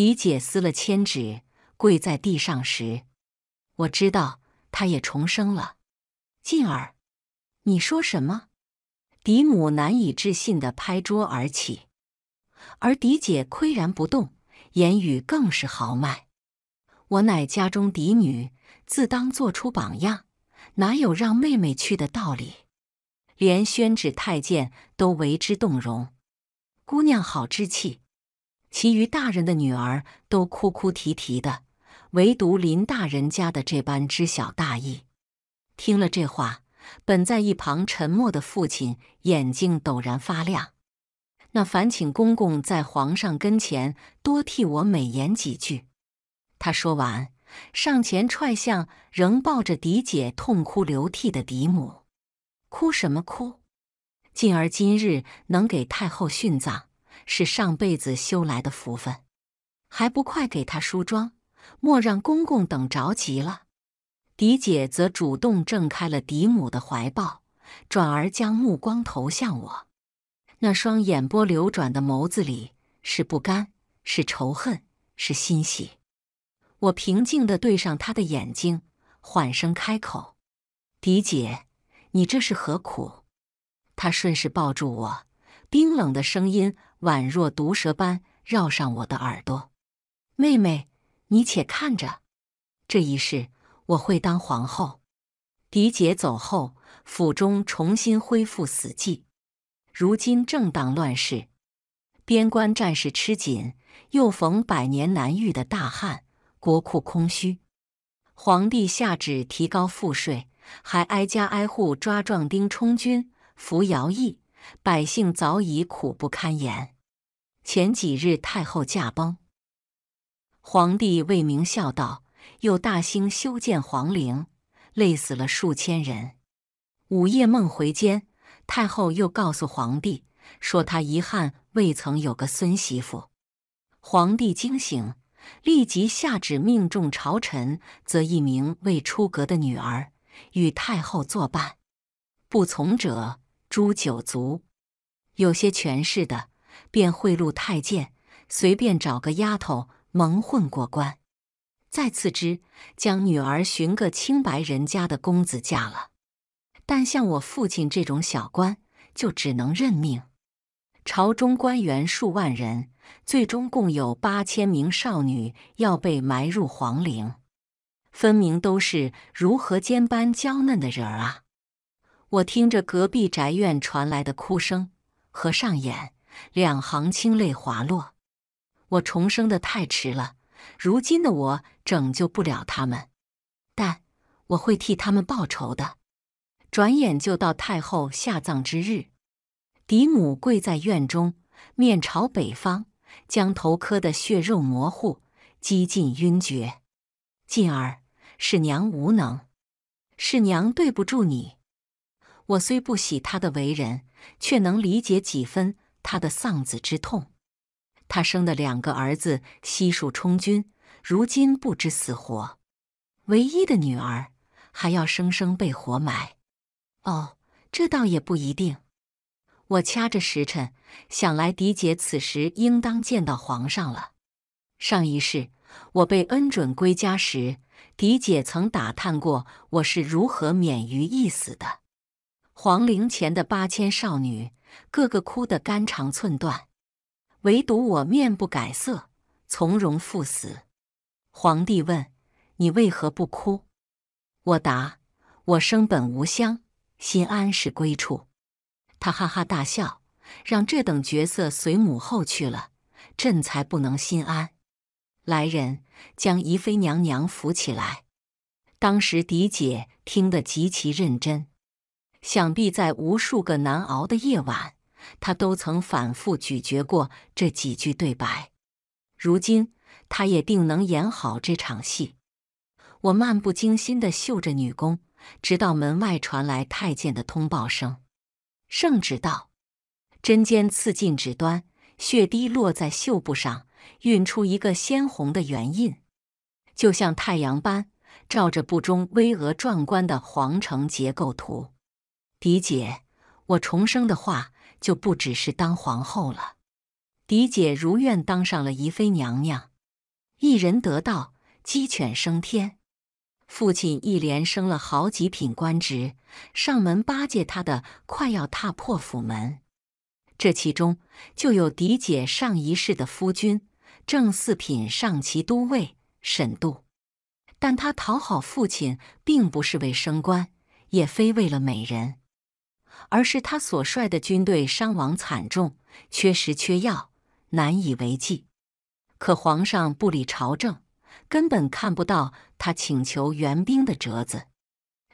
狄姐撕了千纸，跪在地上时，我知道她也重生了。静儿，你说什么？嫡母难以置信地拍桌而起，而嫡姐岿然不动，言语更是豪迈。我乃家中嫡女，自当做出榜样，哪有让妹妹去的道理？连宣旨太监都为之动容。姑娘好志气！其余大人的女儿都哭哭啼啼的，唯独林大人家的这般知晓大义。听了这话，本在一旁沉默的父亲眼睛陡然发亮。那烦请公公在皇上跟前多替我美言几句。他说完，上前踹向仍抱着嫡姐痛哭流涕的嫡母：“哭什么哭？进儿今日能给太后殉葬。”是上辈子修来的福分，还不快给她梳妆，莫让公公等着急了。狄姐则主动挣开了狄母的怀抱，转而将目光投向我。那双眼波流转的眸子里是不甘，是仇恨，是欣喜。我平静地对上他的眼睛，缓声开口：“狄姐，你这是何苦？”他顺势抱住我，冰冷的声音。宛若毒蛇般绕上我的耳朵，妹妹，你且看着，这一世我会当皇后。狄姐走后，府中重新恢复死寂。如今正当乱世，边关战事吃紧，又逢百年难遇的大旱，国库空虚，皇帝下旨提高赋税，还挨家挨户抓壮丁充军服徭役。百姓早已苦不堪言。前几日太后驾崩，皇帝为明孝道，又大兴修建皇陵，累死了数千人。午夜梦回间，太后又告诉皇帝说，她遗憾未曾有个孙媳妇。皇帝惊醒，立即下旨命众朝臣择一名未出阁的女儿与太后作伴，不从者。诛九族，有些权势的便贿赂太监，随便找个丫头蒙混过关；再次之，将女儿寻个清白人家的公子嫁了。但像我父亲这种小官，就只能认命。朝中官员数万人，最终共有八千名少女要被埋入皇陵，分明都是如河间般娇嫩的人儿啊！我听着隔壁宅院传来的哭声，合上眼，两行清泪滑落。我重生的太迟了，如今的我拯救不了他们，但我会替他们报仇的。转眼就到太后下葬之日，嫡母跪在院中，面朝北方，将头磕得血肉模糊，几近晕厥。进儿，是娘无能，是娘对不住你。我虽不喜他的为人，却能理解几分他的丧子之痛。他生的两个儿子悉数充军，如今不知死活；唯一的女儿还要生生被活埋。哦，这倒也不一定。我掐着时辰想来，狄姐此时应当见到皇上了。上一世我被恩准归家时，狄姐曾打探过我是如何免于一死的。皇陵前的八千少女，个个哭得肝肠寸断，唯独我面不改色，从容赴死。皇帝问：“你为何不哭？”我答：“我生本无乡，心安是归处。”他哈哈大笑，让这等角色随母后去了，朕才不能心安。来人，将宜妃娘娘扶起来。当时狄姐听得极其认真。想必在无数个难熬的夜晚，他都曾反复咀嚼过这几句对白。如今，他也定能演好这场戏。我漫不经心的嗅着女工，直到门外传来太监的通报声：“圣旨道。”针尖刺进指端，血滴落在绣布上，晕出一个鲜红的圆印，就像太阳般照着布中巍峨壮观的皇城结构图。狄姐，我重生的话就不只是当皇后了。狄姐如愿当上了宜妃娘娘，一人得道鸡犬升天，父亲一连升了好几品官职，上门巴结他的快要踏破府门。这其中就有狄姐上一世的夫君，正四品上骑都尉沈度，但他讨好父亲并不是为升官，也非为了美人。而是他所率的军队伤亡惨重，缺食缺药，难以为继。可皇上不理朝政，根本看不到他请求援兵的折子。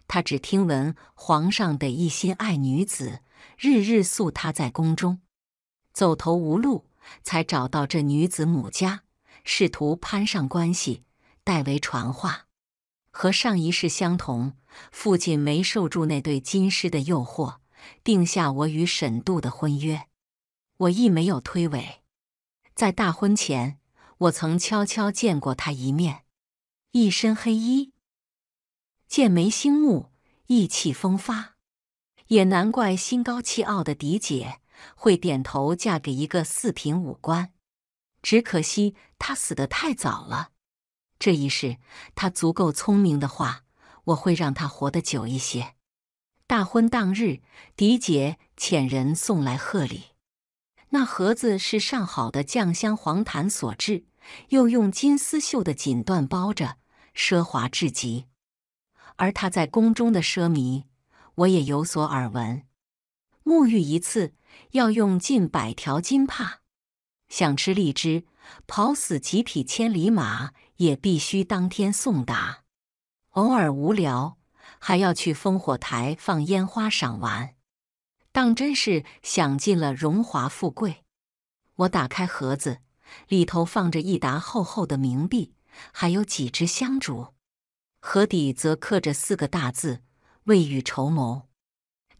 他只听闻皇上得一心爱女子，日日宿她在宫中。走投无路，才找到这女子母家，试图攀上关系，代为传话。和上一世相同，父亲没受住那对金狮的诱惑。定下我与沈渡的婚约，我亦没有推诿。在大婚前，我曾悄悄见过他一面，一身黑衣，剑眉星目，意气风发。也难怪心高气傲的嫡姐会点头嫁给一个四品武官。只可惜他死得太早了。这一世，他足够聪明的话，我会让他活得久一些。大婚当日，狄姐遣人送来贺礼，那盒子是上好的酱香黄檀所制，又用金丝绣的锦缎包着，奢华至极。而她在宫中的奢靡，我也有所耳闻。沐浴一次要用近百条金帕，想吃荔枝，跑死几匹千里马也必须当天送达。偶尔无聊。还要去烽火台放烟花赏玩，当真是享尽了荣华富贵。我打开盒子，里头放着一沓厚厚的冥币，还有几支香烛。盒底则刻着四个大字：“未雨绸缪。”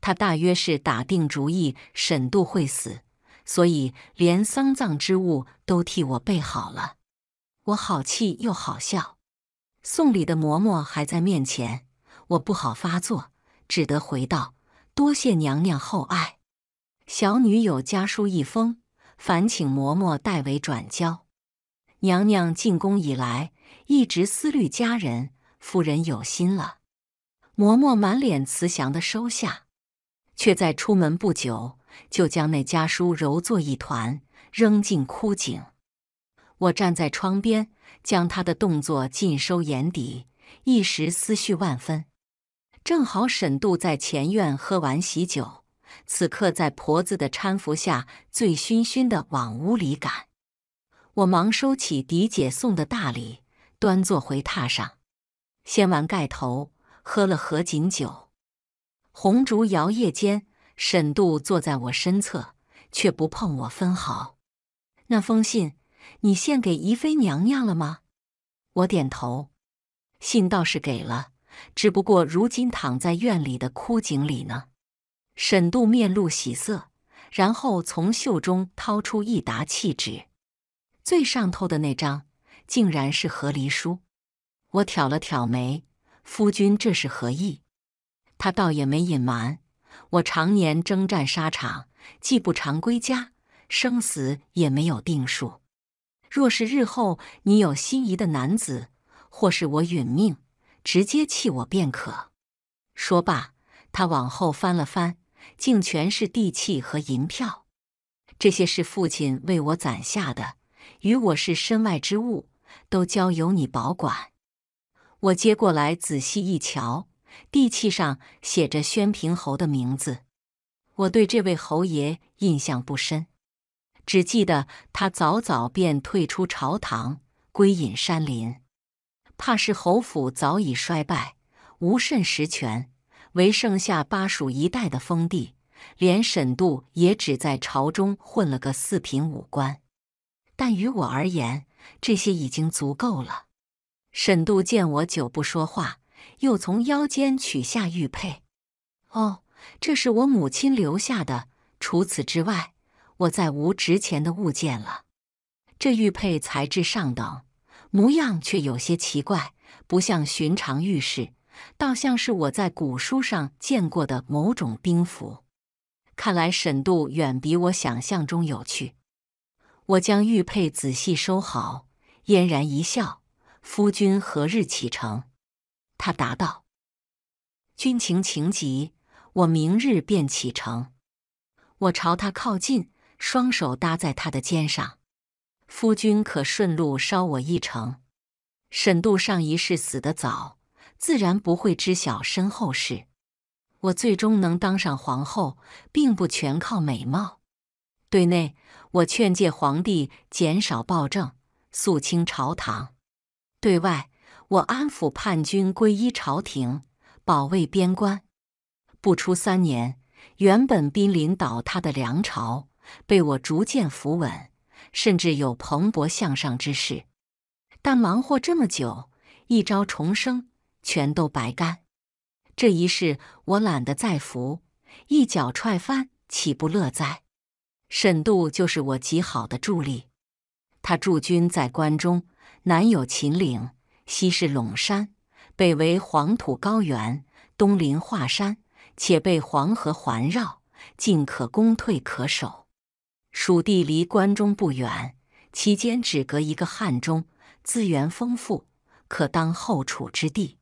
他大约是打定主意沈度会死，所以连丧葬之物都替我备好了。我好气又好笑。送礼的嬷嬷还在面前。我不好发作，只得回道：“多谢娘娘厚爱，小女有家书一封，烦请嬷嬷代为转交。”娘娘进宫以来，一直思虑家人，夫人有心了。嬷嬷满脸慈祥的收下，却在出门不久，就将那家书揉作一团，扔进枯井。我站在窗边，将她的动作尽收眼底，一时思绪万分。正好沈度在前院喝完喜酒，此刻在婆子的搀扶下醉醺醺的往屋里赶。我忙收起狄姐送的大礼，端坐回榻上，掀完盖头，喝了合卺酒，红烛摇曳间，沈度坐在我身侧，却不碰我分毫。那封信，你献给宜妃娘娘了吗？我点头，信倒是给了。只不过如今躺在院里的枯井里呢。沈度面露喜色，然后从袖中掏出一沓弃纸，最上头的那张竟然是和离书。我挑了挑眉，夫君这是何意？他倒也没隐瞒，我常年征战沙场，既不常归家，生死也没有定数。若是日后你有心仪的男子，或是我殒命。直接气我便可。说罢，他往后翻了翻，竟全是地契和银票。这些是父亲为我攒下的，与我是身外之物，都交由你保管。我接过来仔细一瞧，地契上写着宣平侯的名字。我对这位侯爷印象不深，只记得他早早便退出朝堂，归隐山林。怕是侯府早已衰败，无甚实权，唯剩下巴蜀一带的封地。连沈渡也只在朝中混了个四品武官。但于我而言，这些已经足够了。沈渡见我久不说话，又从腰间取下玉佩：“哦，这是我母亲留下的。除此之外，我再无值钱的物件了。这玉佩材质上等。”模样却有些奇怪，不像寻常玉饰，倒像是我在古书上见过的某种兵符。看来沈度远比我想象中有趣。我将玉佩仔细收好，嫣然一笑：“夫君何日启程？”他答道：“军情情急，我明日便启程。”我朝他靠近，双手搭在他的肩上。夫君可顺路捎我一程。沈度上一世死得早，自然不会知晓身后事。我最终能当上皇后，并不全靠美貌。对内，我劝诫皇帝减少暴政，肃清朝堂；对外，我安抚叛军，归依朝廷，保卫边关。不出三年，原本濒临倒塌的梁朝被我逐渐扶稳。甚至有蓬勃向上之势，但忙活这么久，一朝重生，全都白干。这一世我懒得再扶，一脚踹翻，岂不乐哉？沈度就是我极好的助力，他驻军在关中，南有秦岭，西是陇山，北为黄土高原，东临华山，且被黄河环绕，进可攻，退可守。蜀地离关中不远，其间只隔一个汉中，资源丰富，可当后楚之地。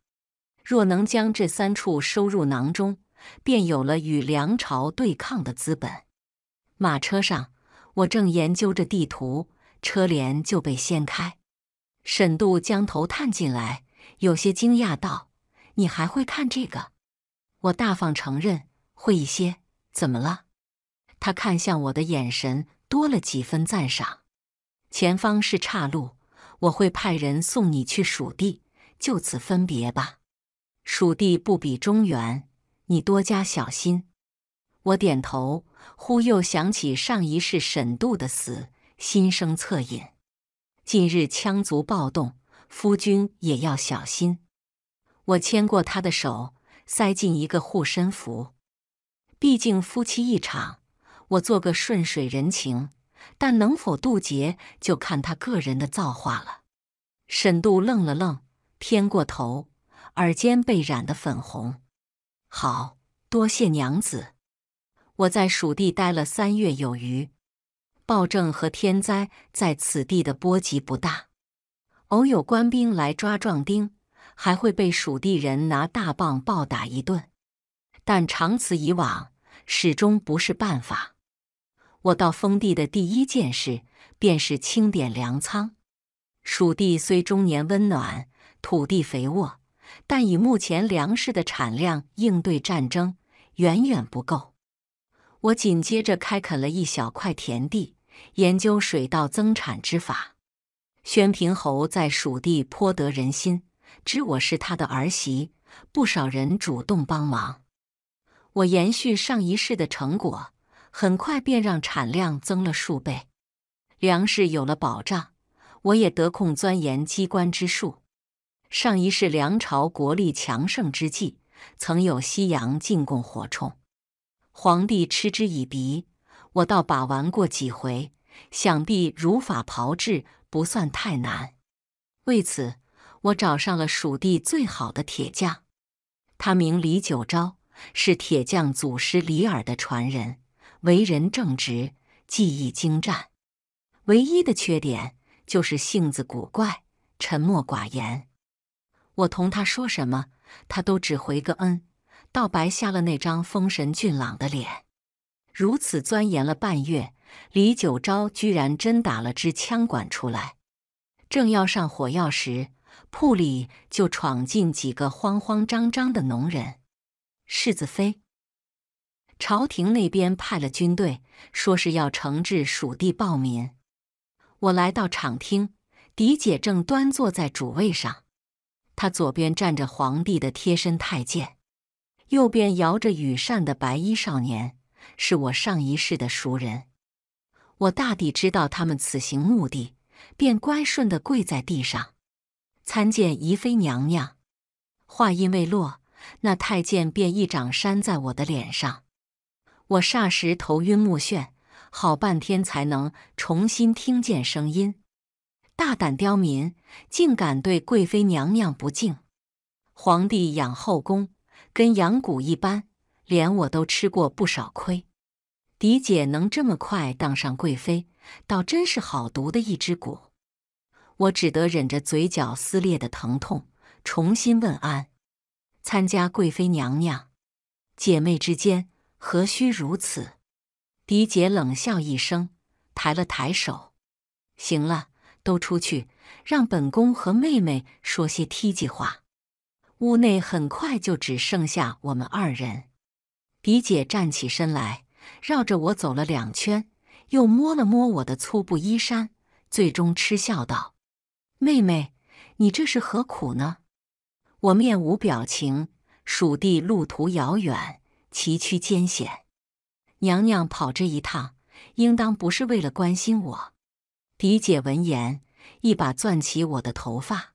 若能将这三处收入囊中，便有了与梁朝对抗的资本。马车上，我正研究着地图，车帘就被掀开，沈度将头探进来，有些惊讶道：“你还会看这个？”我大方承认：“会一些。”怎么了？他看向我的眼神多了几分赞赏。前方是岔路，我会派人送你去蜀地，就此分别吧。蜀地不比中原，你多加小心。我点头，忽又想起上一世沈渡的死，心生恻隐。近日羌族暴动，夫君也要小心。我牵过他的手，塞进一个护身符。毕竟夫妻一场。我做个顺水人情，但能否渡劫就看他个人的造化了。沈渡愣了愣，偏过头，耳尖被染得粉红。好多谢娘子，我在蜀地待了三月有余，暴政和天灾在此地的波及不大，偶有官兵来抓壮丁，还会被蜀地人拿大棒暴打一顿，但长此以往，始终不是办法。我到封地的第一件事，便是清点粮仓。蜀地虽终年温暖，土地肥沃，但以目前粮食的产量应对战争，远远不够。我紧接着开垦了一小块田地，研究水稻增产之法。宣平侯在蜀地颇得人心，知我是他的儿媳，不少人主动帮忙。我延续上一世的成果。很快便让产量增了数倍，粮食有了保障，我也得空钻研机关之术。上一世梁朝国力强盛之际，曾有西洋进贡火铳，皇帝嗤之以鼻。我倒把玩过几回，想必如法炮制不算太难。为此，我找上了蜀地最好的铁匠，他名李九昭，是铁匠祖师李耳的传人。为人正直，技艺精湛，唯一的缺点就是性子古怪，沉默寡言。我同他说什么，他都只回个“嗯”，倒白瞎了那张丰神俊朗的脸。如此钻研了半月，李九昭居然真打了支枪管出来，正要上火药时，铺里就闯进几个慌慌张张的农人。世子妃。朝廷那边派了军队，说是要惩治蜀地暴民。我来到场厅，狄姐正端坐在主位上，她左边站着皇帝的贴身太监，右边摇着羽扇的白衣少年是我上一世的熟人。我大抵知道他们此行目的，便乖顺地跪在地上，参见仪妃娘娘。话音未落，那太监便一掌扇在我的脸上。我霎时头晕目眩，好半天才能重新听见声音。大胆刁民，竟敢对贵妃娘娘不敬！皇帝养后宫，跟养蛊一般，连我都吃过不少亏。狄姐能这么快当上贵妃，倒真是好毒的一只蛊。我只得忍着嘴角撕裂的疼痛，重新问安，参加贵妃娘娘姐妹之间。何须如此？狄姐冷笑一声，抬了抬手：“行了，都出去，让本宫和妹妹说些梯级话。”屋内很快就只剩下我们二人。狄姐站起身来，绕着我走了两圈，又摸了摸我的粗布衣衫，最终嗤笑道：“妹妹，你这是何苦呢？”我面无表情。蜀地路途遥远。崎岖艰险，娘娘跑这一趟，应当不是为了关心我。狄姐闻言，一把攥起我的头发，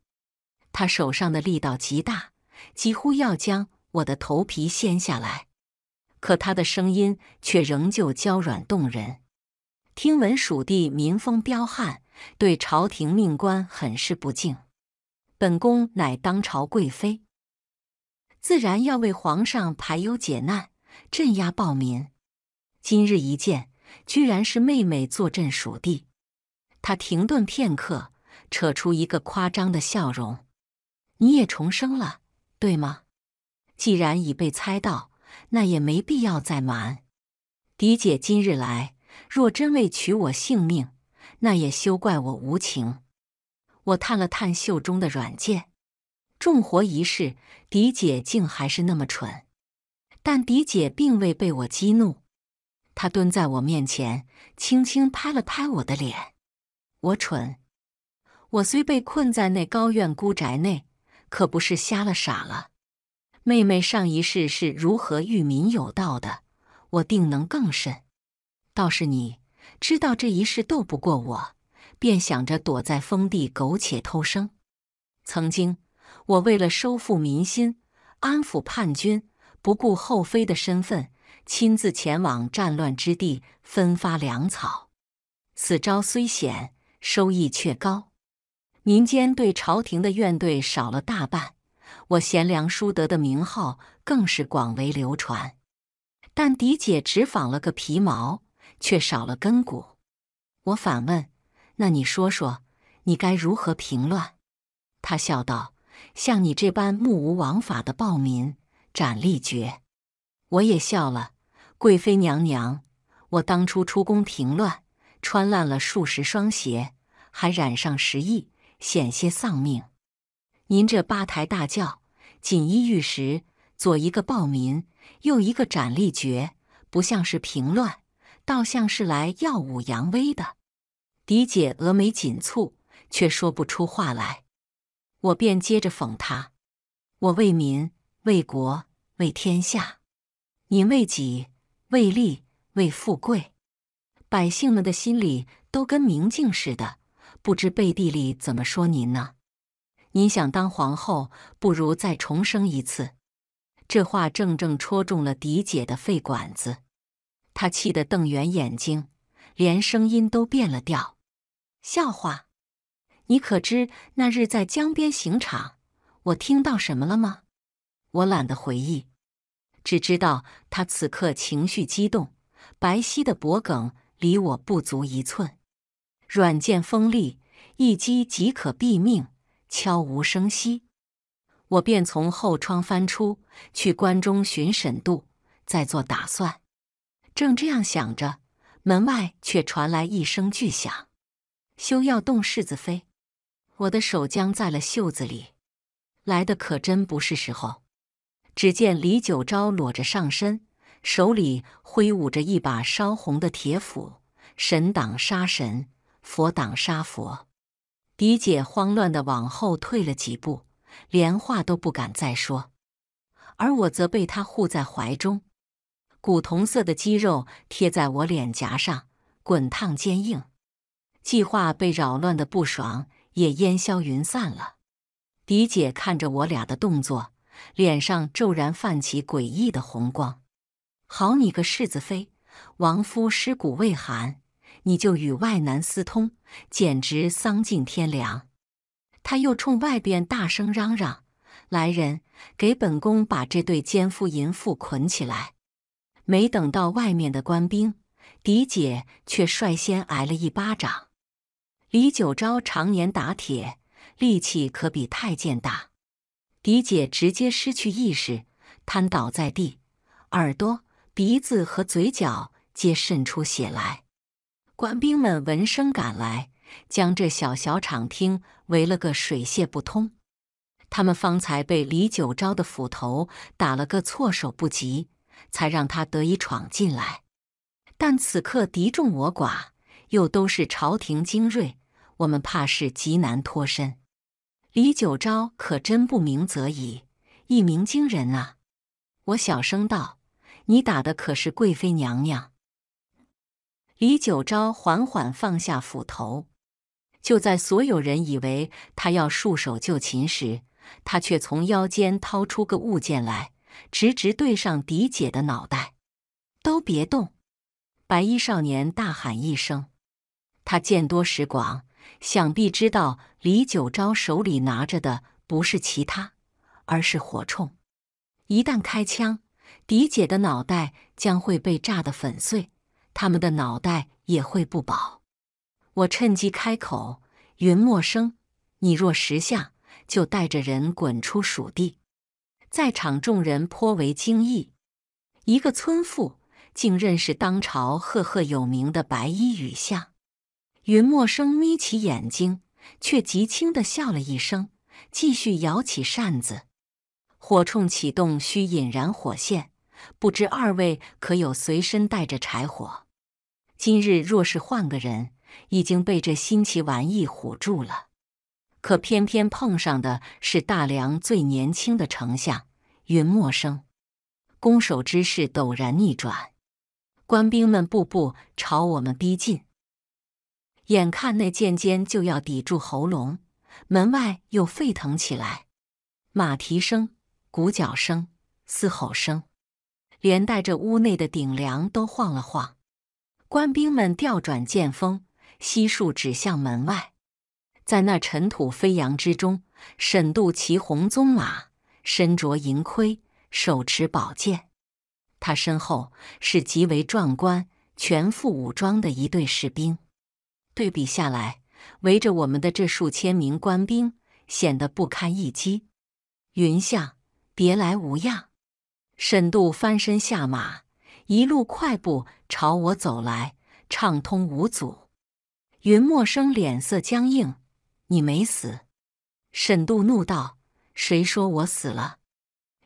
她手上的力道极大，几乎要将我的头皮掀下来。可她的声音却仍旧娇软动人。听闻蜀地民风彪悍，对朝廷命官很是不敬。本宫乃当朝贵妃。自然要为皇上排忧解难，镇压暴民。今日一见，居然是妹妹坐镇蜀地。他停顿片刻，扯出一个夸张的笑容：“你也重生了，对吗？既然已被猜到，那也没必要再瞒。”狄姐今日来，若真为取我性命，那也休怪我无情。我探了探袖中的软剑。重活一世，狄姐竟还是那么蠢。但狄姐并未被我激怒，她蹲在我面前，轻轻拍了拍我的脸。我蠢，我虽被困在那高院孤宅内，可不是瞎了傻了。妹妹上一世是如何育民有道的，我定能更甚。倒是你，知道这一世斗不过我，便想着躲在封地苟且偷生。曾经。我为了收复民心、安抚叛军，不顾后妃的身份，亲自前往战乱之地分发粮草。此招虽险，收益却高，民间对朝廷的怨怼少了大半，我贤良淑德的名号更是广为流传。但狄姐只仿了个皮毛，却少了根骨。我反问：“那你说说，你该如何平乱？”他笑道。像你这般目无王法的暴民，斩立决！我也笑了，贵妃娘娘，我当初出宫平乱，穿烂了数十双鞋，还染上食疫，险些丧命。您这八抬大轿，锦衣玉食，左一个暴民，右一个斩立决，不像是平乱，倒像是来耀武扬威的。狄姐峨眉紧蹙，却说不出话来。我便接着讽他：“我为民、为国、为天下，您为己、为利、为富贵。百姓们的心里都跟明镜似的，不知背地里怎么说您呢？您想当皇后，不如再重生一次。”这话正正戳中了狄姐的肺管子，她气得瞪圆眼睛，连声音都变了调：“笑话！”你可知那日在江边刑场，我听到什么了吗？我懒得回忆，只知道他此刻情绪激动，白皙的脖颈离我不足一寸，软剑锋利，一击即可毙命，悄无声息。我便从后窗翻出去关中寻沈渡，再做打算。正这样想着，门外却传来一声巨响，休要动世子妃！我的手僵在了袖子里，来的可真不是时候。只见李九昭裸着上身，手里挥舞着一把烧红的铁斧，神挡杀神，佛挡杀佛。狄姐慌乱的往后退了几步，连话都不敢再说。而我则被他护在怀中，古铜色的肌肉贴在我脸颊上，滚烫坚硬。计划被扰乱的不爽。也烟消云散了。嫡姐看着我俩的动作，脸上骤然泛起诡异的红光。好你个世子妃，亡夫尸骨未寒，你就与外男私通，简直丧尽天良！她又冲外边大声嚷嚷：“来人，给本宫把这对奸夫淫妇捆起来！”没等到外面的官兵，嫡姐却率先挨了一巴掌。李九昭常年打铁，力气可比太监大。狄姐直接失去意识，瘫倒在地，耳朵、鼻子和嘴角皆渗出血来。官兵们闻声赶来，将这小小厂厅围了个水泄不通。他们方才被李九昭的斧头打了个措手不及，才让他得以闯进来。但此刻敌众我寡，又都是朝廷精锐。我们怕是极难脱身。李九昭可真不鸣则已，一鸣惊人啊！我小声道：“你打的可是贵妃娘娘？”李九昭缓缓放下斧头。就在所有人以为他要束手就擒时，他却从腰间掏出个物件来，直直对上狄姐的脑袋。都别动！白衣少年大喊一声。他见多识广。想必知道李九昭手里拿着的不是其他，而是火铳。一旦开枪，狄姐的脑袋将会被炸得粉碎，他们的脑袋也会不保。我趁机开口：“云墨生，你若识相，就带着人滚出蜀地。”在场众人颇为惊异，一个村妇竟认识当朝赫赫有名的白衣羽相。云墨生眯起眼睛，却极轻地笑了一声，继续摇起扇子。火铳启动需引燃火线，不知二位可有随身带着柴火？今日若是换个人，已经被这新奇玩意唬住了。可偏偏碰上的是大梁最年轻的丞相云墨生，攻守之势陡然逆转，官兵们步步朝我们逼近。眼看那剑尖就要抵住喉咙，门外又沸腾起来，马蹄声、鼓角声、嘶吼声，连带着屋内的顶梁都晃了晃。官兵们调转剑锋，悉数指向门外。在那尘土飞扬之中，沈渡骑红鬃马，身着银盔，手持宝剑。他身后是极为壮观、全副武装的一队士兵。对比下来，围着我们的这数千名官兵显得不堪一击。云相，别来无恙。沈度翻身下马，一路快步朝我走来，畅通无阻。云墨生脸色僵硬：“你没死？”沈度怒道：“谁说我死了？”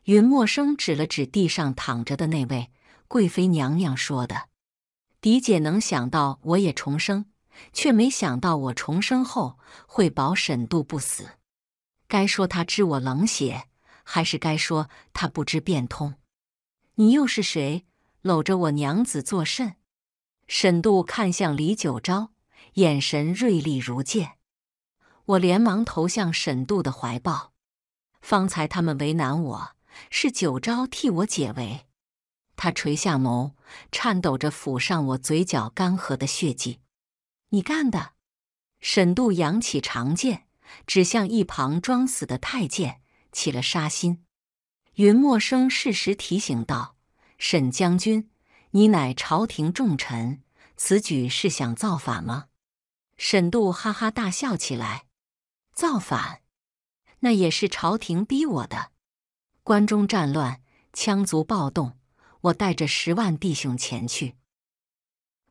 云墨生指了指地上躺着的那位贵妃娘娘，说的：“狄姐能想到我也重生。”却没想到我重生后会保沈渡不死。该说他知我冷血，还是该说他不知变通？你又是谁？搂着我娘子作甚？沈渡看向李九昭，眼神锐利如剑。我连忙投向沈渡的怀抱。方才他们为难我，是九昭替我解围。他垂下眸，颤抖着抚上我嘴角干涸的血迹。你干的！沈度扬起长剑，指向一旁装死的太监，起了杀心。云墨生适时提醒道：“沈将军，你乃朝廷重臣，此举是想造反吗？”沈度哈哈大笑起来：“造反？那也是朝廷逼我的。关中战乱，羌族暴动，我带着十万弟兄前去。”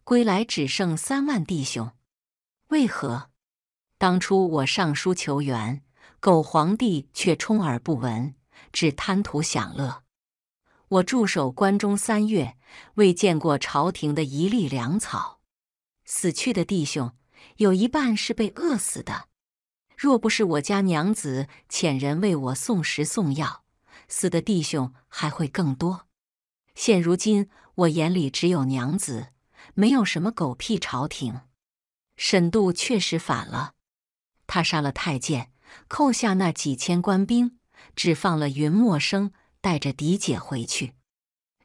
归来只剩三万弟兄，为何当初我上书求援，狗皇帝却充耳不闻，只贪图享乐？我驻守关中三月，未见过朝廷的一粒粮草。死去的弟兄有一半是被饿死的。若不是我家娘子遣人为我送食送药，死的弟兄还会更多。现如今，我眼里只有娘子。没有什么狗屁朝廷，沈度确实反了。他杀了太监，扣下那几千官兵，只放了云墨生带着狄姐回去。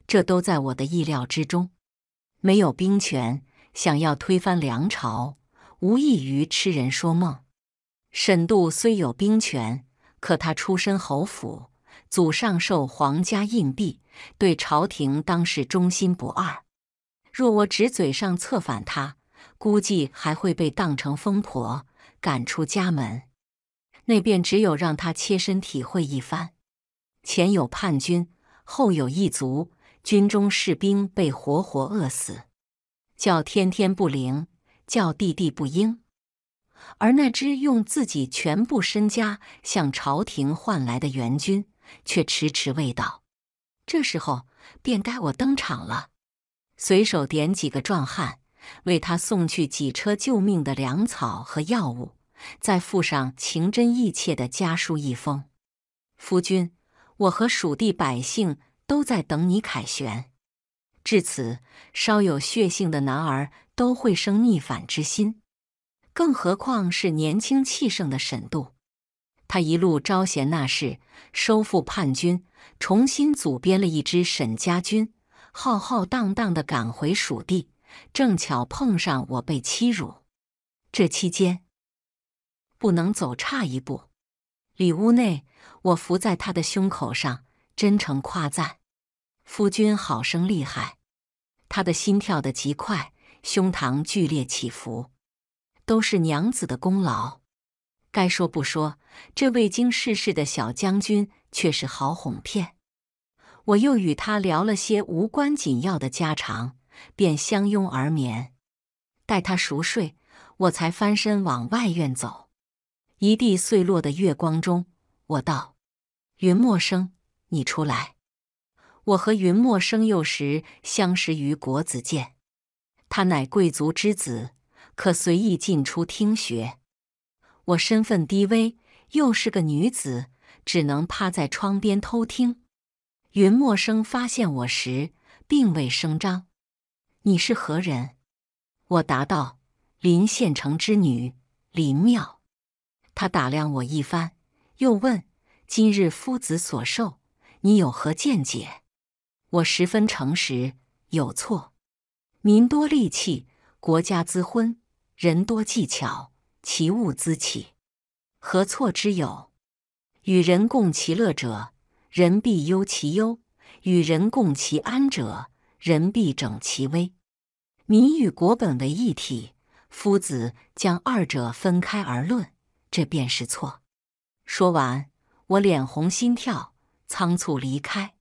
这都在我的意料之中。没有兵权，想要推翻梁朝，无异于痴人说梦。沈度虽有兵权，可他出身侯府，祖上受皇家荫庇，对朝廷当是忠心不二。若我只嘴上策反他，估计还会被当成疯婆赶出家门。那便只有让他切身体会一番：前有叛军，后有异族，军中士兵被活活饿死，叫天天不灵，叫地地不应。而那支用自己全部身家向朝廷换来的援军却迟迟未到。这时候，便该我登场了。随手点几个壮汉，为他送去几车救命的粮草和药物，再附上情真意切的家书一封。夫君，我和蜀地百姓都在等你凯旋。至此，稍有血性的男儿都会生逆反之心，更何况是年轻气盛的沈度？他一路招贤纳士，收复叛军，重新组编了一支沈家军。浩浩荡荡的赶回蜀地，正巧碰上我被欺辱。这期间不能走差一步。里屋内，我伏在他的胸口上，真诚夸赞：“夫君好生厉害。”他的心跳得极快，胸膛剧烈起伏，都是娘子的功劳。该说不说，这未经世事的小将军却是好哄骗。我又与他聊了些无关紧要的家常，便相拥而眠。待他熟睡，我才翻身往外院走。一地碎落的月光中，我道：“云默生，你出来。”我和云默生幼时相识于国子监，他乃贵族之子，可随意进出听学。我身份低微，又是个女子，只能趴在窗边偷听。云墨生发现我时，并未声张。你是何人？我答道：“林县城之女林妙。”他打量我一番，又问：“今日夫子所授，你有何见解？”我十分诚实：“有错。民多利器，国家滋昏；人多技巧，其物滋起。何错之有？与人共其乐者。”人必忧其忧，与人共其安者，人必整其危。民与国本为一体，夫子将二者分开而论，这便是错。说完，我脸红心跳，仓促离开。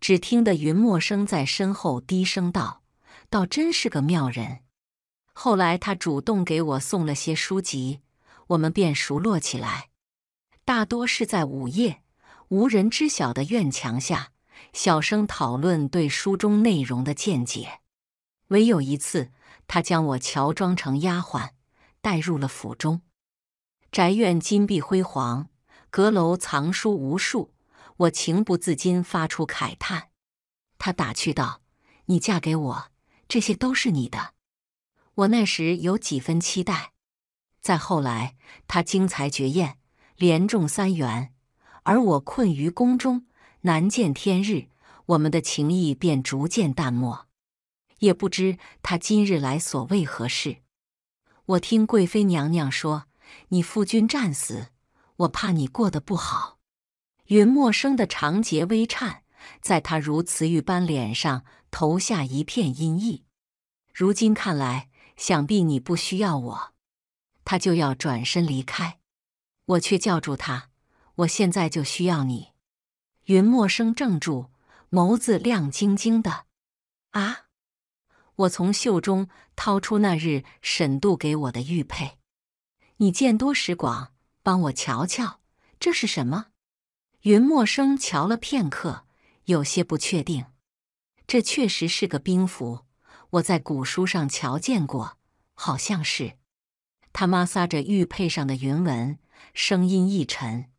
只听得云墨生在身后低声道：“倒真是个妙人。”后来，他主动给我送了些书籍，我们便熟络起来。大多是在午夜。无人知晓的院墙下，小声讨论对书中内容的见解。唯有一次，他将我乔装成丫鬟，带入了府中。宅院金碧辉煌，阁楼藏书无数，我情不自禁发出慨叹。他打趣道：“你嫁给我，这些都是你的。”我那时有几分期待。再后来，他惊才绝艳，连中三元。而我困于宫中，难见天日，我们的情谊便逐渐淡漠。也不知他今日来所为何事。我听贵妃娘娘说，你夫君战死，我怕你过得不好。云墨生的长睫微颤，在他如瓷玉般脸上投下一片阴翳。如今看来，想必你不需要我。他就要转身离开，我却叫住他。我现在就需要你，云墨生怔住，眸子亮晶晶的。啊！我从袖中掏出那日沈渡给我的玉佩，你见多识广，帮我瞧瞧这是什么？云墨生瞧了片刻，有些不确定。这确实是个兵符，我在古书上瞧见过，好像是。他摩挲着玉佩上的云纹，声音一沉。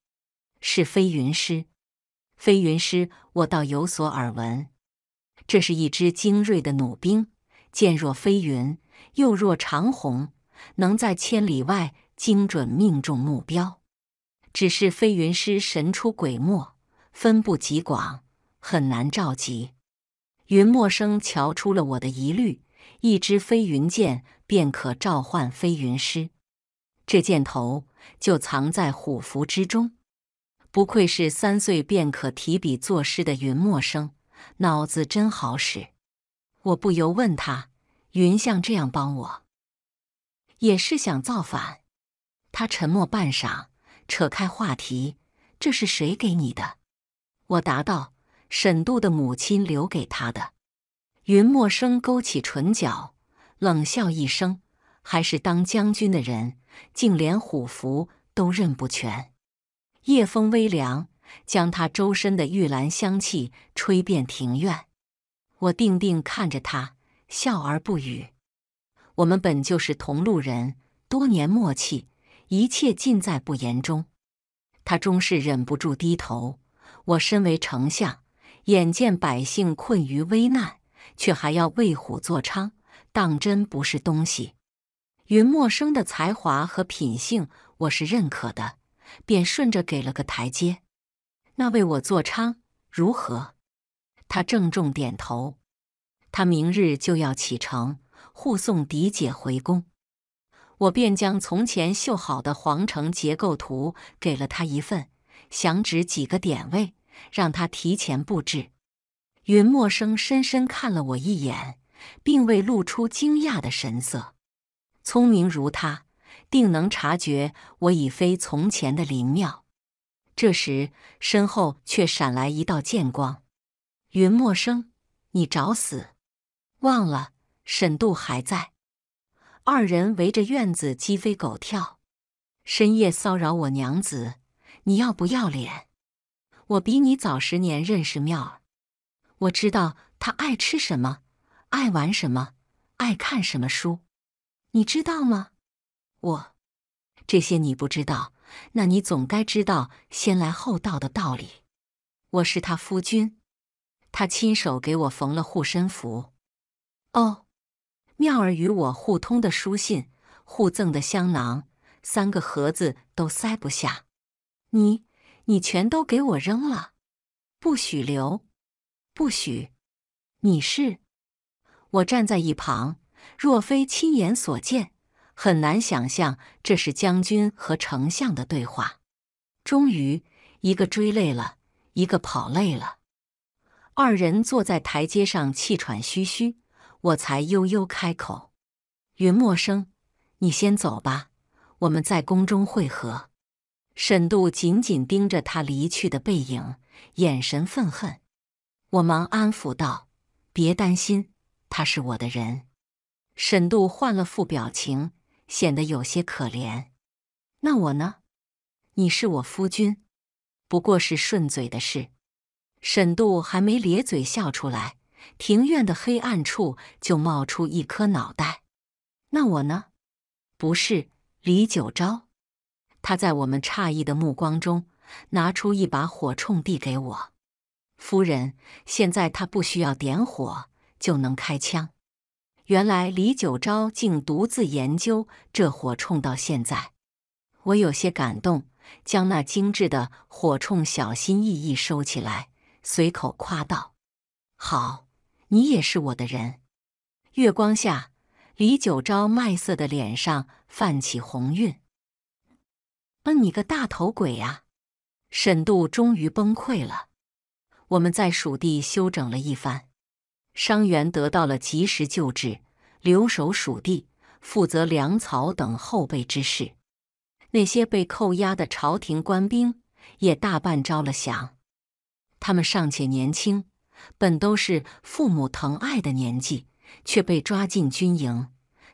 是飞云师，飞云师我倒有所耳闻。这是一支精锐的弩兵，箭若飞云，又若长虹，能在千里外精准命中目标。只是飞云师神出鬼没，分布极广，很难召集。云墨生瞧出了我的疑虑，一支飞云箭便可召唤飞云师，这箭头就藏在虎符之中。不愧是三岁便可提笔作诗的云墨生，脑子真好使。我不由问他：“云像这样帮我，也是想造反？”他沉默半晌，扯开话题：“这是谁给你的？”我答道：“沈度的母亲留给他的。”云墨生勾起唇角，冷笑一声：“还是当将军的人，竟连虎符都认不全。”夜风微凉，将他周身的玉兰香气吹遍庭院。我定定看着他，笑而不语。我们本就是同路人，多年默契，一切尽在不言中。他终是忍不住低头。我身为丞相，眼见百姓困于危难，却还要为虎作伥，当真不是东西。云墨生的才华和品性，我是认可的。便顺着给了个台阶，那为我做倡如何？他郑重点头。他明日就要启程护送嫡姐回宫，我便将从前绣好的皇城结构图给了他一份，详指几个点位，让他提前布置。云墨生深深看了我一眼，并未露出惊讶的神色，聪明如他。定能察觉我已非从前的林妙。这时，身后却闪来一道剑光。云墨生，你找死！忘了沈渡还在。二人围着院子鸡飞狗跳。深夜骚扰我娘子，你要不要脸？我比你早十年认识妙儿，我知道她爱吃什么，爱玩什么，爱看什么书，你知道吗？我，这些你不知道，那你总该知道先来后到的道理。我是他夫君，他亲手给我缝了护身符。哦，妙儿与我互通的书信，互赠的香囊，三个盒子都塞不下。你，你全都给我扔了，不许留，不许。你是？我站在一旁，若非亲眼所见。很难想象这是将军和丞相的对话。终于，一个追累了，一个跑累了，二人坐在台阶上，气喘吁吁。我才悠悠开口：“云墨生，你先走吧，我们在宫中会合。”沈度紧紧盯着他离去的背影，眼神愤恨。我忙安抚道：“别担心，他是我的人。”沈度换了副表情。显得有些可怜，那我呢？你是我夫君，不过是顺嘴的事。沈渡还没咧嘴笑出来，庭院的黑暗处就冒出一颗脑袋。那我呢？不是李九昭。他在我们诧异的目光中拿出一把火铳递给我夫人。现在他不需要点火就能开枪。原来李九昭竟独自研究这火铳到现在，我有些感动，将那精致的火铳小心翼翼收起来，随口夸道：“好，你也是我的人。”月光下，李九昭麦色的脸上泛起红晕。“嗯，你个大头鬼呀！”沈度终于崩溃了。我们在蜀地休整了一番。伤员得到了及时救治，留守蜀地负责粮草等后备之事。那些被扣押的朝廷官兵也大半招了降。他们尚且年轻，本都是父母疼爱的年纪，却被抓进军营，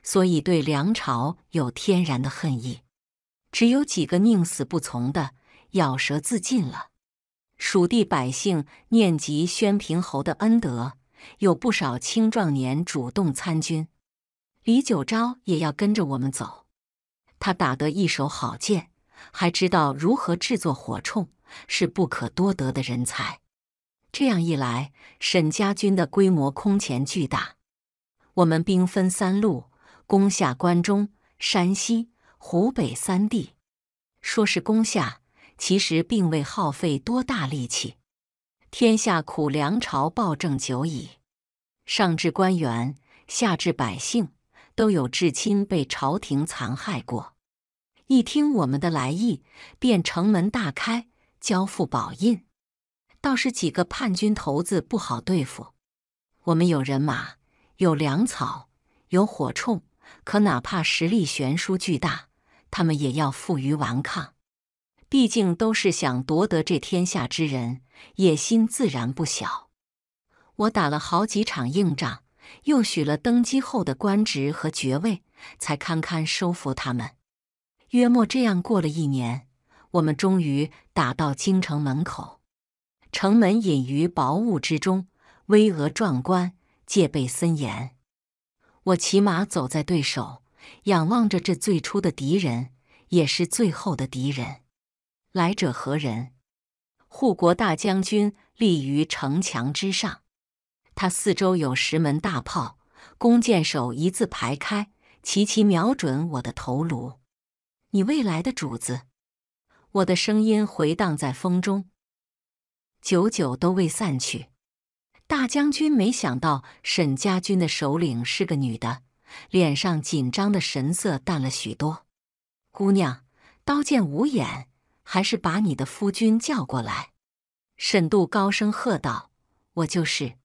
所以对梁朝有天然的恨意。只有几个宁死不从的，咬舌自尽了。蜀地百姓念及宣平侯的恩德。有不少青壮年主动参军，李九昭也要跟着我们走。他打得一手好剑，还知道如何制作火铳，是不可多得的人才。这样一来，沈家军的规模空前巨大。我们兵分三路，攻下关中、山西、湖北三地。说是攻下，其实并未耗费多大力气。天下苦粮朝暴政久矣。上至官员，下至百姓，都有至亲被朝廷残害过。一听我们的来意，便城门大开，交付宝印。倒是几个叛军头子不好对付。我们有人马，有粮草，有火铳，可哪怕实力悬殊巨大，他们也要负隅顽抗。毕竟都是想夺得这天下之人，野心自然不小。我打了好几场硬仗，又许了登基后的官职和爵位，才堪堪收服他们。约莫这样过了一年，我们终于打到京城门口。城门隐于薄雾之中，巍峨壮观，戒备森严。我骑马走在对手，仰望着这最初的敌人，也是最后的敌人。来者何人？护国大将军立于城墙之上。他四周有石门大炮，弓箭手一字排开，齐齐瞄准我的头颅。你未来的主子，我的声音回荡在风中，久久都未散去。大将军没想到沈家军的首领是个女的，脸上紧张的神色淡了许多。姑娘，刀剑无眼，还是把你的夫君叫过来。”沈度高声喝道：“我就是。”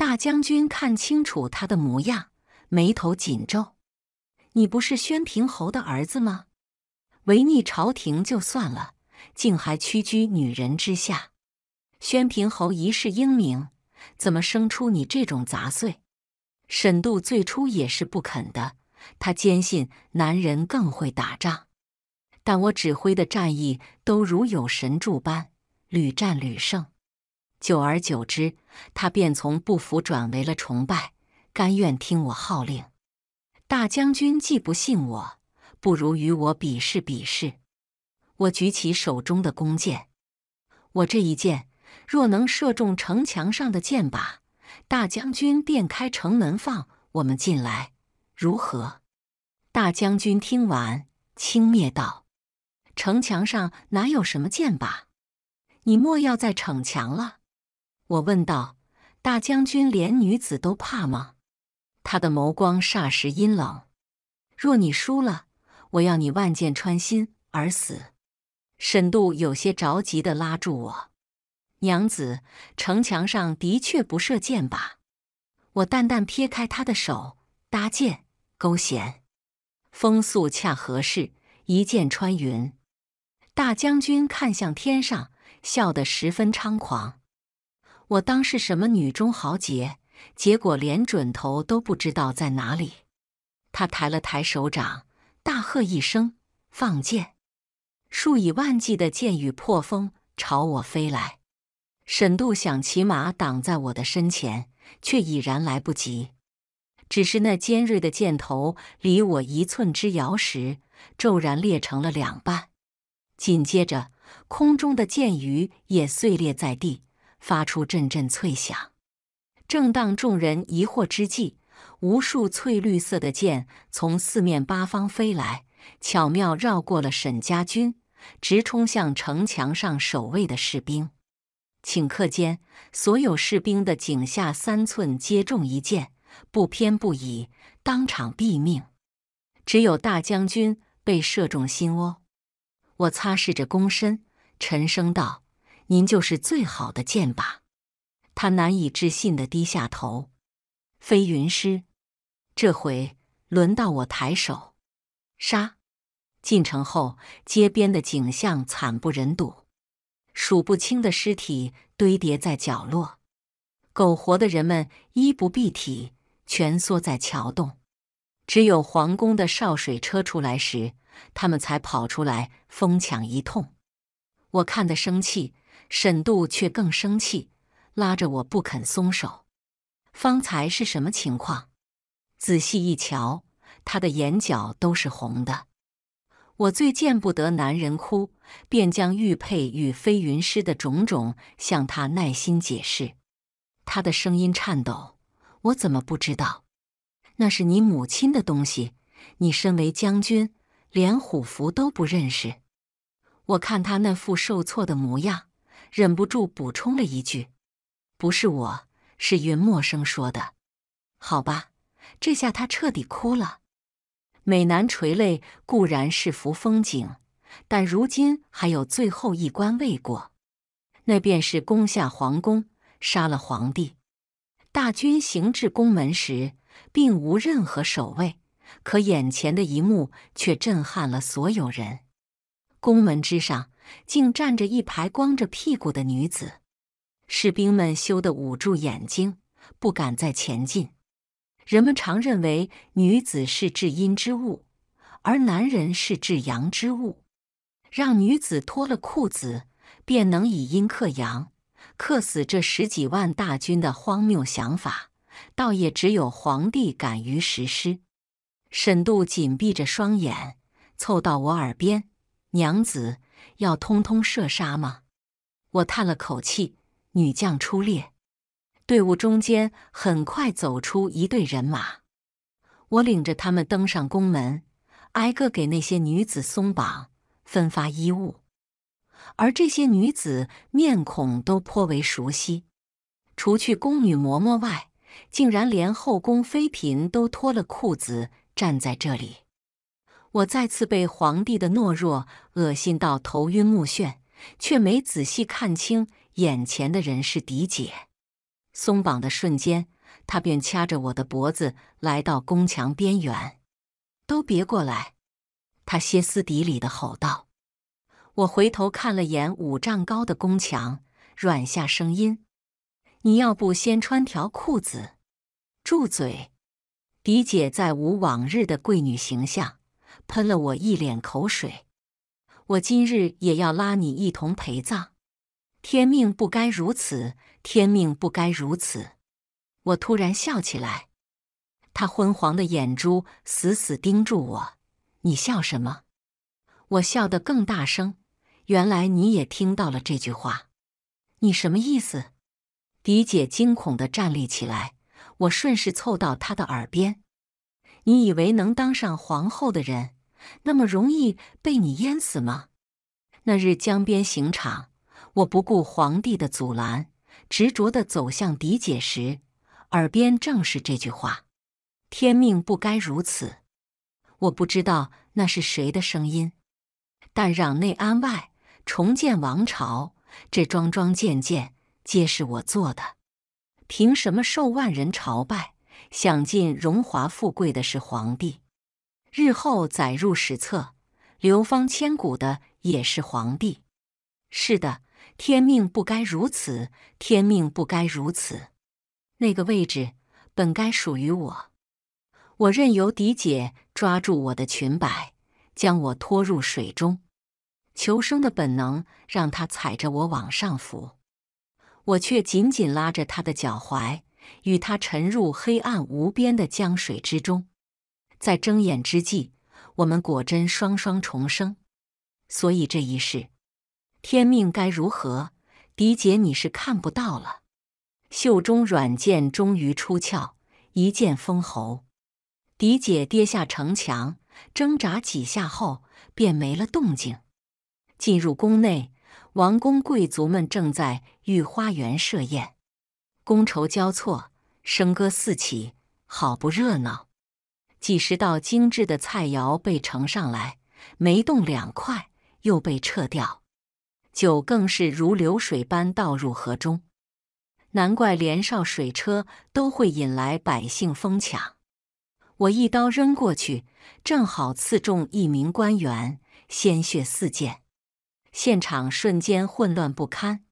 大将军看清楚他的模样，眉头紧皱：“你不是宣平侯的儿子吗？违逆朝廷就算了，竟还屈居女人之下。宣平侯一世英名，怎么生出你这种杂碎？”沈度最初也是不肯的，他坚信男人更会打仗，但我指挥的战役都如有神助般，屡战屡胜。久而久之，他便从不服转为了崇拜，甘愿听我号令。大将军既不信我，不如与我比试比试。我举起手中的弓箭，我这一箭若能射中城墙上的箭靶，大将军便开城门放我们进来，如何？大将军听完轻蔑道：“城墙上哪有什么箭靶？你莫要再逞强了。”我问道：“大将军连女子都怕吗？”他的眸光霎时阴冷。若你输了，我要你万箭穿心而死。沈度有些着急地拉住我：“娘子，城墙上的确不射箭吧？”我淡淡撇开他的手，搭箭，勾弦，风速恰合适，一箭穿云。大将军看向天上，笑得十分猖狂。我当是什么女中豪杰，结果连准头都不知道在哪里。他抬了抬手掌，大喝一声：“放箭！”数以万计的箭雨破风朝我飞来。沈度想骑马挡在我的身前，却已然来不及。只是那尖锐的箭头离我一寸之遥时，骤然裂成了两半。紧接着，空中的箭雨也碎裂在地。发出阵阵脆响。正当众人疑惑之际，无数翠绿色的箭从四面八方飞来，巧妙绕过了沈家军，直冲向城墙上守卫的士兵。顷刻间，所有士兵的颈下三寸皆中一箭，不偏不倚，当场毙命。只有大将军被射中心窝。我擦拭着弓身，沉声道。您就是最好的剑靶。他难以置信的低下头。飞云师，这回轮到我抬手杀。进城后，街边的景象惨不忍睹，数不清的尸体堆叠在角落，苟活的人们衣不蔽体，蜷缩在桥洞。只有皇宫的哨水车出来时，他们才跑出来疯抢一通。我看得生气。沈度却更生气，拉着我不肯松手。方才是什么情况？仔细一瞧，他的眼角都是红的。我最见不得男人哭，便将玉佩与飞云师的种种向他耐心解释。他的声音颤抖：“我怎么不知道？那是你母亲的东西。你身为将军，连虎符都不认识。”我看他那副受挫的模样。忍不住补充了一句：“不是我，是云默生说的。”好吧，这下他彻底哭了。美男垂泪固然是幅风景，但如今还有最后一关未过，那便是攻下皇宫，杀了皇帝。大军行至宫门时，并无任何守卫，可眼前的一幕却震撼了所有人。宫门之上。竟站着一排光着屁股的女子，士兵们羞得捂住眼睛，不敢再前进。人们常认为女子是至阴之物，而男人是至阳之物，让女子脱了裤子，便能以阴克阳，克死这十几万大军的荒谬想法，倒也只有皇帝敢于实施。沈度紧闭着双眼，凑到我耳边：“娘子。”要通通射杀吗？我叹了口气。女将出列，队伍中间很快走出一队人马。我领着他们登上宫门，挨个给那些女子松绑，分发衣物。而这些女子面孔都颇为熟悉，除去宫女嬷嬷外，竟然连后宫妃嫔都脱了裤子站在这里。我再次被皇帝的懦弱恶心到头晕目眩，却没仔细看清眼前的人是狄姐。松绑的瞬间，他便掐着我的脖子来到宫墙边缘：“都别过来！”他歇斯底里的吼道。我回头看了眼五丈高的宫墙，软下声音：“你要不先穿条裤子？”“住嘴！”狄姐再无往日的贵女形象。喷了我一脸口水，我今日也要拉你一同陪葬。天命不该如此，天命不该如此。我突然笑起来，他昏黄的眼珠死死盯住我。你笑什么？我笑得更大声。原来你也听到了这句话。你什么意思？嫡姐惊恐地站立起来，我顺势凑到她的耳边。你以为能当上皇后的人？那么容易被你淹死吗？那日江边刑场，我不顾皇帝的阻拦，执着地走向狄姐时，耳边正是这句话：“天命不该如此。”我不知道那是谁的声音，但攘内安外重建王朝，这桩桩件件皆是我做的。凭什么受万人朝拜、享尽荣华富贵的是皇帝？日后载入史册、流芳千古的也是皇帝。是的，天命不该如此，天命不该如此。那个位置本该属于我。我任由嫡姐抓住我的裙摆，将我拖入水中。求生的本能让他踩着我往上浮，我却紧紧拉着他的脚踝，与他沉入黑暗无边的江水之中。在睁眼之际，我们果真双双重生。所以这一世，天命该如何？狄姐你是看不到了。袖中软剑终于出鞘，一剑封喉。狄姐跌下城墙，挣扎几下后便没了动静。进入宫内，王公贵族们正在御花园设宴，觥筹交错，笙歌四起，好不热闹。几十道精致的菜肴被呈上来，没动两块又被撤掉，酒更是如流水般倒入河中。难怪连烧水车都会引来百姓疯抢。我一刀扔过去，正好刺中一名官员，鲜血四溅，现场瞬间混乱不堪。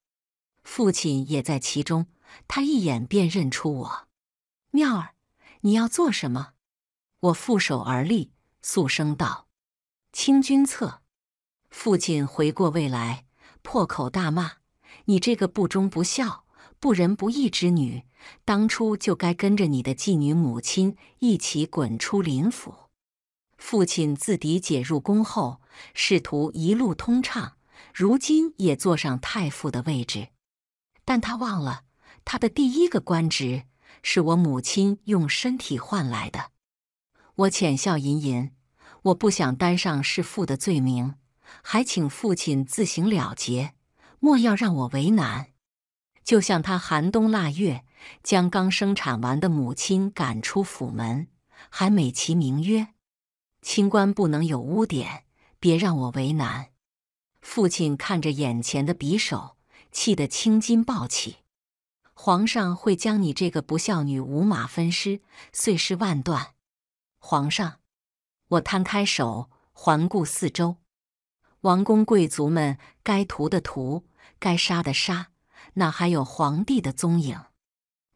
父亲也在其中，他一眼便认出我：“妙儿，你要做什么？”我负手而立，肃声道：“清君侧。”父亲回过未来，破口大骂：“你这个不忠不孝、不仁不义之女，当初就该跟着你的妓女母亲一起滚出林府！”父亲自嫡姐入宫后，仕途一路通畅，如今也坐上太傅的位置，但他忘了，他的第一个官职是我母亲用身体换来的。我浅笑吟吟，我不想担上弑父的罪名，还请父亲自行了结，莫要让我为难。就像他寒冬腊月将刚生产完的母亲赶出府门，还美其名曰“清官不能有污点”，别让我为难。父亲看着眼前的匕首，气得青筋暴起。皇上会将你这个不孝女五马分尸，碎尸万段。皇上，我摊开手环顾四周，王公贵族们该屠的屠，该杀的杀，哪还有皇帝的踪影？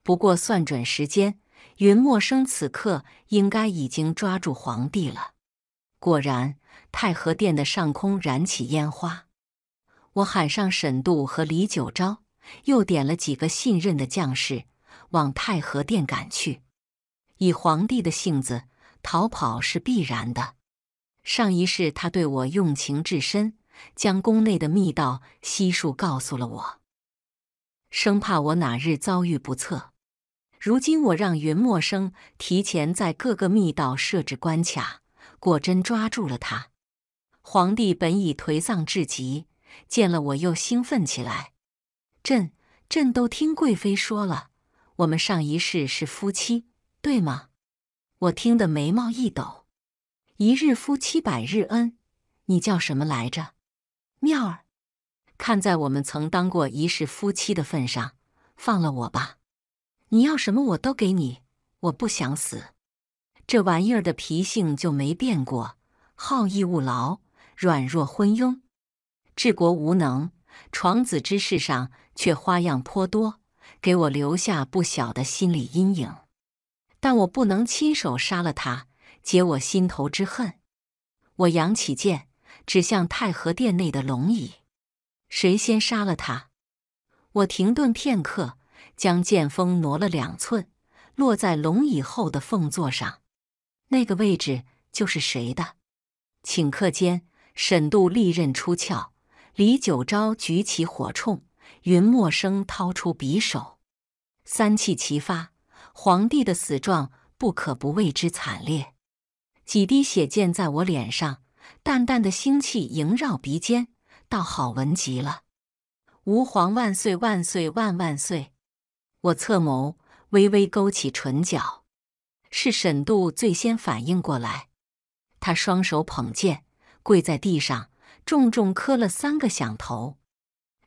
不过算准时间，云墨生此刻应该已经抓住皇帝了。果然，太和殿的上空燃起烟花。我喊上沈度和李九昭，又点了几个信任的将士，往太和殿赶去。以皇帝的性子。逃跑是必然的。上一世他对我用情至深，将宫内的密道悉数告诉了我，生怕我哪日遭遇不测。如今我让云墨生提前在各个密道设置关卡，果真抓住了他。皇帝本已颓丧至极，见了我又兴奋起来：“朕，朕都听贵妃说了，我们上一世是夫妻，对吗？”我听得眉毛一抖，一日夫妻百日恩，你叫什么来着？妙儿，看在我们曾当过一世夫妻的份上，放了我吧。你要什么我都给你，我不想死。这玩意儿的脾性就没变过，好逸恶劳，软弱昏庸，治国无能，床子之事上却花样颇多，给我留下不小的心理阴影。但我不能亲手杀了他，解我心头之恨。我扬起剑，指向太和殿内的龙椅。谁先杀了他？我停顿片刻，将剑锋挪了两寸，落在龙椅后的凤座上。那个位置就是谁的？顷刻间，沈渡利刃出鞘，李九昭举起火铳，云墨生掏出匕首，三气齐发。皇帝的死状不可不为之惨烈，几滴血溅在我脸上，淡淡的腥气萦绕鼻尖，倒好闻极了。吾皇万岁万岁万万岁！我侧眸，微微勾起唇角。是沈度最先反应过来，他双手捧剑，跪在地上，重重磕了三个响头。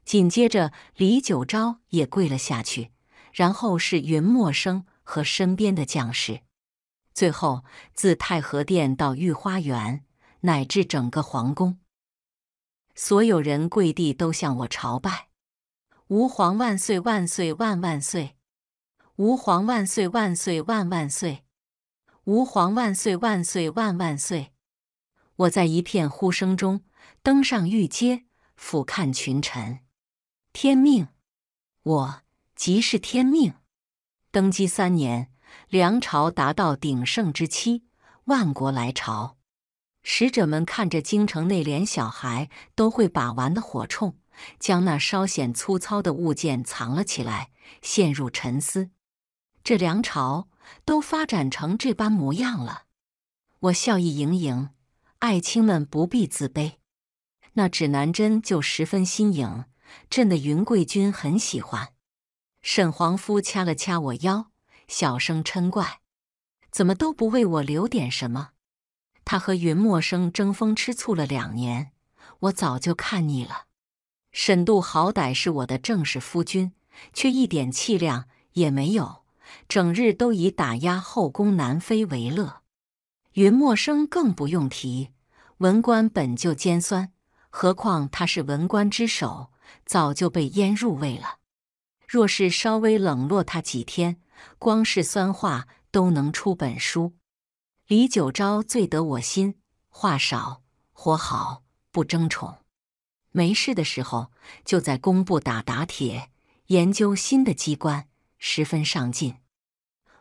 紧接着，李九昭也跪了下去，然后是云墨生。和身边的将士，最后自太和殿到御花园，乃至整个皇宫，所有人跪地都向我朝拜：“吾皇万岁万岁万万岁！吾皇万岁万岁万万岁！吾皇万岁万岁万万岁！”我在一片呼声中登上御阶，俯瞰群臣。天命，我即是天命。登基三年，梁朝达到鼎盛之期，万国来朝。使者们看着京城内连小孩都会把玩的火铳，将那稍显粗糙的物件藏了起来，陷入沉思。这梁朝都发展成这般模样了，我笑意盈盈，爱卿们不必自卑。那指南针就十分新颖，朕的云贵军很喜欢。沈皇夫掐了掐我腰，小声嗔怪：“怎么都不为我留点什么？”他和云默生争风吃醋了两年，我早就看腻了。沈度好歹是我的正式夫君，却一点气量也没有，整日都以打压后宫男妃为乐。云默生更不用提，文官本就尖酸，何况他是文官之首，早就被腌入味了。若是稍微冷落他几天，光是酸话都能出本书。李九昭最得我心，话少，活好，不争宠。没事的时候就在工部打打铁，研究新的机关，十分上进。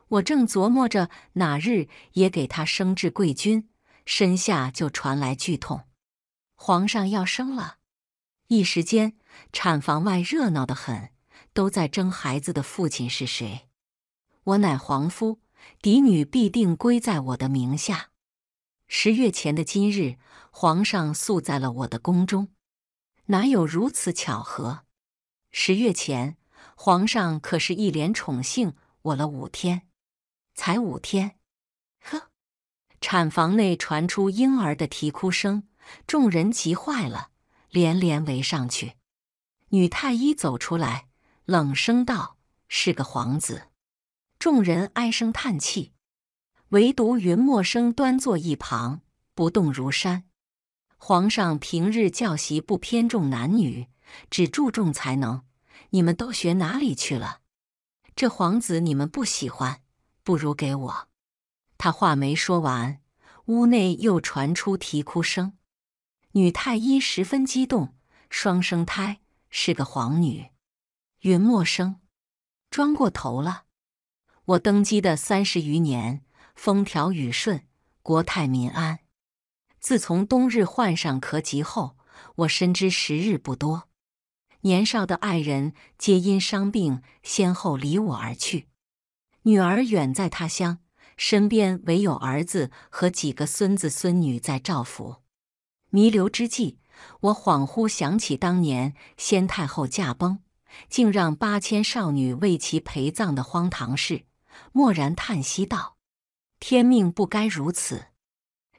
我正琢磨着哪日也给他升至贵军，身下就传来剧痛。皇上要生了，一时间产房外热闹得很。都在争孩子的父亲是谁？我乃皇夫，嫡女必定归在我的名下。十月前的今日，皇上宿在了我的宫中，哪有如此巧合？十月前，皇上可是一连宠幸我了五天，才五天。呵，产房内传出婴儿的啼哭声，众人急坏了，连连围上去。女太医走出来。冷声道：“是个皇子。”众人唉声叹气，唯独云墨生端坐一旁，不动如山。皇上平日教习不偏重男女，只注重才能。你们都学哪里去了？这皇子你们不喜欢，不如给我。他话没说完，屋内又传出啼哭声。女太医十分激动：“双生胎，是个皇女。”云默生，装过头了。我登基的三十余年，风调雨顺，国泰民安。自从冬日患上咳疾后，我深知时日不多。年少的爱人皆因伤病先后离我而去，女儿远在他乡，身边唯有儿子和几个孙子孙女在照拂。弥留之际，我恍惚想起当年先太后驾崩。竟让八千少女为其陪葬的荒唐事，蓦然叹息道：“天命不该如此。”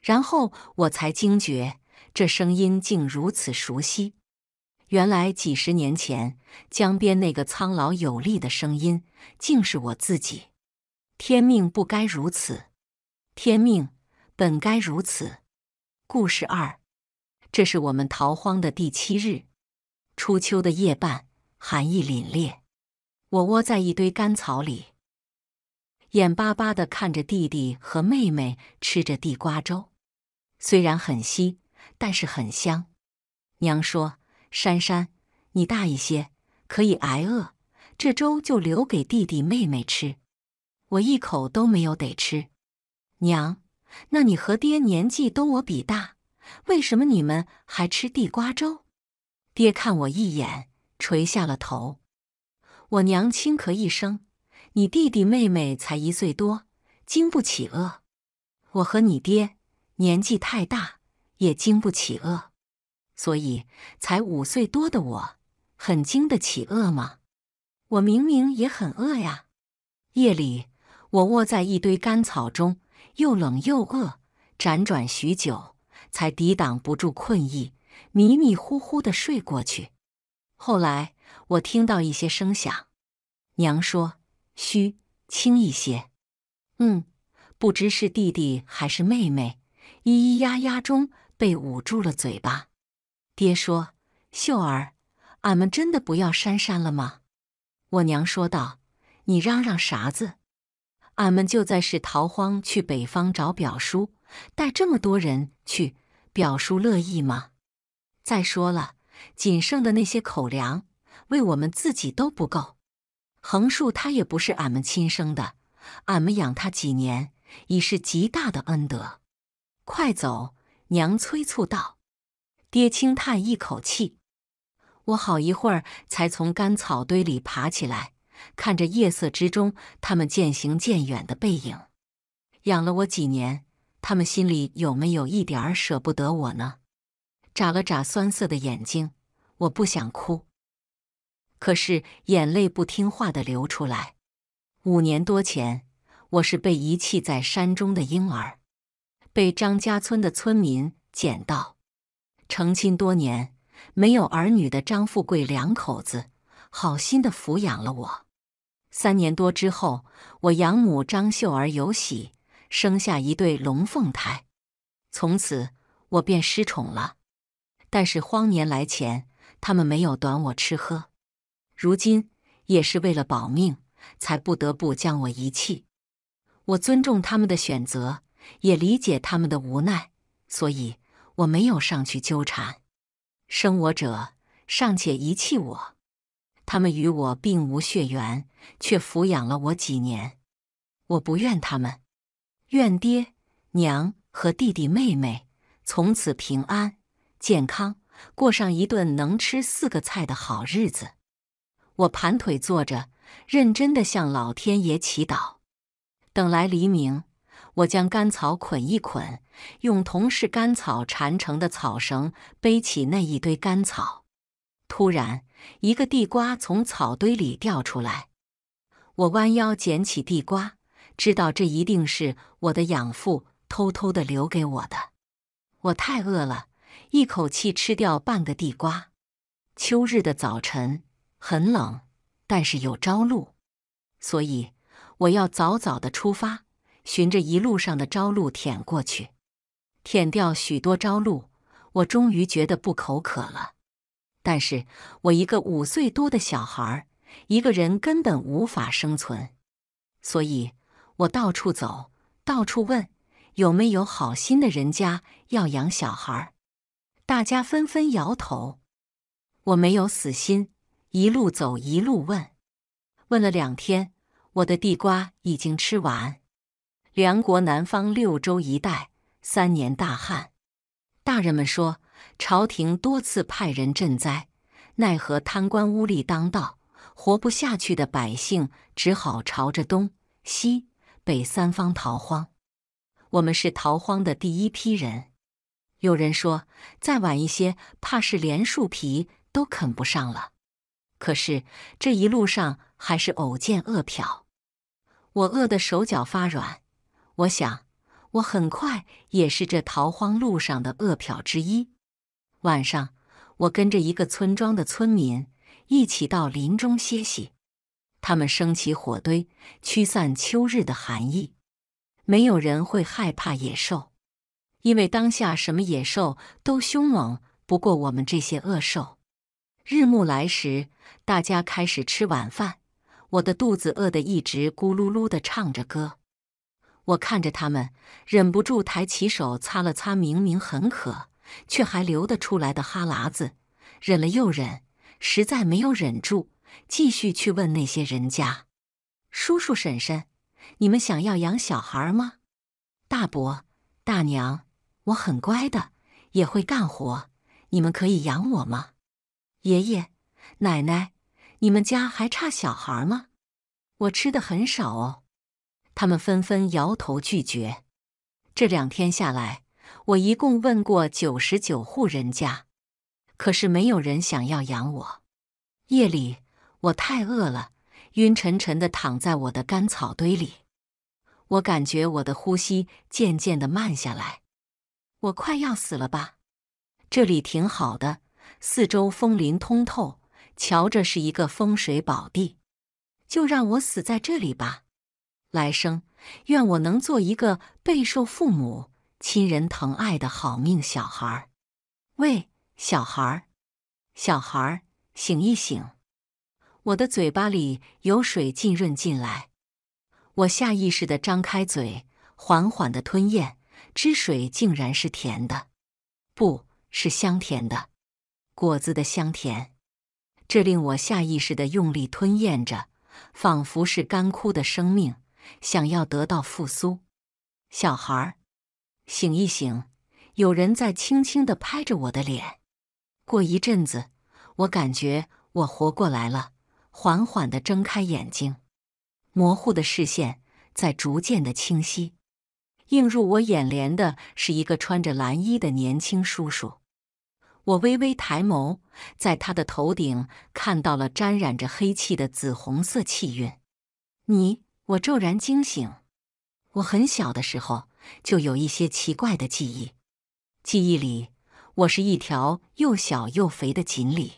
然后我才惊觉，这声音竟如此熟悉。原来几十年前江边那个苍老有力的声音，竟是我自己。天命不该如此，天命本该如此。故事二：这是我们逃荒的第七日，初秋的夜半。寒意凛冽，我窝在一堆干草里，眼巴巴地看着弟弟和妹妹吃着地瓜粥，虽然很稀，但是很香。娘说：“珊珊，你大一些，可以挨饿，这粥就留给弟弟妹妹吃。”我一口都没有得吃。娘，那你和爹年纪都我比大，为什么你们还吃地瓜粥？爹看我一眼。垂下了头，我娘轻咳一声：“你弟弟妹妹才一岁多，经不起饿；我和你爹年纪太大，也经不起饿。所以才五岁多的我，很经得起饿吗？我明明也很饿呀。”夜里，我卧在一堆干草中，又冷又饿，辗转许久，才抵挡不住困意，迷迷糊糊的睡过去。后来我听到一些声响，娘说：“嘘，轻一些。”嗯，不知是弟弟还是妹妹，咿咿呀呀中被捂住了嘴巴。爹说：“秀儿，俺们真的不要珊珊了吗？”我娘说道：“你嚷嚷啥子？俺们就在是逃荒去北方找表叔，带这么多人去，表叔乐意吗？再说了。”仅剩的那些口粮，喂我们自己都不够。横竖他也不是俺们亲生的，俺们养他几年已是极大的恩德。快走！娘催促道。爹轻叹一口气，我好一会儿才从干草堆里爬起来，看着夜色之中他们渐行渐远的背影。养了我几年，他们心里有没有一点舍不得我呢？眨了眨酸涩的眼睛，我不想哭，可是眼泪不听话的流出来。五年多前，我是被遗弃在山中的婴儿，被张家村的村民捡到。成亲多年没有儿女的张富贵两口子，好心的抚养了我。三年多之后，我养母张秀儿有喜，生下一对龙凤胎，从此我便失宠了。但是荒年来前，他们没有短我吃喝，如今也是为了保命，才不得不将我遗弃。我尊重他们的选择，也理解他们的无奈，所以我没有上去纠缠。生我者尚且遗弃我，他们与我并无血缘，却抚养了我几年，我不怨他们，怨爹娘和弟弟妹妹从此平安。健康，过上一顿能吃四个菜的好日子。我盘腿坐着，认真的向老天爷祈祷。等来黎明，我将干草捆一捆，用同是干草缠成的草绳背起那一堆干草。突然，一个地瓜从草堆里掉出来。我弯腰捡起地瓜，知道这一定是我的养父偷偷的留给我的。我太饿了。一口气吃掉半个地瓜。秋日的早晨很冷，但是有朝露，所以我要早早的出发，循着一路上的朝露舔过去，舔掉许多朝露，我终于觉得不口渴了。但是我一个五岁多的小孩，一个人根本无法生存，所以我到处走，到处问，有没有好心的人家要养小孩。大家纷纷摇头。我没有死心，一路走一路问，问了两天，我的地瓜已经吃完。梁国南方六州一带三年大旱，大人们说朝廷多次派人赈灾，奈何贪官污吏当道，活不下去的百姓只好朝着东西北三方逃荒。我们是逃荒的第一批人。有人说，再晚一些，怕是连树皮都啃不上了。可是这一路上还是偶见饿殍，我饿得手脚发软。我想，我很快也是这逃荒路上的饿殍之一。晚上，我跟着一个村庄的村民一起到林中歇息，他们生起火堆，驱散秋日的寒意。没有人会害怕野兽。因为当下什么野兽都凶猛不过我们这些恶兽。日暮来时，大家开始吃晚饭。我的肚子饿得一直咕噜噜地唱着歌。我看着他们，忍不住抬起手擦了擦明明很渴却还流得出来的哈喇子，忍了又忍，实在没有忍住，继续去问那些人家叔叔婶婶：“你们想要养小孩吗？”大伯、大娘。我很乖的，也会干活，你们可以养我吗？爷爷、奶奶，你们家还差小孩吗？我吃的很少哦。他们纷纷摇头拒绝。这两天下来，我一共问过九十九户人家，可是没有人想要养我。夜里我太饿了，晕沉沉的躺在我的干草堆里，我感觉我的呼吸渐渐的慢下来。我快要死了吧，这里挺好的，四周风林通透，瞧，着是一个风水宝地，就让我死在这里吧。来生，愿我能做一个备受父母、亲人疼爱的好命小孩喂，小孩小孩醒一醒！我的嘴巴里有水浸润进来，我下意识的张开嘴，缓缓的吞咽。汁水竟然是甜的，不是香甜的，果子的香甜。这令我下意识的用力吞咽着，仿佛是干枯的生命想要得到复苏。小孩，醒一醒！有人在轻轻的拍着我的脸。过一阵子，我感觉我活过来了，缓缓的睁开眼睛，模糊的视线在逐渐的清晰。映入我眼帘的是一个穿着蓝衣的年轻叔叔。我微微抬眸，在他的头顶看到了沾染着黑气的紫红色气韵。你，我骤然惊醒。我很小的时候就有一些奇怪的记忆，记忆里我是一条又小又肥的锦鲤，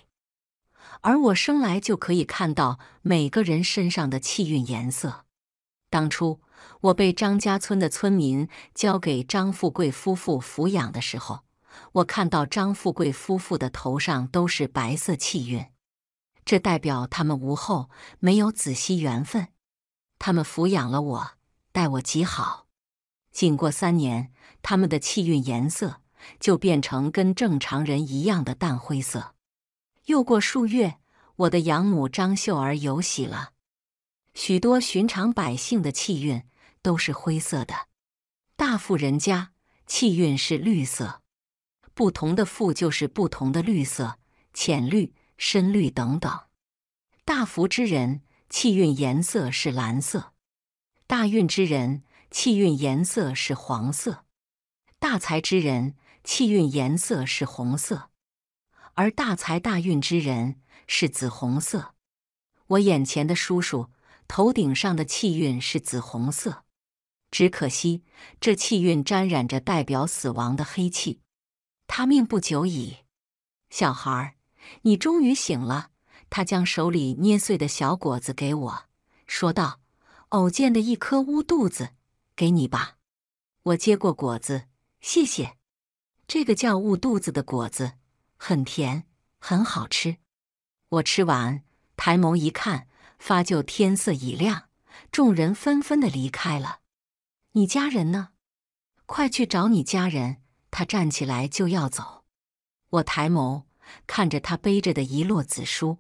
而我生来就可以看到每个人身上的气韵颜色。当初。我被张家村的村民交给张富贵夫妇抚养的时候，我看到张富贵夫妇的头上都是白色气运，这代表他们无后，没有子息缘分。他们抚养了我，待我极好。仅过三年，他们的气运颜色就变成跟正常人一样的淡灰色。又过数月，我的养母张秀儿有喜了，许多寻常百姓的气运。都是灰色的。大富人家气运是绿色，不同的富就是不同的绿色，浅绿、深绿等等。大福之人气运颜色是蓝色，大运之人气运颜色是黄色，大财之人气运颜色是红色，而大财大运之人是紫红色。我眼前的叔叔头顶上的气运是紫红色。只可惜，这气运沾染着代表死亡的黑气，他命不久矣。小孩儿，你终于醒了。他将手里捏碎的小果子给我，说道：“偶见的一颗乌肚子，给你吧。”我接过果子，谢谢。这个叫乌肚子的果子很甜，很好吃。我吃完，抬眸一看，发就天色已亮，众人纷纷的离开了。你家人呢？快去找你家人！他站起来就要走。我抬眸看着他背着的一摞子书，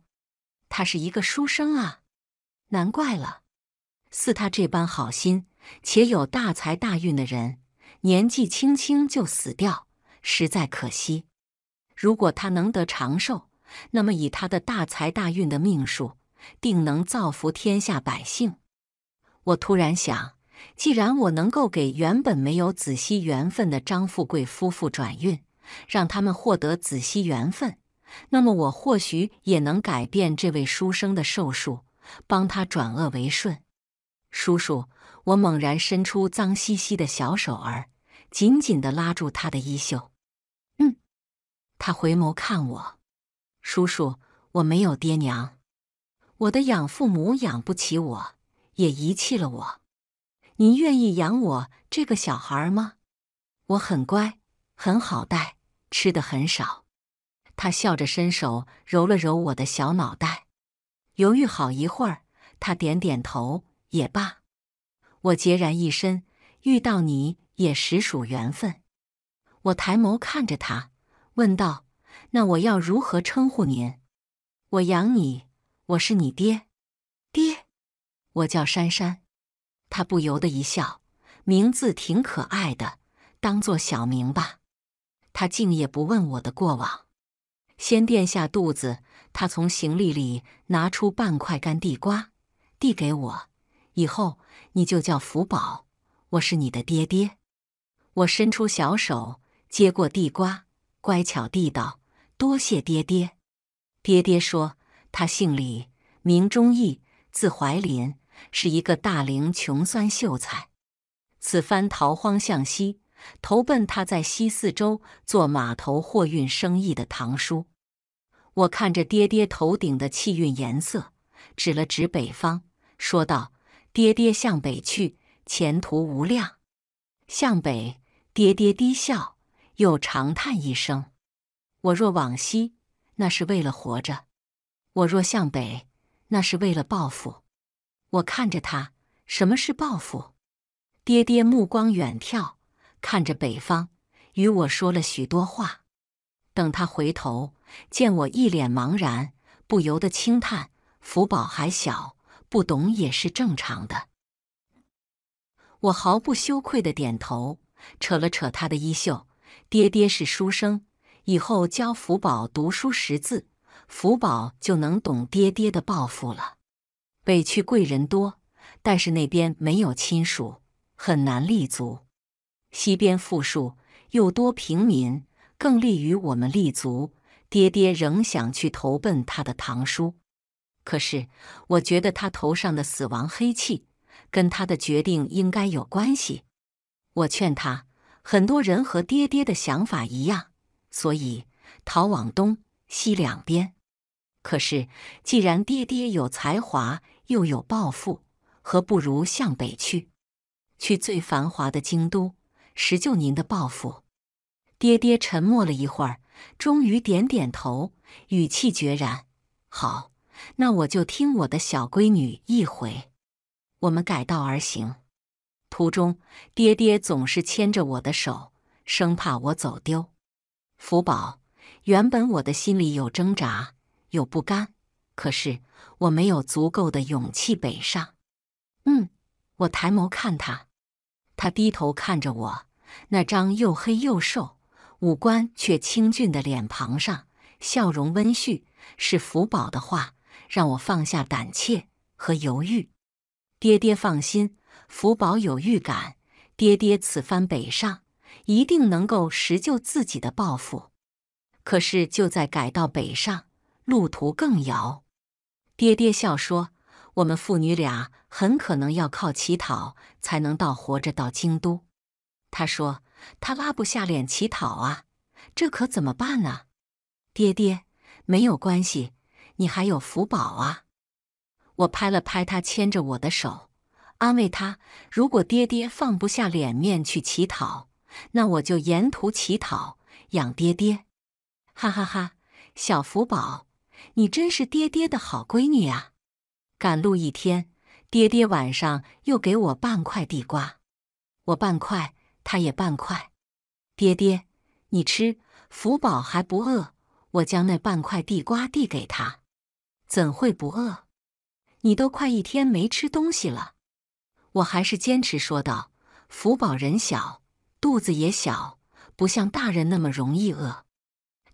他是一个书生啊，难怪了。似他这般好心且有大财大运的人，年纪轻轻就死掉，实在可惜。如果他能得长寿，那么以他的大财大运的命数，定能造福天下百姓。我突然想。既然我能够给原本没有子息缘分的张富贵夫妇转运，让他们获得子息缘分，那么我或许也能改变这位书生的寿数，帮他转恶为顺。叔叔，我猛然伸出脏兮兮的小手儿，紧紧的拉住他的衣袖。嗯，他回眸看我，叔叔，我没有爹娘，我的养父母养不起我，也遗弃了我。您愿意养我这个小孩吗？我很乖，很好带，吃的很少。他笑着伸手揉了揉我的小脑袋，犹豫好一会儿，他点点头，也罢。我孑然一身，遇到你也实属缘分。我抬眸看着他，问道：“那我要如何称呼您？”我养你，我是你爹。爹，我叫珊珊。他不由得一笑，名字挺可爱的，当做小名吧。他竟也不问我的过往，先垫下肚子。他从行李里拿出半块干地瓜，递给我。以后你就叫福宝，我是你的爹爹。我伸出小手接过地瓜，乖巧地道：“多谢爹爹。”爹爹说：“他姓李，名忠义，字怀林。”是一个大龄穷酸秀才，此番逃荒向西，投奔他在西四周做码头货运生意的堂叔。我看着爹爹头顶的气运颜色，指了指北方，说道：“爹爹向北去，前途无量。”向北，爹爹低笑，又长叹一声：“我若往西，那是为了活着；我若向北，那是为了报复。”我看着他，什么是报复？爹爹目光远眺，看着北方，与我说了许多话。等他回头，见我一脸茫然，不由得轻叹：“福宝还小，不懂也是正常的。”我毫不羞愧的点头，扯了扯他的衣袖：“爹爹是书生，以后教福宝读书识字，福宝就能懂爹爹的报复了。”北去贵人多，但是那边没有亲属，很难立足。西边富庶又多平民，更利于我们立足。爹爹仍想去投奔他的堂叔，可是我觉得他头上的死亡黑气跟他的决定应该有关系。我劝他，很多人和爹爹的想法一样，所以逃往东西两边。可是既然爹爹有才华，又有抱负，何不如向北去，去最繁华的京都，实就您的抱负。爹爹沉默了一会儿，终于点点头，语气决然：“好，那我就听我的小闺女一回，我们改道而行。”途中，爹爹总是牵着我的手，生怕我走丢。福宝，原本我的心里有挣扎，有不甘，可是。我没有足够的勇气北上。嗯，我抬眸看他，他低头看着我，那张又黑又瘦、五官却清俊的脸庞上，笑容温煦。是福宝的话让我放下胆怯和犹豫。爹爹放心，福宝有预感，爹爹此番北上一定能够实救自己的抱负。可是，就在改道北上，路途更遥。爹爹笑说：“我们父女俩很可能要靠乞讨才能到活着到京都。”他说：“他拉不下脸乞讨啊，这可怎么办呢？”爹爹没有关系，你还有福宝啊！我拍了拍他牵着我的手，安慰他：“如果爹爹放不下脸面去乞讨，那我就沿途乞讨养爹爹。”哈哈哈，小福宝。你真是爹爹的好闺女啊！赶路一天，爹爹晚上又给我半块地瓜，我半块，他也半块。爹爹，你吃，福宝还不饿？我将那半块地瓜递给他，怎会不饿？你都快一天没吃东西了。我还是坚持说道：“福宝人小，肚子也小，不像大人那么容易饿。”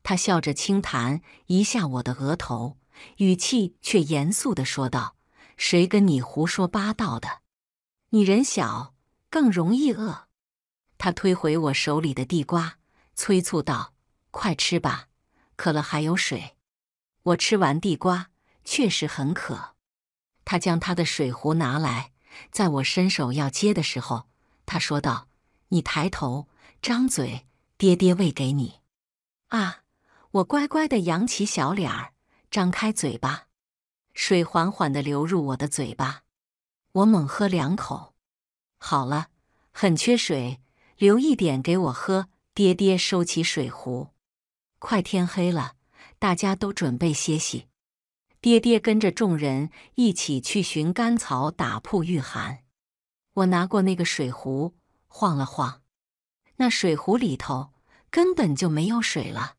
他笑着轻弹一下我的额头，语气却严肃的说道：“谁跟你胡说八道的？你人小，更容易饿。”他推回我手里的地瓜，催促道：“快吃吧，渴了还有水。”我吃完地瓜，确实很渴。他将他的水壶拿来，在我伸手要接的时候，他说道：“你抬头，张嘴，爹爹喂给你。”啊！我乖乖地扬起小脸儿，张开嘴巴，水缓缓地流入我的嘴巴。我猛喝两口，好了，很缺水，留一点给我喝。爹爹收起水壶，快天黑了，大家都准备歇息。爹爹跟着众人一起去寻甘草打铺御寒。我拿过那个水壶，晃了晃，那水壶里头根本就没有水了。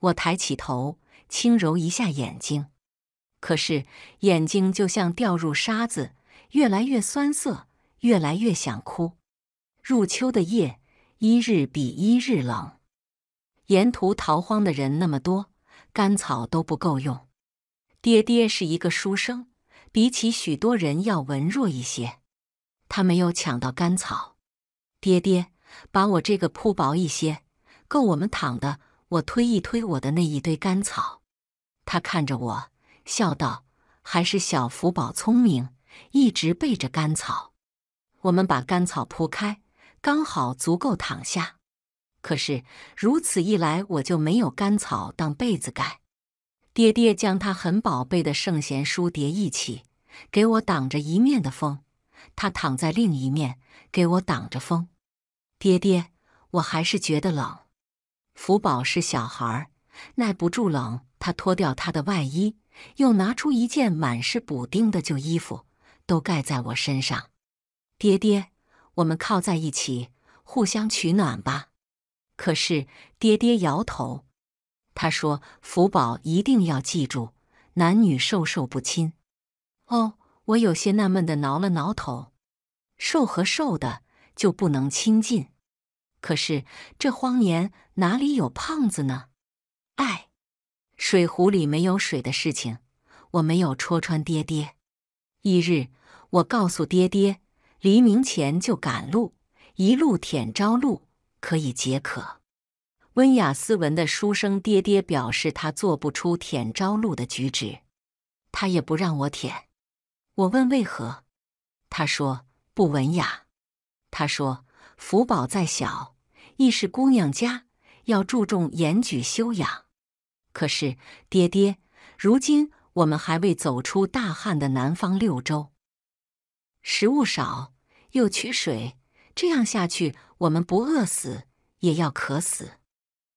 我抬起头，轻揉一下眼睛，可是眼睛就像掉入沙子，越来越酸涩，越来越想哭。入秋的夜，一日比一日冷。沿途逃荒的人那么多，干草都不够用。爹爹是一个书生，比起许多人要文弱一些，他没有抢到干草。爹爹，把我这个铺薄一些，够我们躺的。我推一推我的那一堆干草，他看着我笑道：“还是小福宝聪明，一直背着干草。”我们把干草铺开，刚好足够躺下。可是如此一来，我就没有干草当被子盖。爹爹将他很宝贝的圣贤书叠一起，给我挡着一面的风。他躺在另一面，给我挡着风。爹爹，我还是觉得冷。福宝是小孩儿，耐不住冷。他脱掉他的外衣，又拿出一件满是补丁的旧衣服，都盖在我身上。爹爹，我们靠在一起，互相取暖吧。可是爹爹摇头，他说：“福宝一定要记住，男女授受不亲。”哦，我有些纳闷的挠了挠头，瘦和瘦的就不能亲近。可是这荒年。哪里有胖子呢？哎，水壶里没有水的事情，我没有戳穿爹爹。一日，我告诉爹爹，黎明前就赶路，一路舔朝露可以解渴。温雅斯文的书生爹爹表示他做不出舔朝露的举止，他也不让我舔。我问为何，他说不文雅。他说福宝在小，亦是姑娘家。要注重言举修养，可是爹爹，如今我们还未走出大汉的南方六州，食物少又缺水，这样下去，我们不饿死也要渴死。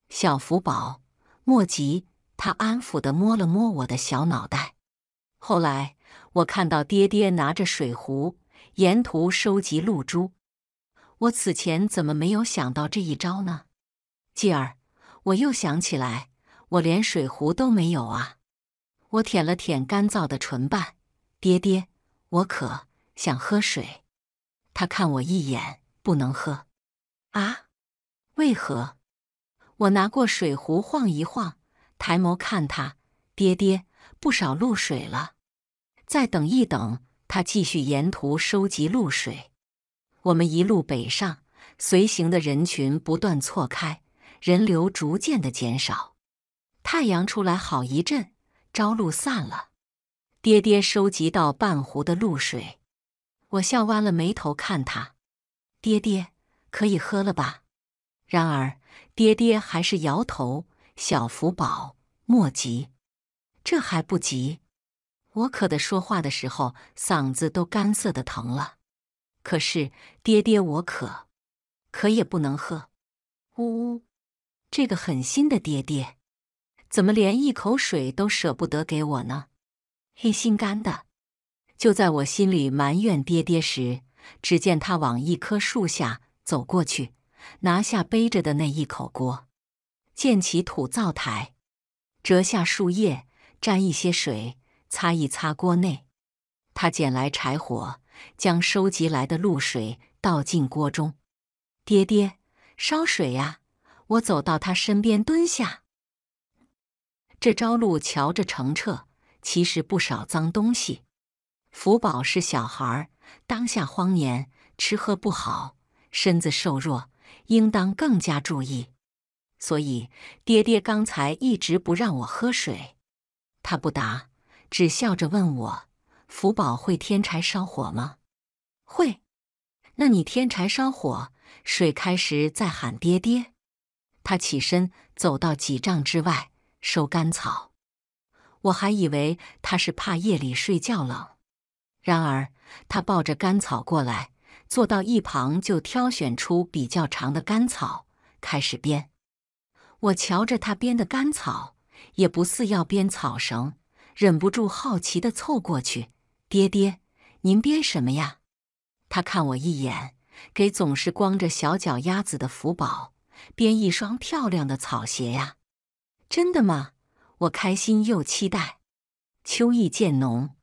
小福宝，莫急。他安抚地摸了摸我的小脑袋。后来我看到爹爹拿着水壶，沿途收集露珠。我此前怎么没有想到这一招呢？继而，我又想起来，我连水壶都没有啊！我舔了舔干燥的唇瓣，爹爹，我渴，想喝水。他看我一眼，不能喝。啊？为何？我拿过水壶晃一晃，抬眸看他，爹爹，不少露水了。再等一等。他继续沿途收集露水。我们一路北上，随行的人群不断错开。人流逐渐的减少，太阳出来好一阵，朝露散了。爹爹收集到半壶的露水，我笑弯了眉头看他。爹爹可以喝了吧？然而爹爹还是摇头。小福宝，莫急，这还不急。我渴的说话的时候嗓子都干涩的疼了。可是爹爹我渴，可也不能喝。呜呜。这个狠心的爹爹，怎么连一口水都舍不得给我呢？黑心肝的！就在我心里埋怨爹爹时，只见他往一棵树下走过去，拿下背着的那一口锅，建起土灶台，折下树叶，沾一些水，擦一擦锅内。他捡来柴火，将收集来的露水倒进锅中。爹爹，烧水呀！我走到他身边蹲下，这朝露瞧着澄澈，其实不少脏东西。福宝是小孩儿，当下荒年吃喝不好，身子瘦弱，应当更加注意。所以爹爹刚才一直不让我喝水。他不答，只笑着问我：“福宝会添柴烧火吗？”“会。”“那你添柴烧火，水开时再喊爹爹。”他起身走到几丈之外收干草，我还以为他是怕夜里睡觉冷，然而他抱着干草过来，坐到一旁就挑选出比较长的干草开始编。我瞧着他编的干草，也不似要编草绳，忍不住好奇的凑过去：“爹爹，您编什么呀？”他看我一眼，给总是光着小脚丫子的福宝。编一双漂亮的草鞋呀！真的吗？我开心又期待。秋意渐浓，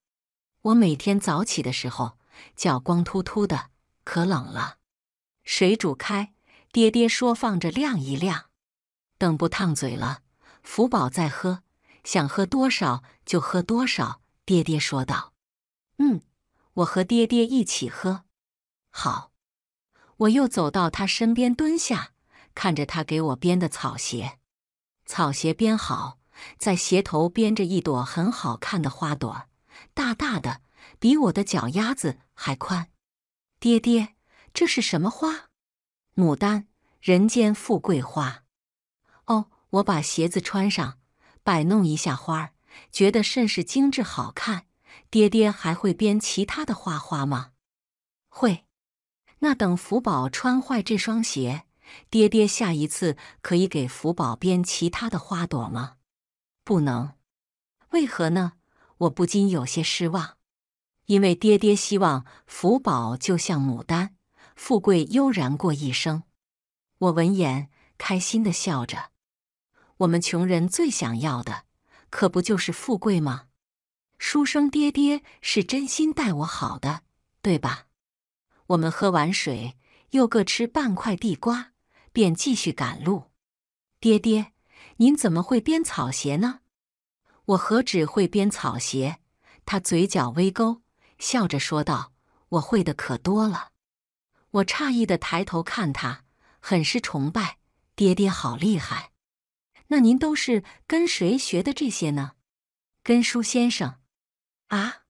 我每天早起的时候脚光秃秃的，可冷了。水煮开，爹爹说放着晾一晾，等不烫嘴了，福宝再喝，想喝多少就喝多少。爹爹说道：“嗯，我和爹爹一起喝。”好，我又走到他身边蹲下。看着他给我编的草鞋，草鞋编好，在鞋头编着一朵很好看的花朵，大大的，比我的脚丫子还宽。爹爹，这是什么花？牡丹，人间富贵花。哦，我把鞋子穿上，摆弄一下花儿，觉得甚是精致好看。爹爹还会编其他的花花吗？会。那等福宝穿坏这双鞋。爹爹，下一次可以给福宝编其他的花朵吗？不能，为何呢？我不禁有些失望，因为爹爹希望福宝就像牡丹，富贵悠然过一生。我闻言开心地笑着。我们穷人最想要的，可不就是富贵吗？书生爹爹是真心待我好的，对吧？我们喝完水，又各吃半块地瓜。便继续赶路，爹爹，您怎么会编草鞋呢？我何止会编草鞋？他嘴角微勾，笑着说道：“我会的可多了。”我诧异的抬头看他，很是崇拜：“爹爹好厉害！那您都是跟谁学的这些呢？”“跟书先生。”啊，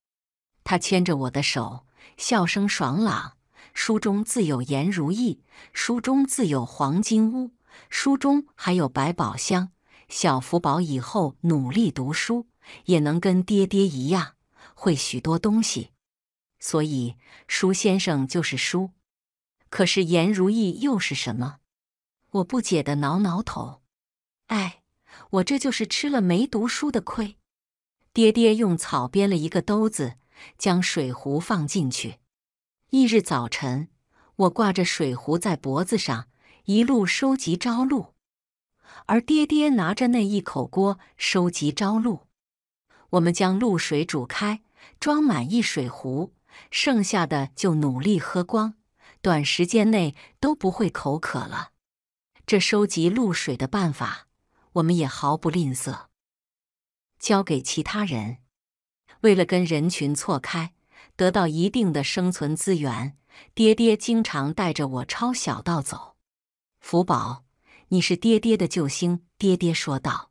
他牵着我的手，笑声爽朗。书中自有颜如玉，书中自有黄金屋，书中还有百宝箱。小福宝以后努力读书，也能跟爹爹一样，会许多东西。所以，书先生就是书。可是颜如意又是什么？我不解的挠挠头。哎，我这就是吃了没读书的亏。爹爹用草编了一个兜子，将水壶放进去。翌日早晨，我挂着水壶在脖子上，一路收集朝露；而爹爹拿着那一口锅收集朝露。我们将露水煮开，装满一水壶，剩下的就努力喝光，短时间内都不会口渴了。这收集露水的办法，我们也毫不吝啬，交给其他人。为了跟人群错开。得到一定的生存资源，爹爹经常带着我抄小道走。福宝，你是爹爹的救星。”爹爹说道。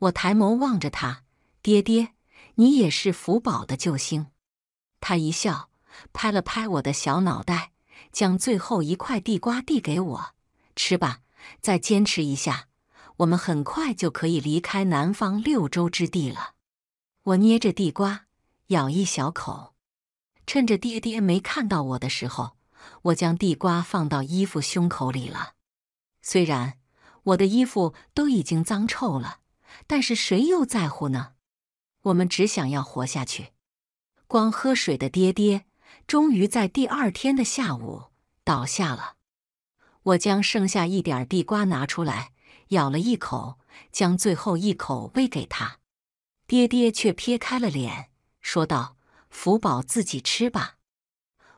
我抬眸望着他，“爹爹，你也是福宝的救星。”他一笑，拍了拍我的小脑袋，将最后一块地瓜递给我，“吃吧，再坚持一下，我们很快就可以离开南方六州之地了。”我捏着地瓜，咬一小口。趁着爹爹没看到我的时候，我将地瓜放到衣服胸口里了。虽然我的衣服都已经脏臭了，但是谁又在乎呢？我们只想要活下去。光喝水的爹爹终于在第二天的下午倒下了。我将剩下一点地瓜拿出来，咬了一口，将最后一口喂给他。爹爹却撇开了脸，说道。福宝自己吃吧。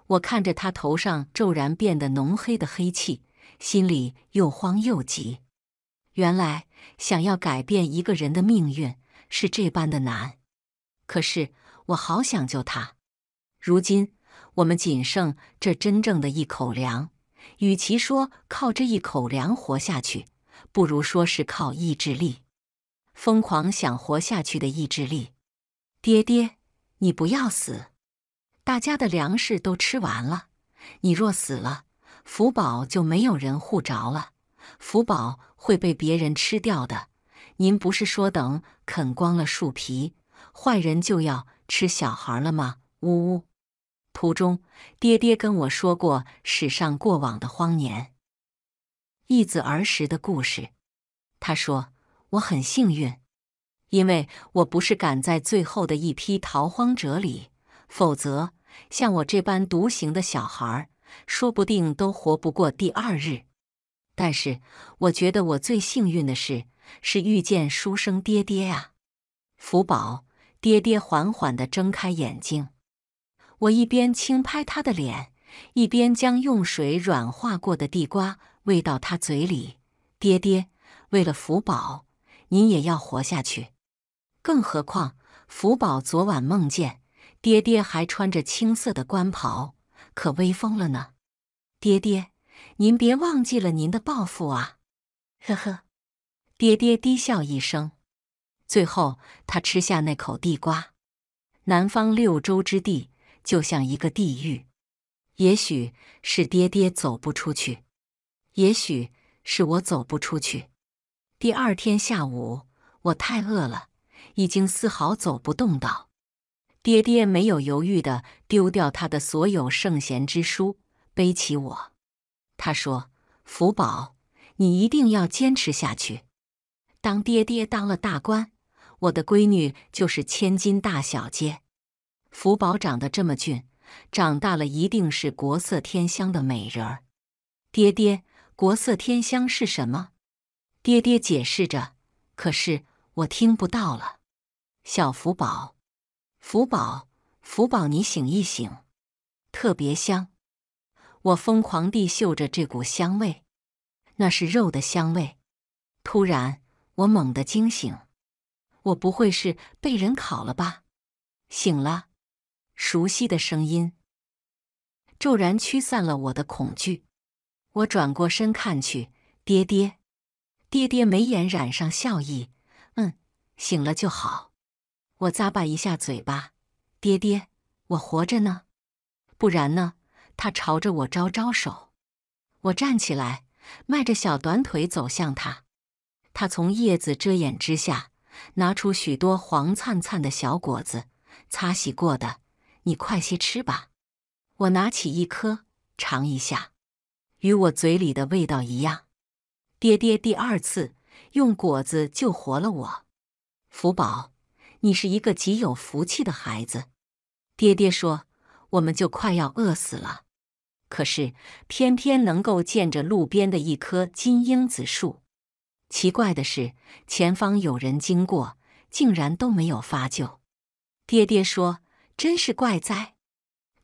我看着他头上骤然变得浓黑的黑气，心里又慌又急。原来想要改变一个人的命运是这般的难。可是我好想救他。如今我们仅剩这真正的一口粮，与其说靠这一口粮活下去，不如说是靠意志力，疯狂想活下去的意志力。爹爹。你不要死！大家的粮食都吃完了，你若死了，福宝就没有人护着了，福宝会被别人吃掉的。您不是说等啃光了树皮，坏人就要吃小孩了吗？呜呜！途中，爹爹跟我说过史上过往的荒年，义子儿时的故事。他说我很幸运。因为我不是赶在最后的一批逃荒者里，否则像我这般独行的小孩，说不定都活不过第二日。但是我觉得我最幸运的事是遇见书生爹爹啊，福宝，爹爹缓缓地睁开眼睛，我一边轻拍他的脸，一边将用水软化过的地瓜喂到他嘴里。爹爹，为了福宝，您也要活下去。更何况，福宝昨晚梦见爹爹还穿着青色的官袍，可威风了呢。爹爹，您别忘记了您的抱负啊！呵呵，爹爹低笑一声。最后，他吃下那口地瓜。南方六州之地，就像一个地狱。也许是爹爹走不出去，也许是我走不出去。第二天下午，我太饿了。已经丝毫走不动道，爹爹没有犹豫的丢掉他的所有圣贤之书，背起我。他说：“福宝，你一定要坚持下去。当爹爹当了大官，我的闺女就是千金大小姐。福宝长得这么俊，长大了一定是国色天香的美人儿。”爹爹，国色天香是什么？爹爹解释着，可是我听不到了。小福宝，福宝，福宝，你醒一醒，特别香。我疯狂地嗅着这股香味，那是肉的香味。突然，我猛地惊醒，我不会是被人烤了吧？醒了，熟悉的声音骤然驱散了我的恐惧。我转过身看去，爹爹，爹爹眉眼染上笑意，嗯，醒了就好。我咂巴一下嘴巴，爹爹，我活着呢，不然呢？他朝着我招招手，我站起来，迈着小短腿走向他。他从叶子遮掩之下拿出许多黄灿灿的小果子，擦洗过的，你快些吃吧。我拿起一颗尝一下，与我嘴里的味道一样。爹爹第二次用果子救活了我，福宝。你是一个极有福气的孩子，爹爹说，我们就快要饿死了，可是偏偏能够见着路边的一棵金樱子树。奇怪的是，前方有人经过，竟然都没有发救。爹爹说，真是怪哉。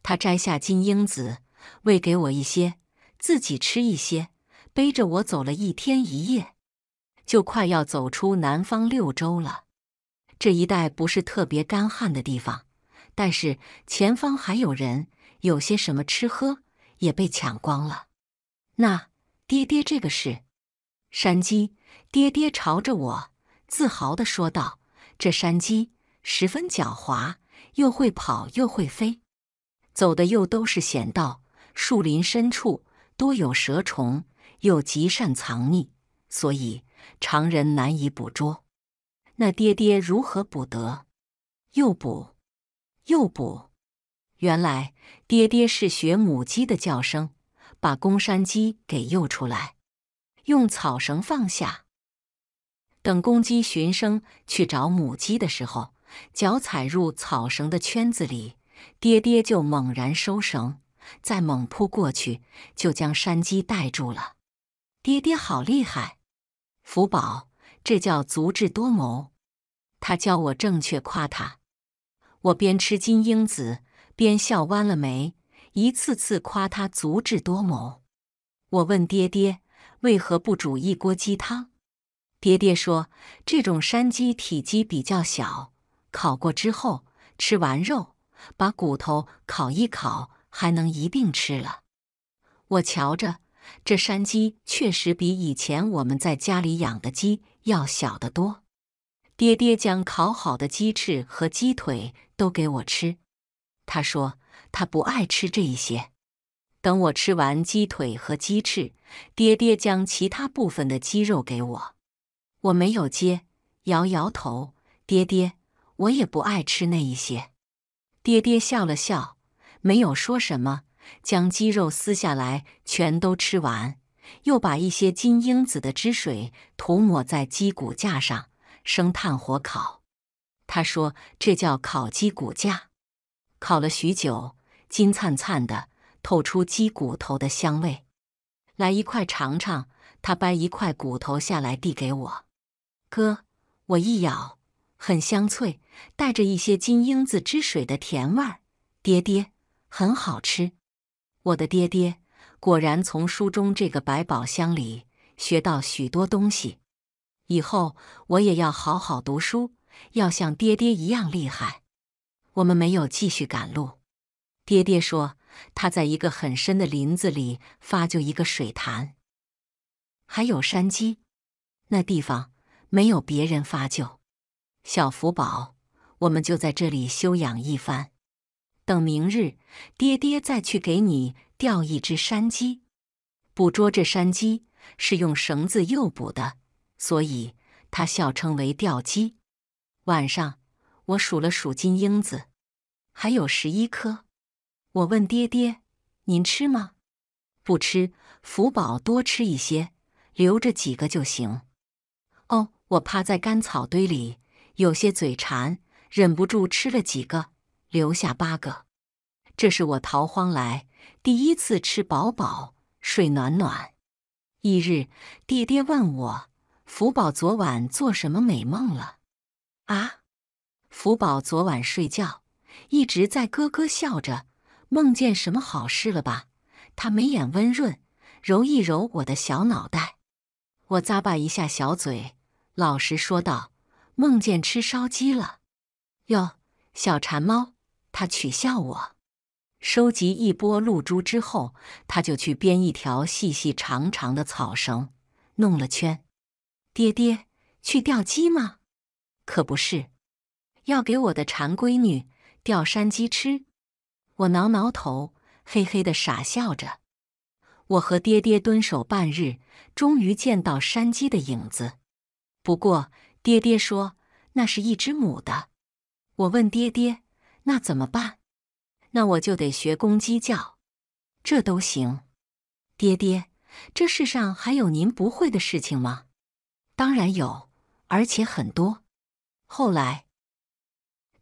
他摘下金樱子，喂给我一些，自己吃一些，背着我走了一天一夜，就快要走出南方六州了。这一带不是特别干旱的地方，但是前方还有人，有些什么吃喝也被抢光了。那爹爹，这个是山鸡。爹爹朝着我自豪地说道：“这山鸡十分狡猾，又会跑又会飞，走的又都是险道，树林深处多有蛇虫，又极善藏匿，所以常人难以捕捉。”那爹爹如何补得？又补，又补。原来爹爹是学母鸡的叫声，把公山鸡给诱出来，用草绳放下。等公鸡循声去找母鸡的时候，脚踩入草绳的圈子里，爹爹就猛然收绳，再猛扑过去，就将山鸡带住了。爹爹好厉害！福宝，这叫足智多谋。他教我正确夸他，我边吃金樱子边笑弯了眉，一次次夸他足智多谋。我问爹爹为何不煮一锅鸡汤，爹爹说这种山鸡体积比较小，烤过之后吃完肉，把骨头烤一烤还能一并吃了。我瞧着这山鸡确实比以前我们在家里养的鸡要小得多。爹爹将烤好的鸡翅和鸡腿都给我吃，他说他不爱吃这一些。等我吃完鸡腿和鸡翅，爹爹将其他部分的鸡肉给我，我没有接，摇摇头。爹爹，我也不爱吃那一些。爹爹笑了笑，没有说什么，将鸡肉撕下来全都吃完，又把一些金樱子的汁水涂抹在鸡骨架上。生炭火烤，他说：“这叫烤鸡骨架。”烤了许久，金灿灿的，透出鸡骨头的香味。来一块尝尝。他掰一块骨头下来，递给我。哥，我一咬，很香脆，带着一些金樱子汁水的甜味儿。爹爹，很好吃。我的爹爹果然从书中这个百宝箱里学到许多东西。以后我也要好好读书，要像爹爹一样厉害。我们没有继续赶路，爹爹说他在一个很深的林子里发就一个水潭，还有山鸡。那地方没有别人发就，小福宝，我们就在这里休养一番。等明日爹爹再去给你钓一只山鸡。捕捉这山鸡是用绳子诱捕的。所以，他笑称为“吊机”。晚上，我数了数金樱子，还有十一颗。我问爹爹：“您吃吗？”“不吃，福宝多吃一些，留着几个就行。”哦，我趴在干草堆里，有些嘴馋，忍不住吃了几个，留下八个。这是我逃荒来第一次吃饱饱、睡暖暖。翌日，爹爹问我。福宝昨晚做什么美梦了？啊，福宝昨晚睡觉一直在咯咯笑着，梦见什么好事了吧？他眉眼温润，揉一揉我的小脑袋。我咂吧一下小嘴，老实说道：“梦见吃烧鸡了。”哟，小馋猫，他取笑我。收集一波露珠之后，他就去编一条细细长长的草绳，弄了圈。爹爹去钓鸡吗？可不是，要给我的馋闺女钓山鸡吃。我挠挠头，嘿嘿的傻笑着。我和爹爹蹲守半日，终于见到山鸡的影子。不过爹爹说那是一只母的。我问爹爹那怎么办？那我就得学公鸡叫，这都行。爹爹，这世上还有您不会的事情吗？当然有，而且很多。后来，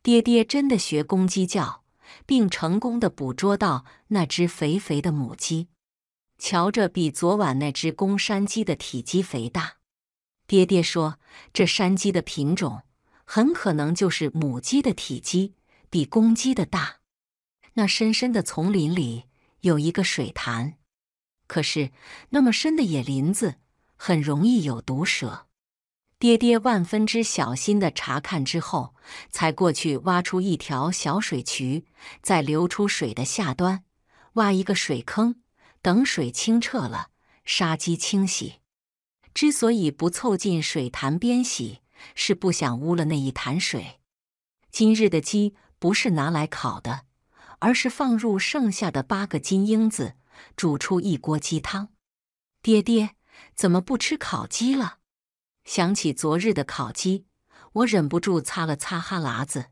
爹爹真的学公鸡叫，并成功的捕捉到那只肥肥的母鸡，瞧着比昨晚那只公山鸡的体积肥大。爹爹说，这山鸡的品种很可能就是母鸡的，体积比公鸡的大。那深深的丛林里有一个水潭，可是那么深的野林子。很容易有毒蛇。爹爹万分之小心的查看之后，才过去挖出一条小水渠，在流出水的下端挖一个水坑，等水清澈了，杀鸡清洗。之所以不凑近水潭边洗，是不想污了那一潭水。今日的鸡不是拿来烤的，而是放入剩下的八个金英子，煮出一锅鸡汤。爹爹。怎么不吃烤鸡了？想起昨日的烤鸡，我忍不住擦了擦哈喇子。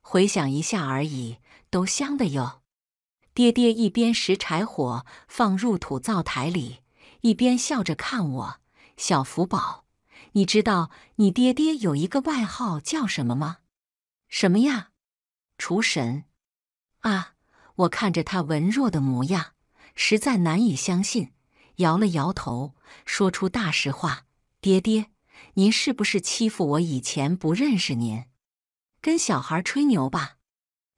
回想一下而已，都香的哟。爹爹一边拾柴火放入土灶台里，一边笑着看我：“小福宝，你知道你爹爹有一个外号叫什么吗？”“什么呀？”“厨神。”啊！我看着他文弱的模样，实在难以相信，摇了摇头。说出大实话，爹爹，您是不是欺负我以前不认识您，跟小孩吹牛吧，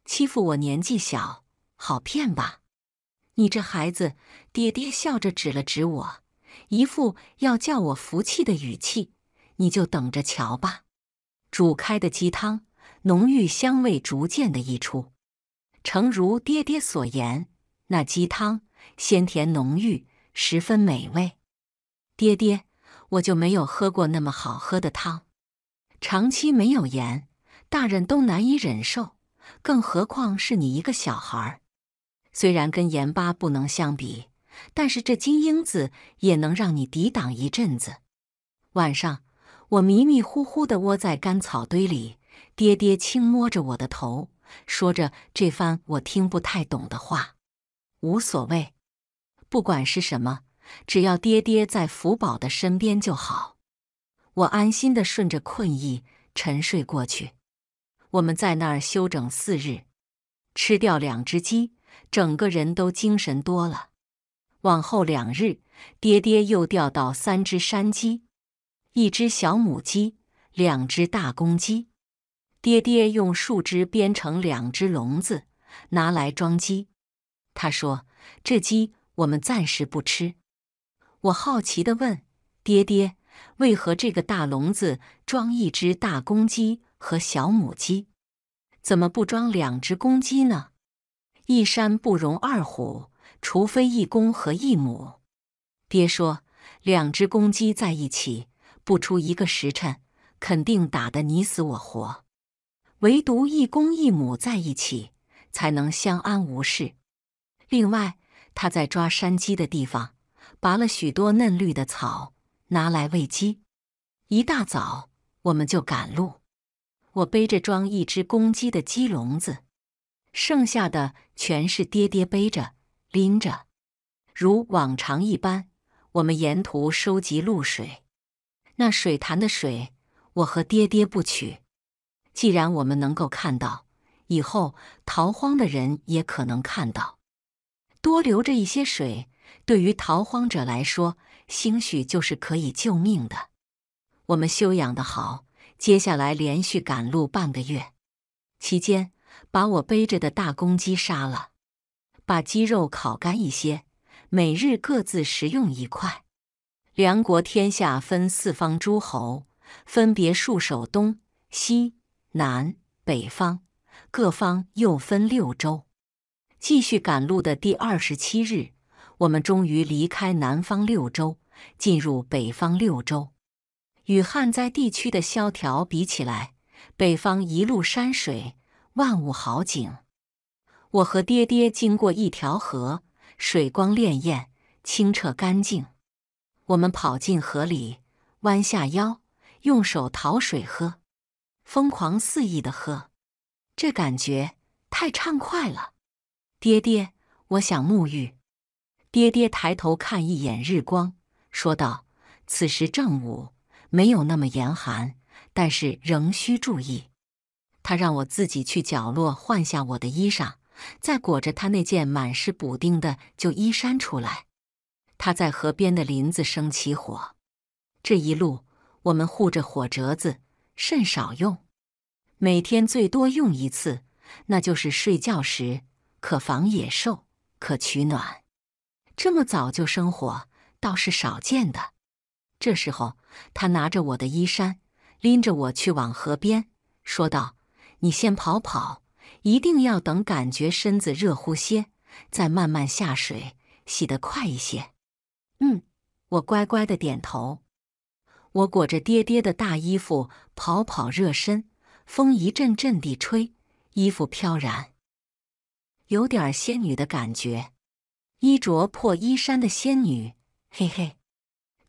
欺负我年纪小，好骗吧？你这孩子，爹爹笑着指了指我，一副要叫我服气的语气。你就等着瞧吧。煮开的鸡汤，浓郁香味逐渐的溢出。诚如爹爹所言，那鸡汤鲜甜浓郁，十分美味。爹爹，我就没有喝过那么好喝的汤。长期没有盐，大人都难以忍受，更何况是你一个小孩儿。虽然跟盐巴不能相比，但是这金英子也能让你抵挡一阵子。晚上，我迷迷糊糊地窝在干草堆里，爹爹轻摸着我的头，说着这番我听不太懂的话。无所谓，不管是什么。只要爹爹在福宝的身边就好，我安心的顺着困意沉睡过去。我们在那儿休整四日，吃掉两只鸡，整个人都精神多了。往后两日，爹爹又钓到三只山鸡，一只小母鸡，两只大公鸡。爹爹用树枝编成两只笼子，拿来装鸡。他说：“这鸡我们暂时不吃。”我好奇的问：“爹爹，为何这个大笼子装一只大公鸡和小母鸡，怎么不装两只公鸡呢？一山不容二虎，除非一公和一母。”爹说：“两只公鸡在一起，不出一个时辰，肯定打得你死我活。唯独一公一母在一起，才能相安无事。另外，他在抓山鸡的地方。”拔了许多嫩绿的草，拿来喂鸡。一大早，我们就赶路。我背着装一只公鸡的鸡笼子，剩下的全是爹爹背着拎着。如往常一般，我们沿途收集露水。那水潭的水，我和爹爹不取。既然我们能够看到，以后逃荒的人也可能看到，多留着一些水。对于逃荒者来说，兴许就是可以救命的。我们休养得好，接下来连续赶路半个月，期间把我背着的大公鸡杀了，把鸡肉烤干一些，每日各自食用一块。梁国天下分四方诸侯，分别戍守东西南北方，各方又分六州。继续赶路的第二十七日。我们终于离开南方六州，进入北方六州。与旱灾地区的萧条比起来，北方一路山水，万物好景。我和爹爹经过一条河，水光潋滟，清澈干净。我们跑进河里，弯下腰，用手淘水喝，疯狂肆意的喝，这感觉太畅快了。爹爹，我想沐浴。爹爹抬头看一眼日光，说道：“此时正午，没有那么严寒，但是仍需注意。”他让我自己去角落换下我的衣裳，再裹着他那件满是补丁的旧衣衫出来。他在河边的林子生起火，这一路我们护着火折子，甚少用，每天最多用一次，那就是睡觉时，可防野兽，可取暖。这么早就生火，倒是少见的。这时候，他拿着我的衣衫，拎着我去往河边，说道：“你先跑跑，一定要等感觉身子热乎些，再慢慢下水，洗得快一些。”嗯，我乖乖的点头。我裹着爹爹的大衣服跑跑热身，风一阵阵地吹，衣服飘然，有点仙女的感觉。衣着破衣衫的仙女，嘿嘿。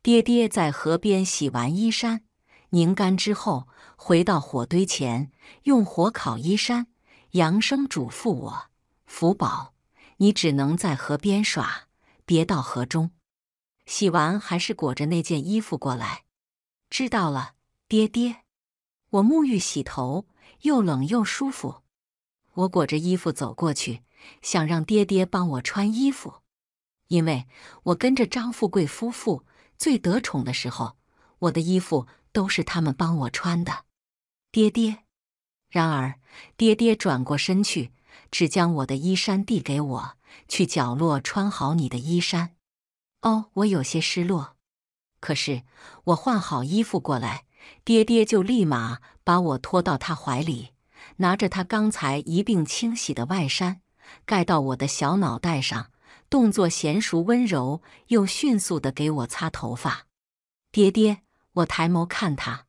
爹爹在河边洗完衣衫，拧干之后，回到火堆前用火烤衣衫。杨生嘱咐我：“福宝，你只能在河边耍，别到河中。洗完还是裹着那件衣服过来。”知道了，爹爹。我沐浴洗头，又冷又舒服。我裹着衣服走过去。想让爹爹帮我穿衣服，因为我跟着张富贵夫妇最得宠的时候，我的衣服都是他们帮我穿的，爹爹。然而，爹爹转过身去，只将我的衣衫递给我，去角落穿好你的衣衫。哦，我有些失落。可是，我换好衣服过来，爹爹就立马把我拖到他怀里，拿着他刚才一并清洗的外衫。盖到我的小脑袋上，动作娴熟、温柔又迅速的给我擦头发。爹爹，我抬眸看他，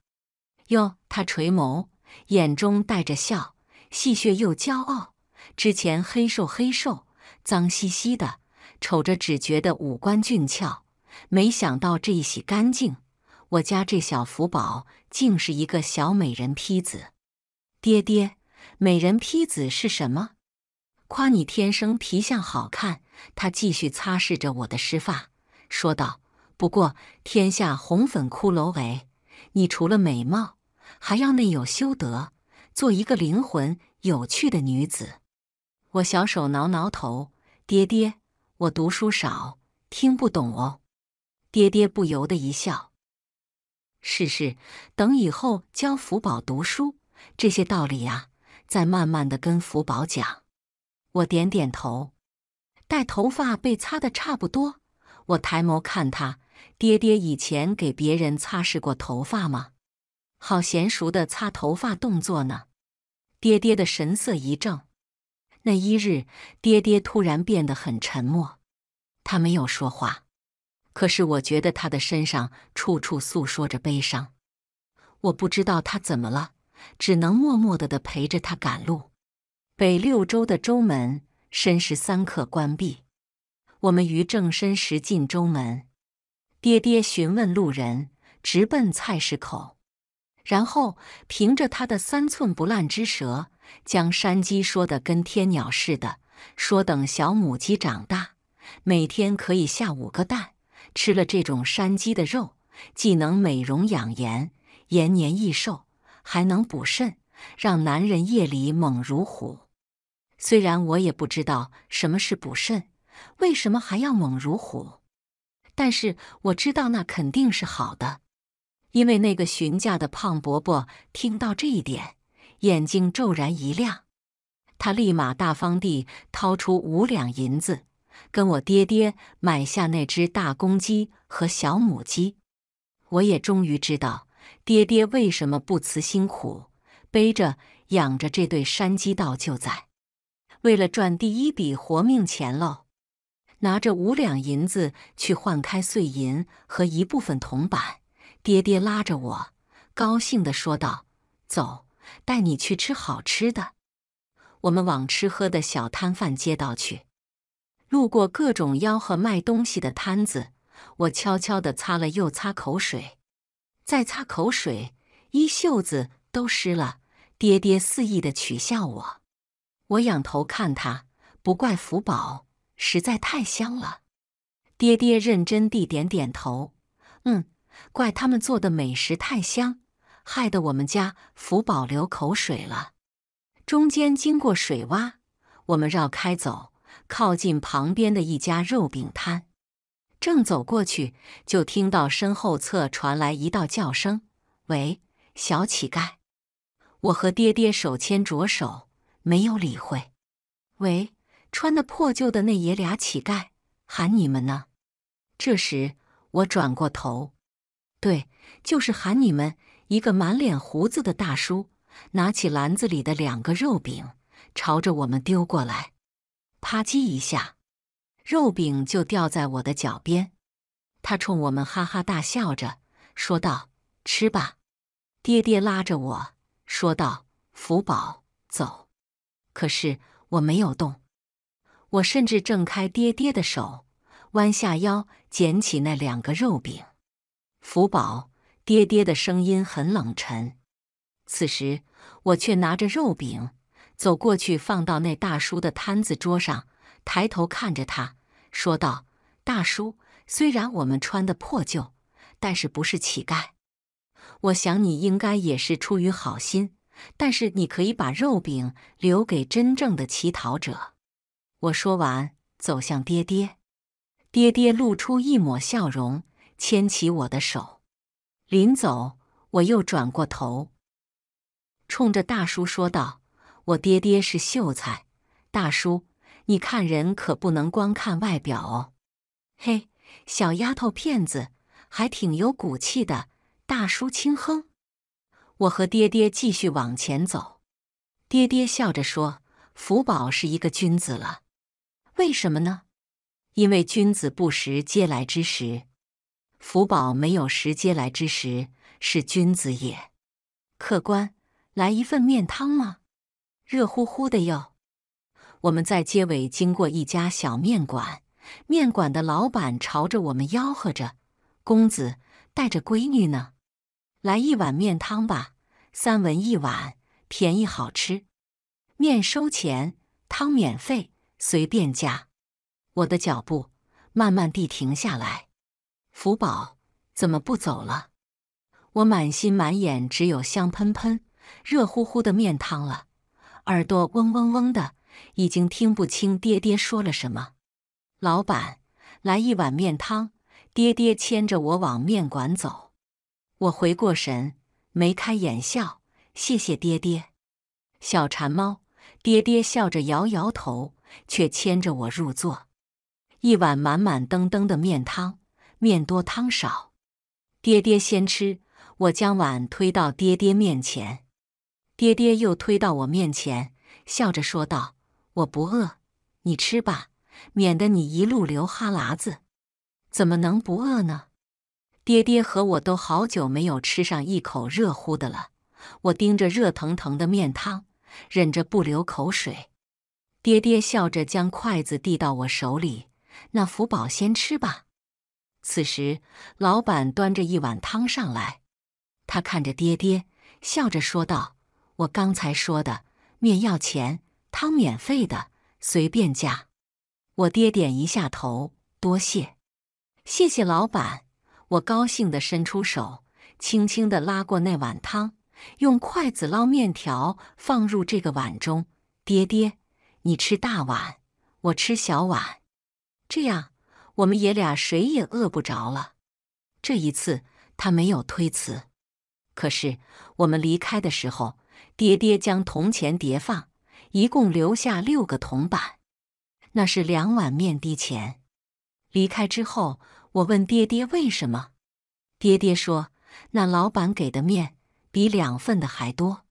哟，他垂眸，眼中带着笑，戏谑又骄傲。之前黑瘦黑瘦、脏兮兮的，瞅着只觉得五官俊俏，没想到这一洗干净，我家这小福宝竟是一个小美人坯子。爹爹，美人坯子是什么？夸你天生皮相好看，他继续擦拭着我的湿发，说道：“不过天下红粉骷髅为，你除了美貌，还要内有修德，做一个灵魂有趣的女子。”我小手挠挠头：“爹爹，我读书少，听不懂哦。”爹爹不由得一笑：“是是，等以后教福宝读书，这些道理呀，再慢慢的跟福宝讲。”我点点头，待头发被擦得差不多，我抬眸看他。爹爹以前给别人擦拭过头发吗？好娴熟的擦头发动作呢。爹爹的神色一怔。那一日，爹爹突然变得很沉默，他没有说话，可是我觉得他的身上处处诉说着悲伤。我不知道他怎么了，只能默默的的陪着他赶路。北六州的州门申时三刻关闭，我们于正申时进州门。爹爹询问路人，直奔菜市口，然后凭着他的三寸不烂之舌，将山鸡说得跟天鸟似的，说等小母鸡长大，每天可以下五个蛋。吃了这种山鸡的肉，既能美容养颜、延年益寿，还能补肾，让男人夜里猛如虎。虽然我也不知道什么是补肾，为什么还要猛如虎，但是我知道那肯定是好的。因为那个询价的胖伯伯听到这一点，眼睛骤然一亮，他立马大方地掏出五两银子，跟我爹爹买下那只大公鸡和小母鸡。我也终于知道爹爹为什么不辞辛苦背着养着这对山鸡到旧宰。为了赚第一笔活命钱喽，拿着五两银子去换开碎银和一部分铜板。爹爹拉着我，高兴的说道：“走，带你去吃好吃的。”我们往吃喝的小摊贩街道去，路过各种吆喝卖东西的摊子，我悄悄的擦了又擦口水，再擦口水，衣袖子都湿了。爹爹肆意的取笑我。我仰头看他，不怪福宝，实在太香了。爹爹认真地点点头，嗯，怪他们做的美食太香，害得我们家福宝流口水了。中间经过水洼，我们绕开走，靠近旁边的一家肉饼摊。正走过去，就听到身后侧传来一道叫声：“喂，小乞丐！”我和爹爹手牵着手。没有理会。喂，穿的破旧的那爷俩乞丐，喊你们呢。这时我转过头，对，就是喊你们。一个满脸胡子的大叔拿起篮子里的两个肉饼，朝着我们丢过来，啪叽一下，肉饼就掉在我的脚边。他冲我们哈哈大笑着说道：“吃吧。”爹爹拉着我说道：“福宝，走。”可是我没有动，我甚至挣开爹爹的手，弯下腰捡起那两个肉饼。福宝，爹爹的声音很冷沉。此时，我却拿着肉饼走过去，放到那大叔的摊子桌上，抬头看着他，说道：“大叔，虽然我们穿的破旧，但是不是乞丐。我想你应该也是出于好心。”但是你可以把肉饼留给真正的乞讨者。我说完，走向爹爹。爹爹露出一抹笑容，牵起我的手。临走，我又转过头，冲着大叔说道：“我爹爹是秀才，大叔，你看人可不能光看外表哦。”“嘿，小丫头片子，还挺有骨气的。”大叔轻哼。我和爹爹继续往前走，爹爹笑着说：“福宝是一个君子了，为什么呢？因为君子不食嗟来之食，福宝没有食嗟来之食，是君子也。”客官，来一份面汤吗？热乎乎的哟。我们在街尾经过一家小面馆，面馆的老板朝着我们吆喝着：“公子带着闺女呢。”来一碗面汤吧，三文一碗，便宜好吃。面收钱，汤免费，随便加。我的脚步慢慢地停下来，福宝怎么不走了？我满心满眼只有香喷喷、热乎乎的面汤了，耳朵嗡嗡嗡的，已经听不清爹爹说了什么。老板，来一碗面汤。爹爹牵着我往面馆走。我回过神，眉开眼笑，谢谢爹爹。小馋猫，爹爹笑着摇摇头，却牵着我入座。一碗满满登登的面汤，面多汤少。爹爹先吃，我将碗推到爹爹面前，爹爹又推到我面前，笑着说道：“我不饿，你吃吧，免得你一路流哈喇子。”怎么能不饿呢？爹爹和我都好久没有吃上一口热乎的了。我盯着热腾腾的面汤，忍着不流口水。爹爹笑着将筷子递到我手里：“那福宝先吃吧。”此时，老板端着一碗汤上来，他看着爹爹，笑着说道：“我刚才说的，面要钱，汤免费的，随便加。”我爹点一下头：“多谢，谢谢老板。”我高兴地伸出手，轻轻地拉过那碗汤，用筷子捞面条放入这个碗中。爹爹，你吃大碗，我吃小碗，这样我们爷俩谁也饿不着了。这一次他没有推辞。可是我们离开的时候，爹爹将铜钱叠放，一共留下六个铜板，那是两碗面的钱。离开之后。我问爹爹为什么，爹爹说那老板给的面比两份的还多。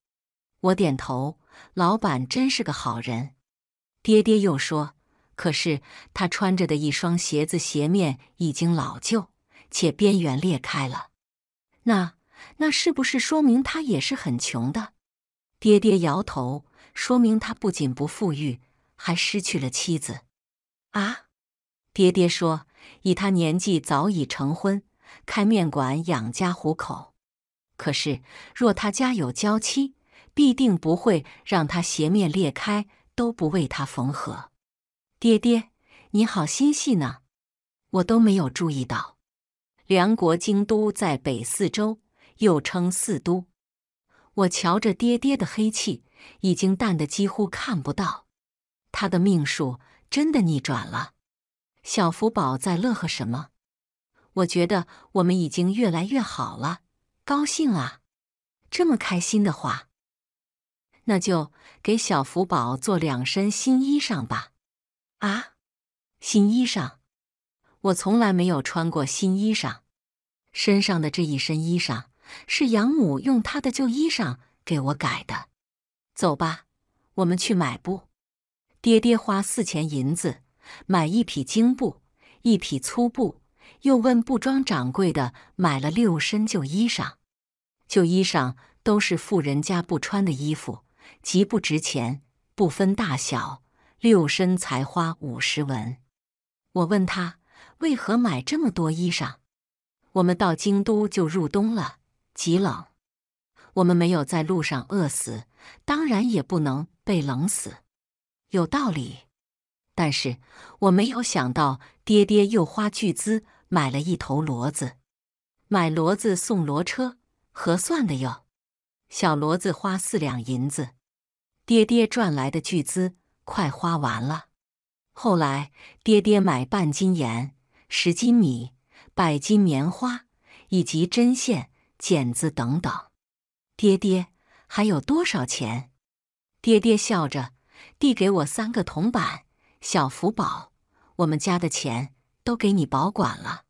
我点头，老板真是个好人。爹爹又说，可是他穿着的一双鞋子鞋面已经老旧，且边缘裂开了。那那是不是说明他也是很穷的？爹爹摇头，说明他不仅不富裕，还失去了妻子。啊，爹爹说。以他年纪早已成婚，开面馆养家糊口。可是若他家有娇妻，必定不会让他鞋面裂开都不为他缝合。爹爹，你好心细呢，我都没有注意到。梁国京都在北四州，又称四都。我瞧着爹爹的黑气已经淡得几乎看不到，他的命数真的逆转了。小福宝在乐呵什么？我觉得我们已经越来越好了，高兴啊！这么开心的话，那就给小福宝做两身新衣裳吧。啊，新衣裳！我从来没有穿过新衣裳，身上的这一身衣裳是养母用她的旧衣裳给我改的。走吧，我们去买布。爹爹花四钱银子。买一匹精布，一匹粗布，又问布庄掌柜的买了六身旧衣裳。旧衣裳都是富人家不穿的衣服，极不值钱，不分大小，六身才花五十文。我问他为何买这么多衣裳？我们到京都就入冬了，极冷。我们没有在路上饿死，当然也不能被冷死。有道理。但是我没有想到，爹爹又花巨资买了一头骡子，买骡子送骡车，合算的哟。小骡子花四两银子，爹爹赚来的巨资快花完了。后来爹爹买半斤盐、十斤米、百斤棉花以及针线、剪子等等。爹爹还有多少钱？爹爹笑着递给我三个铜板。小福宝，我们家的钱都给你保管了。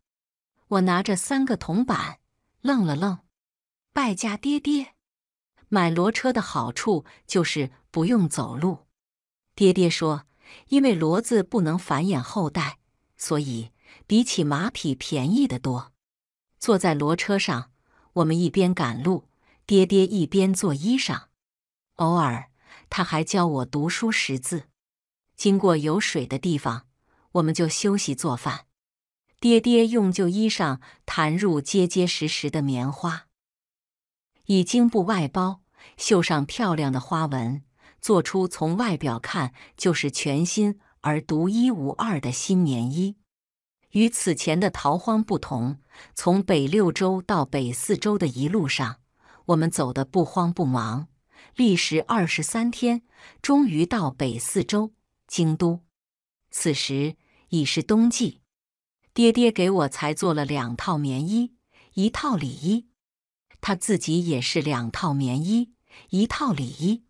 我拿着三个铜板，愣了愣。败家爹爹，买骡车的好处就是不用走路。爹爹说，因为骡子不能繁衍后代，所以比起马匹便宜的多。坐在骡车上，我们一边赶路，爹爹一边做衣裳，偶尔他还教我读书识字。经过有水的地方，我们就休息做饭。爹爹用旧衣裳弹入结结实实的棉花，以经布外包，绣上漂亮的花纹，做出从外表看就是全新而独一无二的新棉衣。与此前的逃荒不同，从北六州到北四州的一路上，我们走得不慌不忙，历时二十三天，终于到北四州。京都，此时已是冬季。爹爹给我才做了两套棉衣，一套里衣；他自己也是两套棉衣，一套里衣。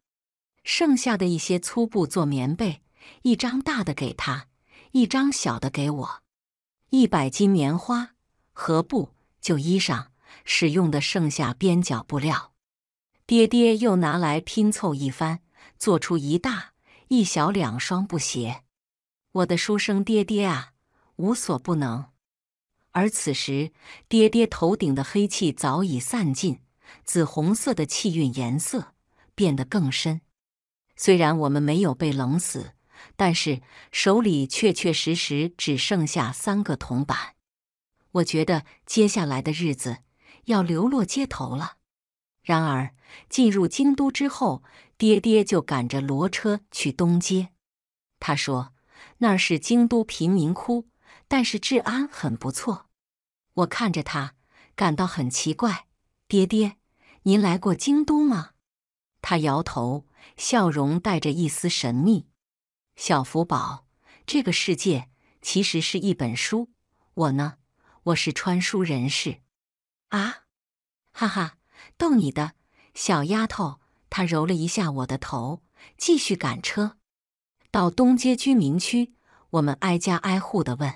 剩下的一些粗布做棉被，一张大的给他，一张小的给我。一百斤棉花、和布、旧衣裳使用的剩下边角布料，爹爹又拿来拼凑一番，做出一大。一小两双布鞋，我的书生爹爹啊，无所不能。而此时，爹爹头顶的黑气早已散尽，紫红色的气运颜色变得更深。虽然我们没有被冷死，但是手里确确实实只剩下三个铜板。我觉得接下来的日子要流落街头了。然而，进入京都之后。爹爹就赶着骡车去东街，他说：“那是京都贫民窟，但是治安很不错。”我看着他，感到很奇怪：“爹爹，您来过京都吗？”他摇头，笑容带着一丝神秘：“小福宝，这个世界其实是一本书。我呢，我是穿书人士。”啊！哈哈，逗你的，小丫头。他揉了一下我的头，继续赶车，到东街居民区，我们挨家挨户的问，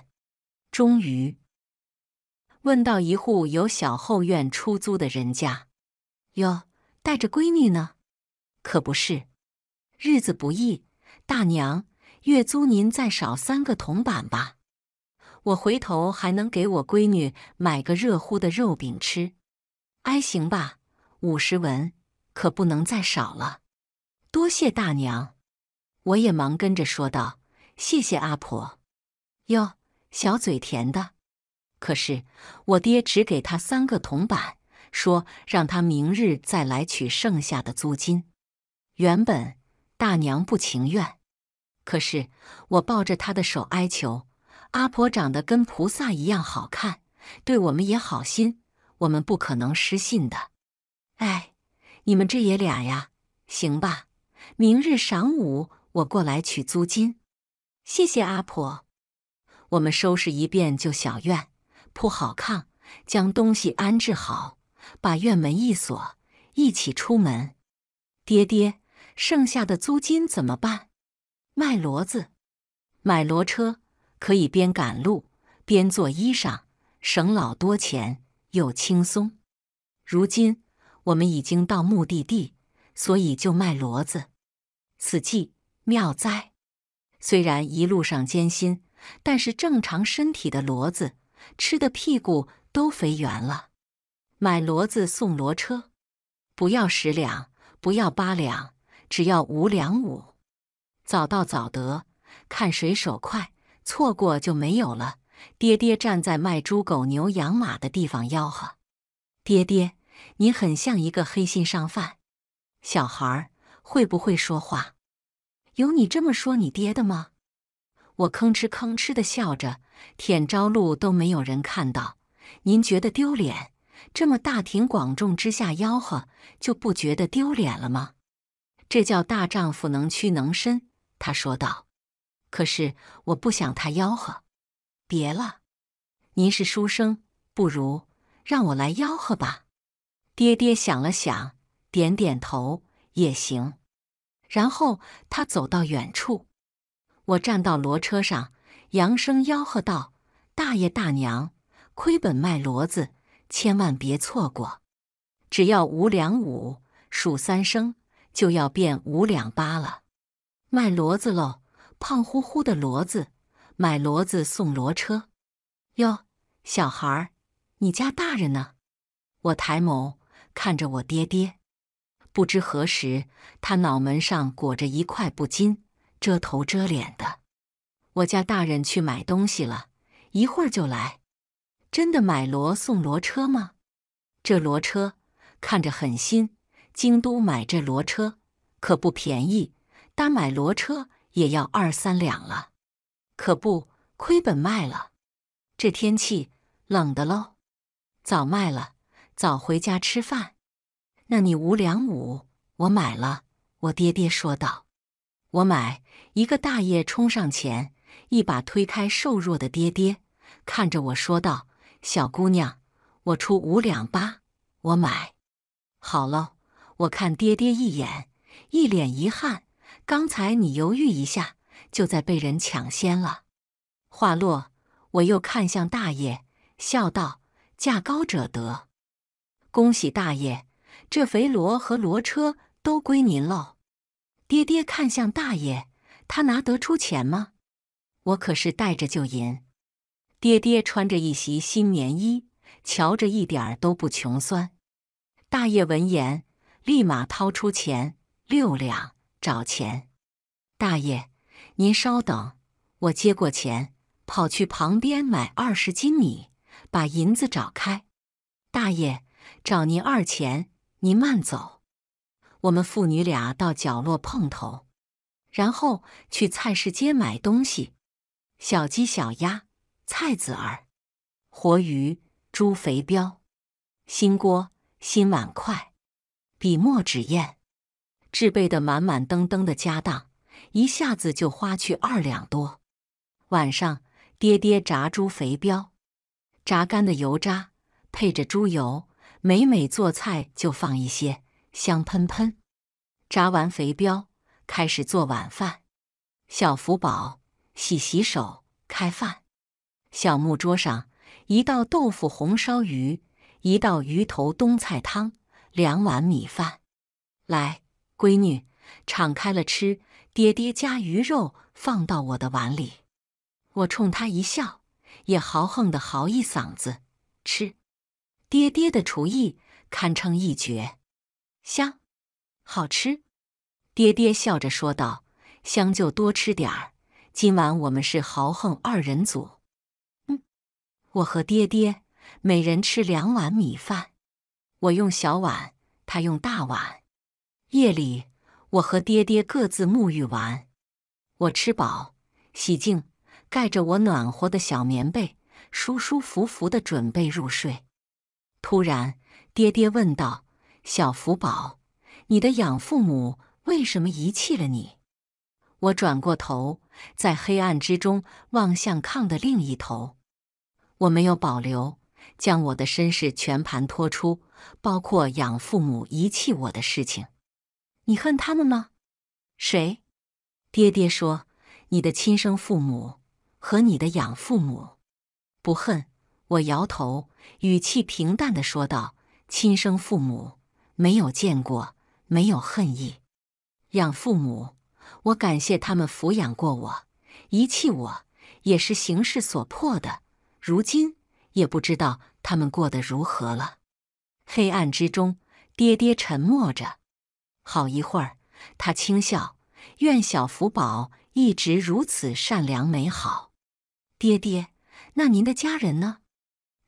终于问到一户有小后院出租的人家，哟，带着闺女呢，可不是，日子不易，大娘，月租您再少三个铜板吧，我回头还能给我闺女买个热乎的肉饼吃，哎，行吧，五十文。可不能再少了，多谢大娘！我也忙跟着说道：“谢谢阿婆。”哟，小嘴甜的。可是我爹只给他三个铜板，说让他明日再来取剩下的租金。原本大娘不情愿，可是我抱着她的手哀求：“阿婆长得跟菩萨一样好看，对我们也好心，我们不可能失信的。”哎。你们这爷俩呀，行吧。明日晌午我过来取租金，谢谢阿婆。我们收拾一遍旧小院，铺好炕，将东西安置好，把院门一锁，一起出门。爹爹，剩下的租金怎么办？卖骡子，买骡车，可以边赶路边做衣裳，省老多钱又轻松。如今。我们已经到目的地，所以就卖骡子。此计妙哉！虽然一路上艰辛，但是正常身体的骡子吃的屁股都肥圆了。买骡子送骡车，不要十两，不要八两，只要五两五。早到早得，看谁手快，错过就没有了。爹爹站在卖猪狗牛羊马的地方吆喝：“爹爹！”你很像一个黑心商贩，小孩儿会不会说话？有你这么说你爹的吗？我吭哧吭哧的笑着，舔朝露都没有人看到。您觉得丢脸？这么大庭广众之下吆喝，就不觉得丢脸了吗？这叫大丈夫能屈能伸。他说道。可是我不想他吆喝。别了，您是书生，不如让我来吆喝吧。爹爹想了想，点点头，也行。然后他走到远处，我站到骡车上，扬声吆喝道：“大爷大娘，亏本卖骡子，千万别错过！只要五两五，数三声就要变五两八了。卖骡子喽，胖乎乎的骡子，买骡子送骡车。哟，小孩儿，你家大人呢？”我抬眸。看着我爹爹，不知何时，他脑门上裹着一块布巾，遮头遮脸的。我家大人去买东西了，一会儿就来。真的买骡送骡车吗？这骡车看着很新，京都买这骡车可不便宜，单买骡车也要二三两了。可不，亏本卖了。这天气冷的喽，早卖了。早回家吃饭，那你五两五，我买了。我爹爹说道：“我买。”一个大爷冲上前，一把推开瘦弱的爹爹，看着我说道：“小姑娘，我出五两八，我买。”好喽，我看爹爹一眼，一脸遗憾：“刚才你犹豫一下，就在被人抢先了。”话落，我又看向大爷，笑道：“价高者得。”恭喜大爷，这肥骡和骡车都归您喽。爹爹看向大爷，他拿得出钱吗？我可是带着旧银。爹爹穿着一袭新棉衣，瞧着一点儿都不穷酸。大爷闻言，立马掏出钱六两，找钱。大爷，您稍等，我接过钱，跑去旁边买二十斤米，把银子找开。大爷。找您二钱，您慢走。我们父女俩到角落碰头，然后去菜市街买东西：小鸡、小鸭、菜籽儿、活鱼、猪肥膘、新锅、新碗筷、笔墨纸砚，置备的满满登登的家当，一下子就花去二两多。晚上，爹爹炸猪肥膘，炸干的油渣配着猪油。每每做菜就放一些，香喷喷。炸完肥膘，开始做晚饭。小福宝洗洗手，开饭。小木桌上一道豆腐红烧鱼，一道鱼头冬菜汤，两碗米饭。来，闺女，敞开了吃。爹爹夹鱼肉放到我的碗里，我冲他一笑，也豪横的嚎一嗓子吃。爹爹的厨艺堪称一绝，香，好吃。爹爹笑着说道：“香就多吃点儿。今晚我们是豪横二人组，嗯，我和爹爹每人吃两碗米饭。我用小碗，他用大碗。夜里，我和爹爹各自沐浴完，我吃饱，洗净，盖着我暖和的小棉被，舒舒服服的准备入睡。”突然，爹爹问道：“小福宝，你的养父母为什么遗弃了你？”我转过头，在黑暗之中望向炕的另一头。我没有保留，将我的身世全盘托出，包括养父母遗弃我的事情。你恨他们吗？谁？爹爹说：“你的亲生父母和你的养父母。”不恨。我摇头，语气平淡地说道：“亲生父母没有见过，没有恨意。养父母，我感谢他们抚养过我，遗弃我也是形势所迫的。如今也不知道他们过得如何了。”黑暗之中，爹爹沉默着，好一会儿，他轻笑：“愿小福宝一直如此善良美好。”爹爹，那您的家人呢？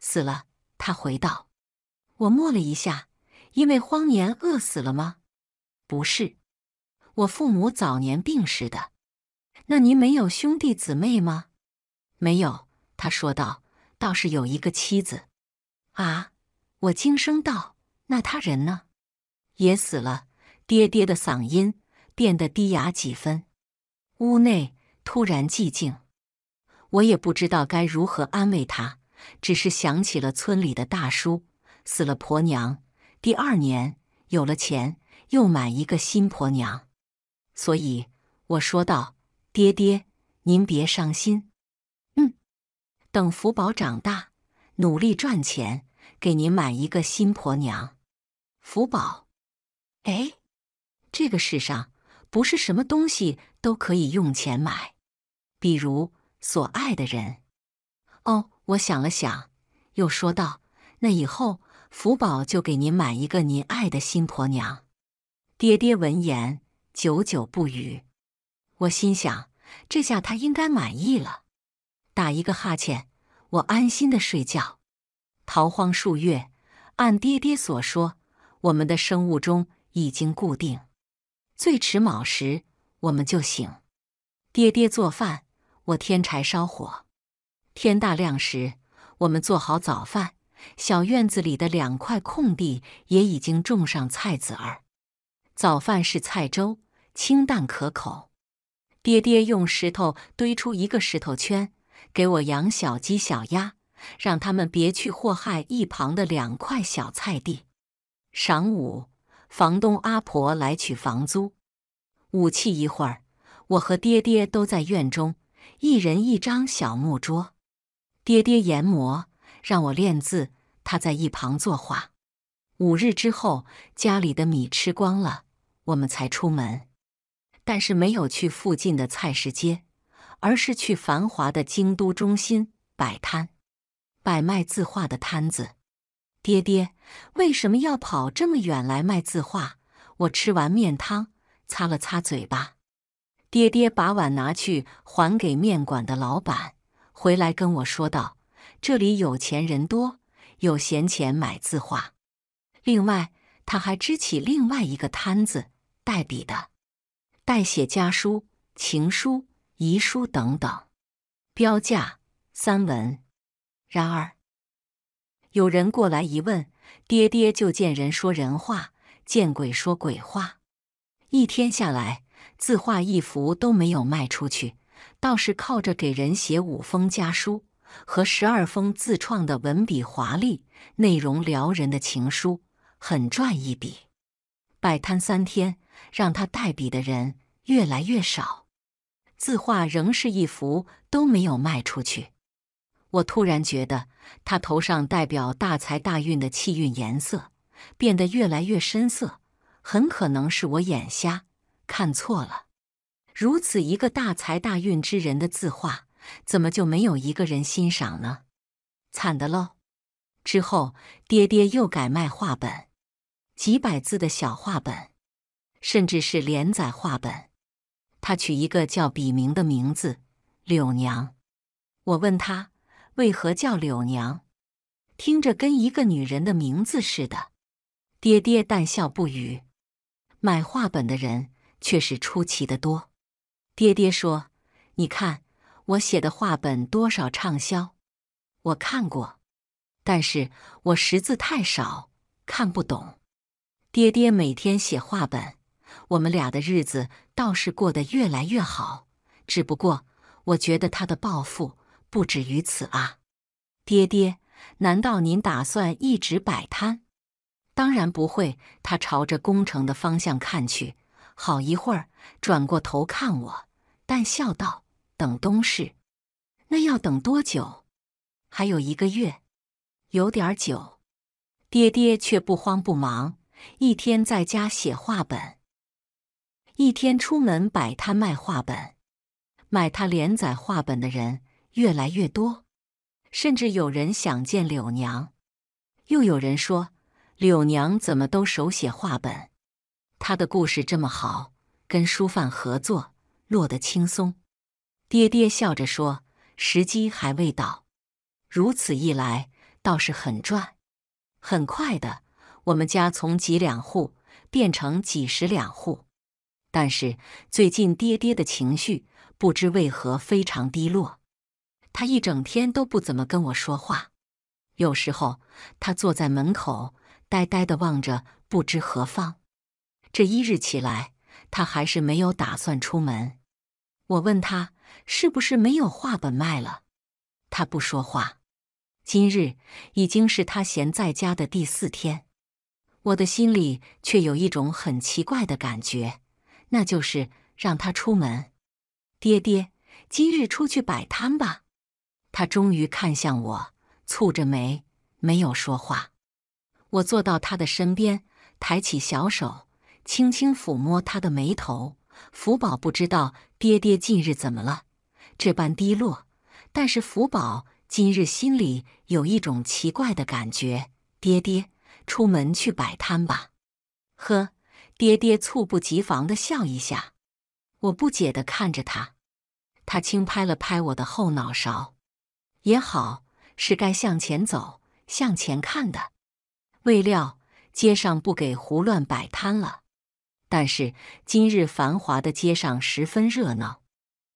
死了，他回道：“我默了一下，因为荒年饿死了吗？不是，我父母早年病逝的。那您没有兄弟姊妹吗？”“没有。”他说道，“倒是有一个妻子。”啊！我惊声道：“那他人呢？”“也死了。”爹爹的嗓音变得低哑几分。屋内突然寂静。我也不知道该如何安慰他。只是想起了村里的大叔死了婆娘，第二年有了钱又买一个新婆娘，所以我说道：“爹爹，您别伤心。嗯，等福宝长大，努力赚钱，给您买一个新婆娘。福宝，哎，这个世上不是什么东西都可以用钱买，比如所爱的人。哦。”我想了想，又说道：“那以后，福宝就给您买一个您爱的新婆娘。”爹爹闻言，久久不语。我心想，这下他应该满意了。打一个哈欠，我安心的睡觉。逃荒数月，按爹爹所说，我们的生物钟已经固定，最迟卯时我们就醒。爹爹做饭，我添柴烧火。天大亮时，我们做好早饭，小院子里的两块空地也已经种上菜籽儿。早饭是菜粥，清淡可口。爹爹用石头堆出一个石头圈，给我养小鸡小鸭，让他们别去祸害一旁的两块小菜地。晌午，房东阿婆来取房租。午器一会儿，我和爹爹都在院中，一人一张小木桌。爹爹研磨，让我练字。他在一旁作画。五日之后，家里的米吃光了，我们才出门。但是没有去附近的菜市街，而是去繁华的京都中心摆摊，摆卖字画的摊子。爹爹为什么要跑这么远来卖字画？我吃完面汤，擦了擦嘴巴。爹爹把碗拿去还给面馆的老板。回来跟我说道：“这里有钱人多，有闲钱买字画。另外，他还支起另外一个摊子，代笔的，代写家书、情书、遗书等等，标价三文。然而，有人过来一问，爹爹就见人说人话，见鬼说鬼话。一天下来，字画一幅都没有卖出去。”倒是靠着给人写五封家书和十二封自创的文笔华丽、内容撩人的情书，很赚一笔。摆摊三天，让他代笔的人越来越少，字画仍是一幅都没有卖出去。我突然觉得他头上代表大财大运的气运颜色变得越来越深色，很可能是我眼瞎看错了。如此一个大财大运之人的字画，怎么就没有一个人欣赏呢？惨的喽！之后，爹爹又改卖画本，几百字的小画本，甚至是连载画本。他取一个叫笔名的名字——柳娘。我问他为何叫柳娘，听着跟一个女人的名字似的。爹爹淡笑不语。买画本的人却是出奇的多。爹爹说：“你看我写的画本多少畅销，我看过，但是我识字太少，看不懂。”爹爹每天写画本，我们俩的日子倒是过得越来越好。只不过，我觉得他的抱负不止于此啊。爹爹，难道您打算一直摆摊？当然不会。他朝着工程的方向看去。好一会儿，转过头看我，淡笑道：“等东事，那要等多久？还有一个月，有点久。”爹爹却不慌不忙，一天在家写画本，一天出门摆摊卖画本。买他连载画本的人越来越多，甚至有人想见柳娘，又有人说柳娘怎么都手写画本。他的故事这么好，跟书贩合作落得轻松。爹爹笑着说：“时机还未到，如此一来倒是很赚，很快的。我们家从几两户变成几十两户。但是最近爹爹的情绪不知为何非常低落，他一整天都不怎么跟我说话，有时候他坐在门口呆呆的望着不知何方。”这一日起来，他还是没有打算出门。我问他是不是没有话本卖了，他不说话。今日已经是他闲在家的第四天，我的心里却有一种很奇怪的感觉，那就是让他出门。爹爹，今日出去摆摊吧。他终于看向我，蹙着眉，没有说话。我坐到他的身边，抬起小手。轻轻抚摸他的眉头，福宝不知道爹爹近日怎么了，这般低落。但是福宝今日心里有一种奇怪的感觉。爹爹，出门去摆摊吧。呵，爹爹猝不及防的笑一下。我不解的看着他，他轻拍了拍我的后脑勺。也好，是该向前走，向前看的。未料，街上不给胡乱摆摊了。但是今日繁华的街上十分热闹，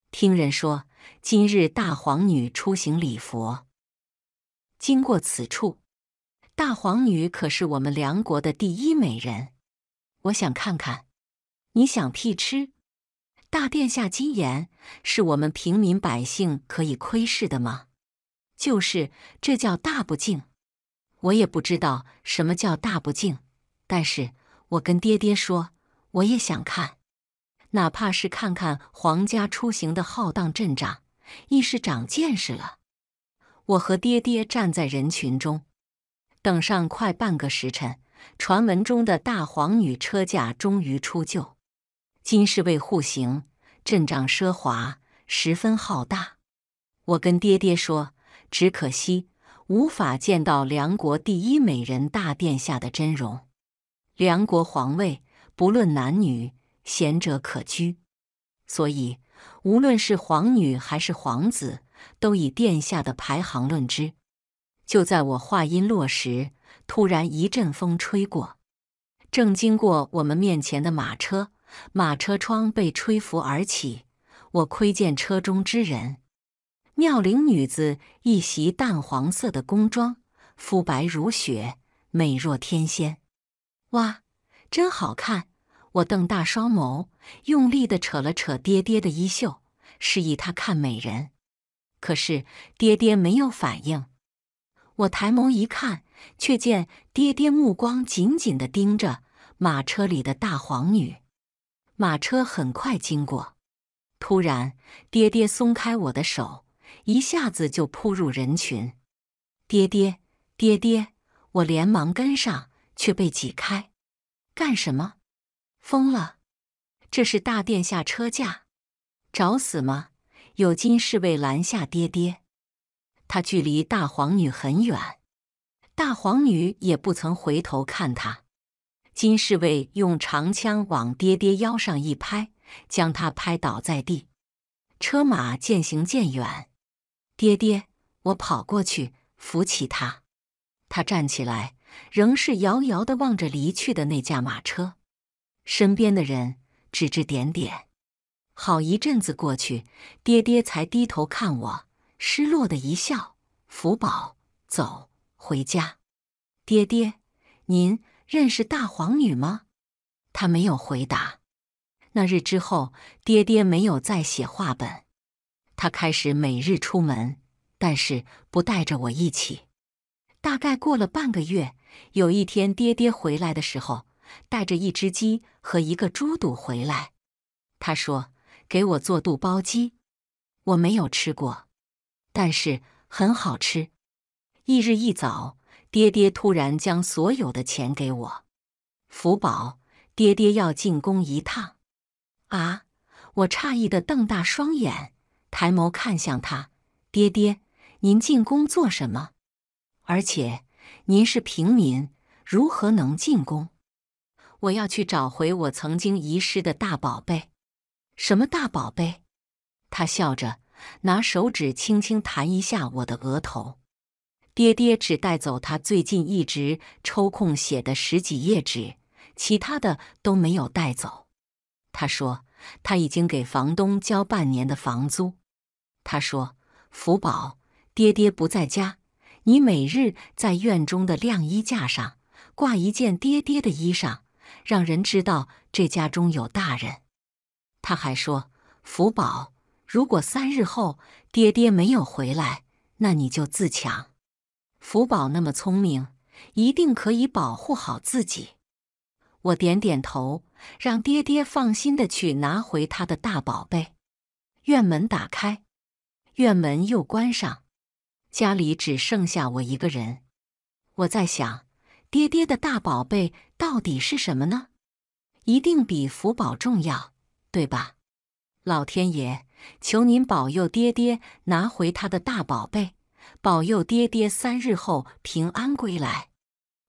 听人说今日大皇女出行礼佛，经过此处。大皇女可是我们梁国的第一美人，我想看看。你想屁吃？大殿下金言是我们平民百姓可以窥视的吗？就是这叫大不敬。我也不知道什么叫大不敬，但是我跟爹爹说。我也想看，哪怕是看看皇家出行的浩荡阵仗，亦是长见识了。我和爹爹站在人群中，等上快半个时辰，传闻中的大皇女车驾终于出就。金侍卫护行，阵仗奢华，十分浩大。我跟爹爹说，只可惜无法见到梁国第一美人大殿下的真容，梁国皇位。不论男女，贤者可居。所以，无论是皇女还是皇子，都以殿下的排行论之。就在我话音落时，突然一阵风吹过，正经过我们面前的马车，马车窗被吹拂而起，我窥见车中之人，妙龄女子一袭淡黄色的宫装，肤白如雪，美若天仙。哇！真好看！我瞪大双眸，用力地扯了扯爹爹的衣袖，示意他看美人。可是爹爹没有反应。我抬眸一看，却见爹爹目光紧紧地盯着马车里的大黄女。马车很快经过，突然，爹爹松开我的手，一下子就扑入人群。爹爹，爹爹！我连忙跟上，却被挤开。干什么？疯了！这是大殿下车驾，找死吗？有金侍卫拦下爹爹，他距离大皇女很远，大皇女也不曾回头看他。金侍卫用长枪往爹爹腰上一拍，将他拍倒在地。车马渐行渐远，爹爹，我跑过去扶起他。他站起来。仍是遥遥的望着离去的那架马车，身边的人指指点点。好一阵子过去，爹爹才低头看我，失落的一笑：“福宝，走，回家。”爹爹，您认识大皇女吗？他没有回答。那日之后，爹爹没有再写话本，他开始每日出门，但是不带着我一起。大概过了半个月。有一天，爹爹回来的时候，带着一只鸡和一个猪肚回来。他说：“给我做肚包鸡，我没有吃过，但是很好吃。”翌日一早，爹爹突然将所有的钱给我。福宝，爹爹要进宫一趟。啊！我诧异的瞪大双眼，抬眸看向他。爹爹，您进宫做什么？而且。您是平民，如何能进宫？我要去找回我曾经遗失的大宝贝。什么大宝贝？他笑着拿手指轻轻弹一下我的额头。爹爹只带走他最近一直抽空写的十几页纸，其他的都没有带走。他说他已经给房东交半年的房租。他说：“福宝，爹爹不在家。”你每日在院中的晾衣架上挂一件爹爹的衣裳，让人知道这家中有大人。他还说：“福宝，如果三日后爹爹没有回来，那你就自强。福宝那么聪明，一定可以保护好自己。”我点点头，让爹爹放心的去拿回他的大宝贝。院门打开，院门又关上。家里只剩下我一个人，我在想，爹爹的大宝贝到底是什么呢？一定比福宝重要，对吧？老天爷，求您保佑爹爹拿回他的大宝贝，保佑爹爹三日后平安归来。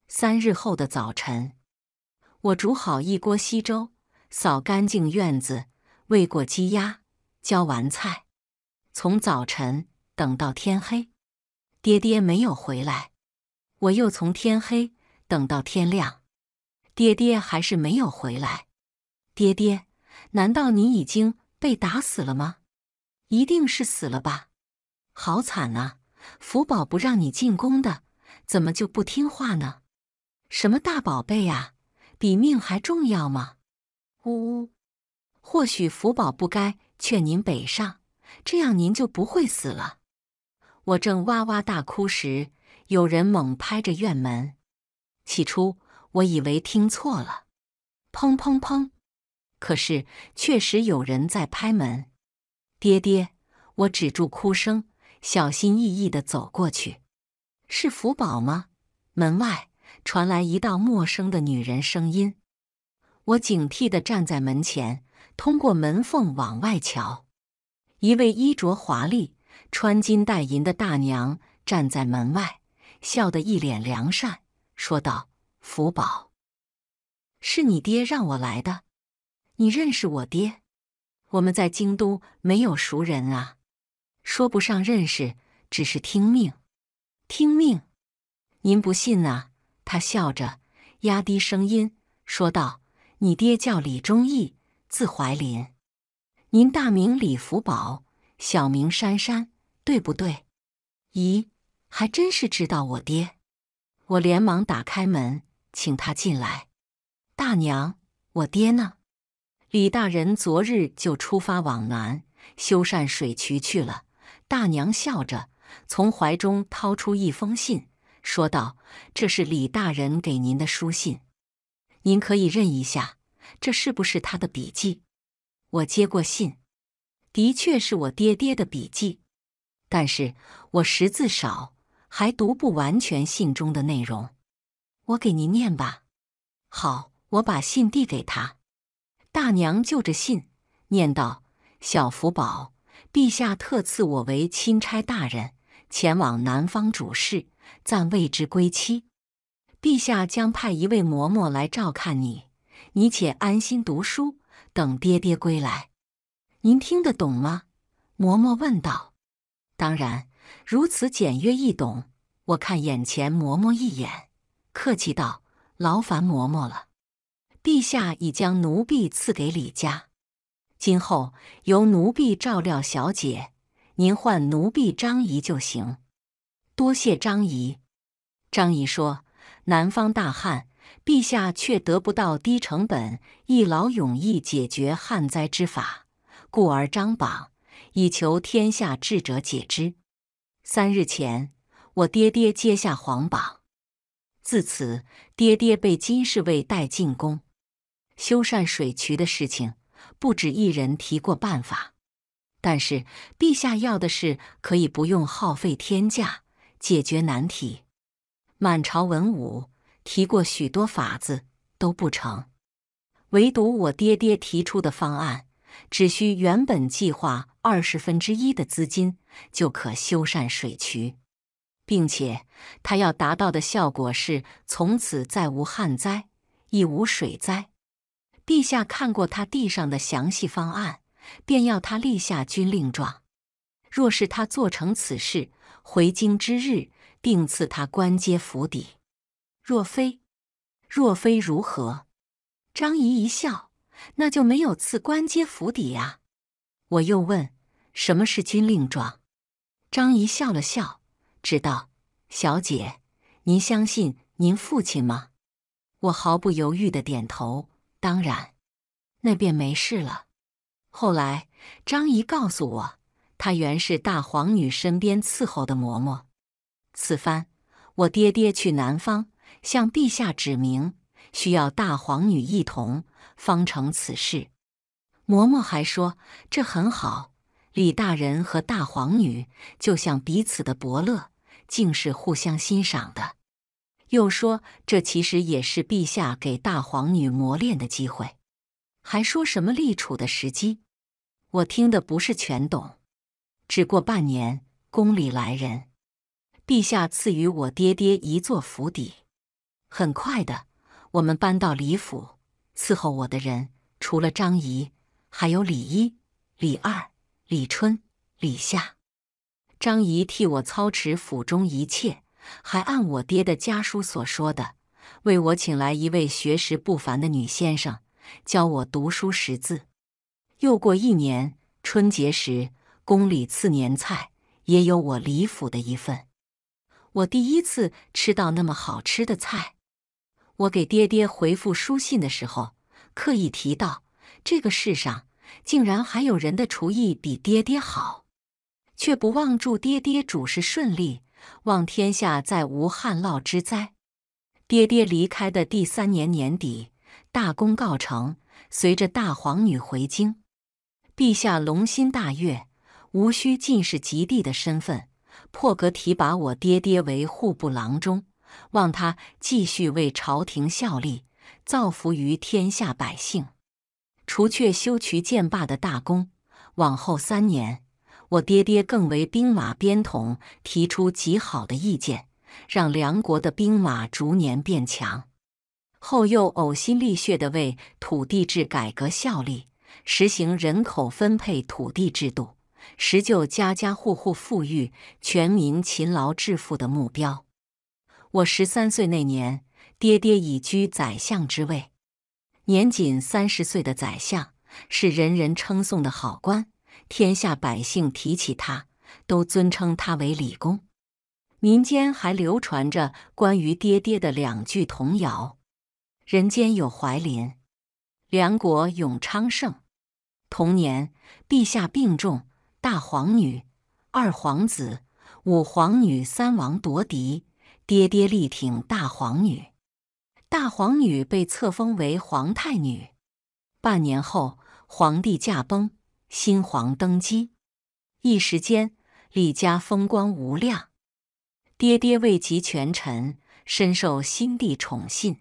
三日后的早晨，我煮好一锅稀粥，扫干净院子，喂过鸡鸭，浇完菜，从早晨等到天黑。爹爹没有回来，我又从天黑等到天亮，爹爹还是没有回来。爹爹，难道你已经被打死了吗？一定是死了吧，好惨啊！福宝不让你进宫的，怎么就不听话呢？什么大宝贝啊，比命还重要吗？呜呜，或许福宝不该劝您北上，这样您就不会死了。我正哇哇大哭时，有人猛拍着院门。起初我以为听错了，砰砰砰！可是确实有人在拍门。爹爹，我止住哭声，小心翼翼的走过去。是福宝吗？门外传来一道陌生的女人声音。我警惕的站在门前，通过门缝往外瞧。一位衣着华丽。穿金戴银的大娘站在门外，笑得一脸良善，说道：“福宝，是你爹让我来的。你认识我爹？我们在京都没有熟人啊，说不上认识，只是听命。听命？您不信啊？”他笑着压低声音说道：“你爹叫李忠义，字怀林。您大名李福宝，小名珊珊。”对不对？咦，还真是知道我爹！我连忙打开门，请他进来。大娘，我爹呢？李大人昨日就出发往南修缮水渠去了。大娘笑着从怀中掏出一封信，说道：“这是李大人给您的书信，您可以认一下，这是不是他的笔迹？”我接过信，的确是我爹爹的笔迹。但是我识字少，还读不完全信中的内容。我给您念吧。好，我把信递给他。大娘就着信念道：“小福宝，陛下特赐我为钦差大人，前往南方主事，暂未知归期。陛下将派一位嬷嬷来照看你，你且安心读书，等爹爹归来。您听得懂吗？”嬷嬷问道。当然，如此简约易懂。我看眼前嬷嬷一眼，客气道：“劳烦嬷嬷了，陛下已将奴婢赐给李家，今后由奴婢照料小姐，您唤奴婢张仪就行。”多谢张仪。张仪说：“南方大旱，陛下却得不到低成本、一劳永逸解决旱灾之法，故而张榜。”以求天下智者解之。三日前，我爹爹接下皇榜，自此爹爹被金侍卫带进宫。修缮水渠的事情，不止一人提过办法，但是陛下要的是可以不用耗费天价解决难题。满朝文武提过许多法子都不成，唯独我爹爹提出的方案。只需原本计划二十分之一的资金，就可修缮水渠，并且他要达到的效果是从此再无旱灾，亦无水灾。陛下看过他地上的详细方案，便要他立下军令状。若是他做成此事，回京之日，定赐他官阶府邸。若非，若非如何？张仪一笑。那就没有赐官阶府邸呀。我又问：“什么是军令状？”张姨笑了笑，只道：“小姐，您相信您父亲吗？”我毫不犹豫地点头：“当然。”那便没事了。后来，张姨告诉我，她原是大皇女身边伺候的嬷嬷。此番，我爹爹去南方，向陛下指明。需要大皇女一同方成此事。嬷嬷还说这很好，李大人和大皇女就像彼此的伯乐，竟是互相欣赏的。又说这其实也是陛下给大皇女磨练的机会，还说什么立储的时机。我听的不是全懂。只过半年，宫里来人，陛下赐予我爹爹一座府邸，很快的。我们搬到李府伺候我的人，除了张仪，还有李一、李二、李春、李夏。张仪替我操持府中一切，还按我爹的家书所说的，为我请来一位学识不凡的女先生，教我读书识字。又过一年，春节时宫里赐年菜，也有我李府的一份。我第一次吃到那么好吃的菜。我给爹爹回复书信的时候，刻意提到这个世上竟然还有人的厨艺比爹爹好，却不忘祝爹爹主事顺利，望天下再无旱涝之灾。爹爹离开的第三年年底，大功告成，随着大皇女回京，陛下龙心大悦，无需进士及第的身份，破格提拔我爹爹为户部郎中。望他继续为朝廷效力，造福于天下百姓。除却修渠建坝的大功，往后三年，我爹爹更为兵马编统提出极好的意见，让梁国的兵马逐年变强。后又呕心沥血地为土地制改革效力，实行人口分配土地制度，实就家家户户富裕，全民勤劳致富的目标。我十三岁那年，爹爹已居宰相之位，年仅三十岁的宰相是人人称颂的好官，天下百姓提起他都尊称他为李公。民间还流传着关于爹爹的两句童谣：“人间有怀林，梁国永昌盛。”同年，陛下病重，大皇女、二皇子、五皇女、三王夺嫡。爹爹力挺大皇女，大皇女被册封为皇太女。半年后，皇帝驾崩，新皇登基，一时间李家风光无量。爹爹位极权臣，深受新帝宠信，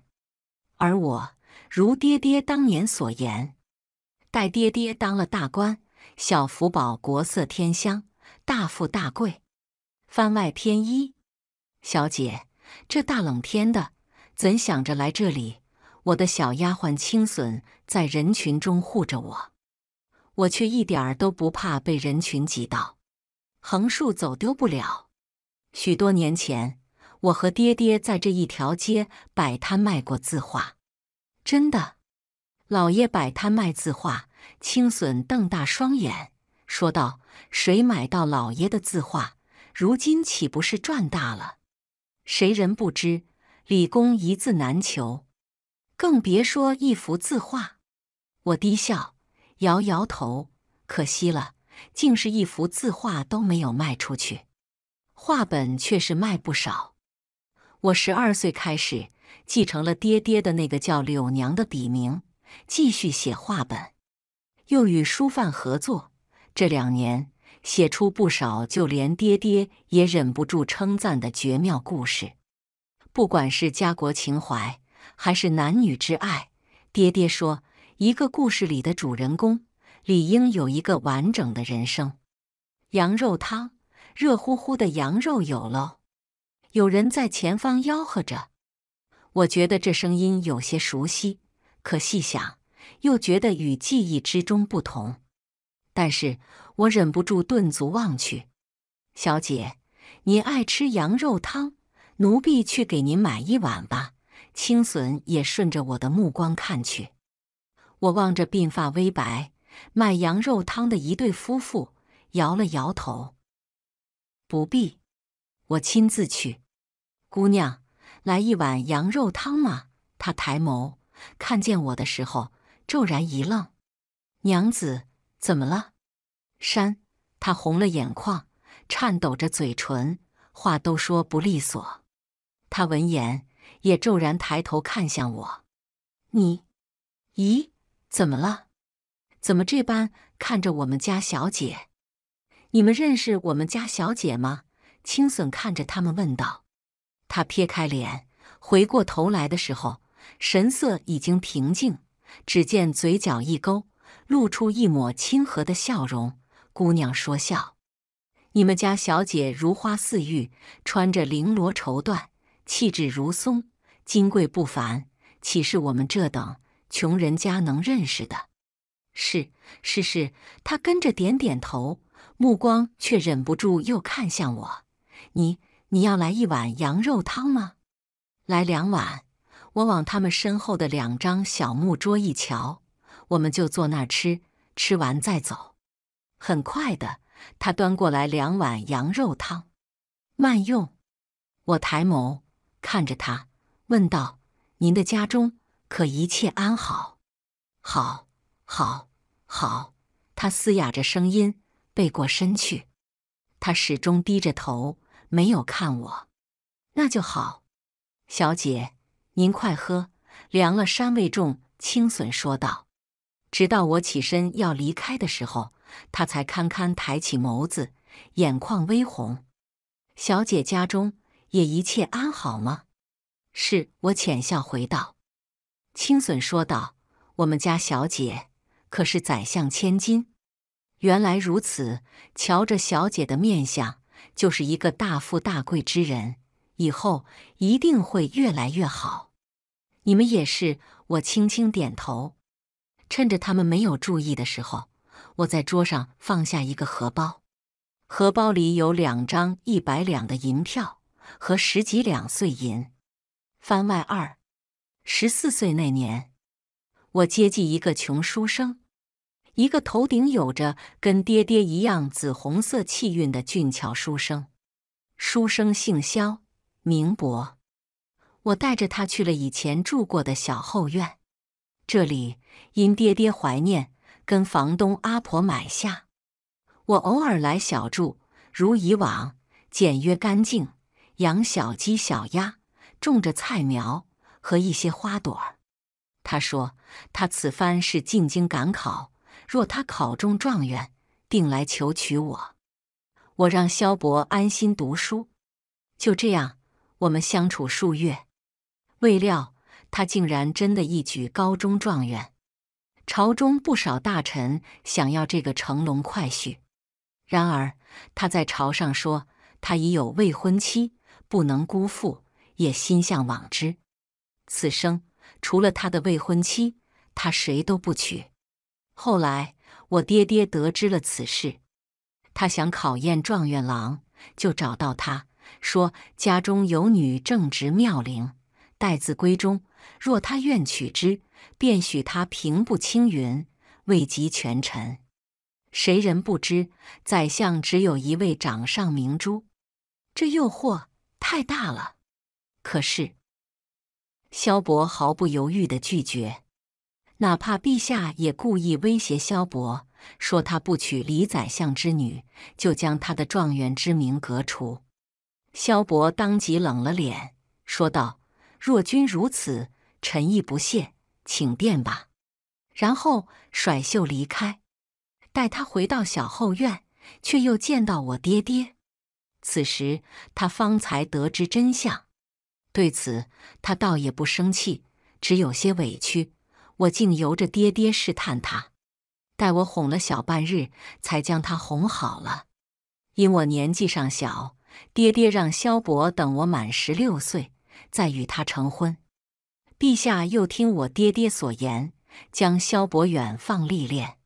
而我如爹爹当年所言，待爹爹当了大官，小福宝国色天香，大富大贵。番外篇一。小姐，这大冷天的，怎想着来这里？我的小丫鬟青笋在人群中护着我，我却一点儿都不怕被人群挤到，横竖走丢不了。许多年前，我和爹爹在这一条街摆摊卖过字画，真的。老爷摆摊卖字画，青笋瞪大双眼说道：“谁买到老爷的字画，如今岂不是赚大了？”谁人不知，李公一字难求，更别说一幅字画。我低笑，摇摇头，可惜了，竟是一幅字画都没有卖出去，画本却是卖不少。我十二岁开始继承了爹爹的那个叫柳娘的笔名，继续写画本，又与书贩合作，这两年。写出不少就连爹爹也忍不住称赞的绝妙故事，不管是家国情怀还是男女之爱。爹爹说，一个故事里的主人公理应有一个完整的人生。羊肉汤，热乎乎的羊肉有喽！有人在前方吆喝着，我觉得这声音有些熟悉，可细想又觉得与记忆之中不同，但是。我忍不住顿足望去，小姐，您爱吃羊肉汤，奴婢去给您买一碗吧。青笋也顺着我的目光看去，我望着鬓发微白卖羊肉汤的一对夫妇，摇了摇头，不必，我亲自去。姑娘，来一碗羊肉汤吗？他抬眸看见我的时候，骤然一愣，娘子，怎么了？山，他红了眼眶，颤抖着嘴唇，话都说不利索。他闻言也骤然抬头看向我：“你，咦，怎么了？怎么这般看着我们家小姐？你们认识我们家小姐吗？”青笋看着他们问道。他撇开脸，回过头来的时候，神色已经平静，只见嘴角一勾，露出一抹亲和的笑容。姑娘说笑，你们家小姐如花似玉，穿着绫罗绸缎，气质如松，金贵不凡，岂是我们这等穷人家能认识的？是是是，他跟着点点头，目光却忍不住又看向我。你你要来一碗羊肉汤吗？来两碗。我往他们身后的两张小木桌一瞧，我们就坐那吃，吃完再走。很快的，他端过来两碗羊肉汤，慢用。我抬眸看着他，问道：“您的家中可一切安好？”“好，好，好。”他嘶哑着声音，背过身去。他始终低着头，没有看我。那就好，小姐，您快喝，凉了膻味重。”青笋说道。直到我起身要离开的时候。他才堪堪抬起眸子，眼眶微红。小姐家中也一切安好吗？是我浅笑回道。青笋说道：“我们家小姐可是宰相千金。”原来如此，瞧着小姐的面相，就是一个大富大贵之人，以后一定会越来越好。你们也是。我轻轻点头。趁着他们没有注意的时候。我在桌上放下一个荷包，荷包里有两张一百两的银票和十几两碎银。番外二，十四岁那年，我接济一个穷书生，一个头顶有着跟爹爹一样紫红色气韵的俊俏书生。书生姓萧，名博。我带着他去了以前住过的小后院，这里因爹爹怀念。跟房东阿婆买下，我偶尔来小住，如以往，简约干净，养小鸡小鸭，种着菜苗和一些花朵儿。他说他此番是进京赶考，若他考中状元，定来求娶我。我让萧伯安心读书，就这样，我们相处数月，未料他竟然真的一举高中状元。朝中不少大臣想要这个乘龙快婿，然而他在朝上说他已有未婚妻，不能辜负，也心向往之。此生除了他的未婚妻，他谁都不娶。后来我爹爹得知了此事，他想考验状元郎，就找到他说家中有女正值妙龄，待字闺中，若他愿娶之。便许他平步青云，位极权臣。谁人不知，宰相只有一位掌上明珠，这诱惑太大了。可是，萧伯毫不犹豫地拒绝，哪怕陛下也故意威胁萧伯，说他不娶李宰相之女，就将他的状元之名革除。萧伯当即冷了脸，说道：“若君如此，臣亦不屑。”请便吧，然后甩袖离开。待他回到小后院，却又见到我爹爹。此时他方才得知真相，对此他倒也不生气，只有些委屈。我竟由着爹爹试探他，待我哄了小半日，才将他哄好了。因我年纪尚小，爹爹让萧伯等我满十六岁，再与他成婚。陛下又听我爹爹所言，将萧伯远放历练。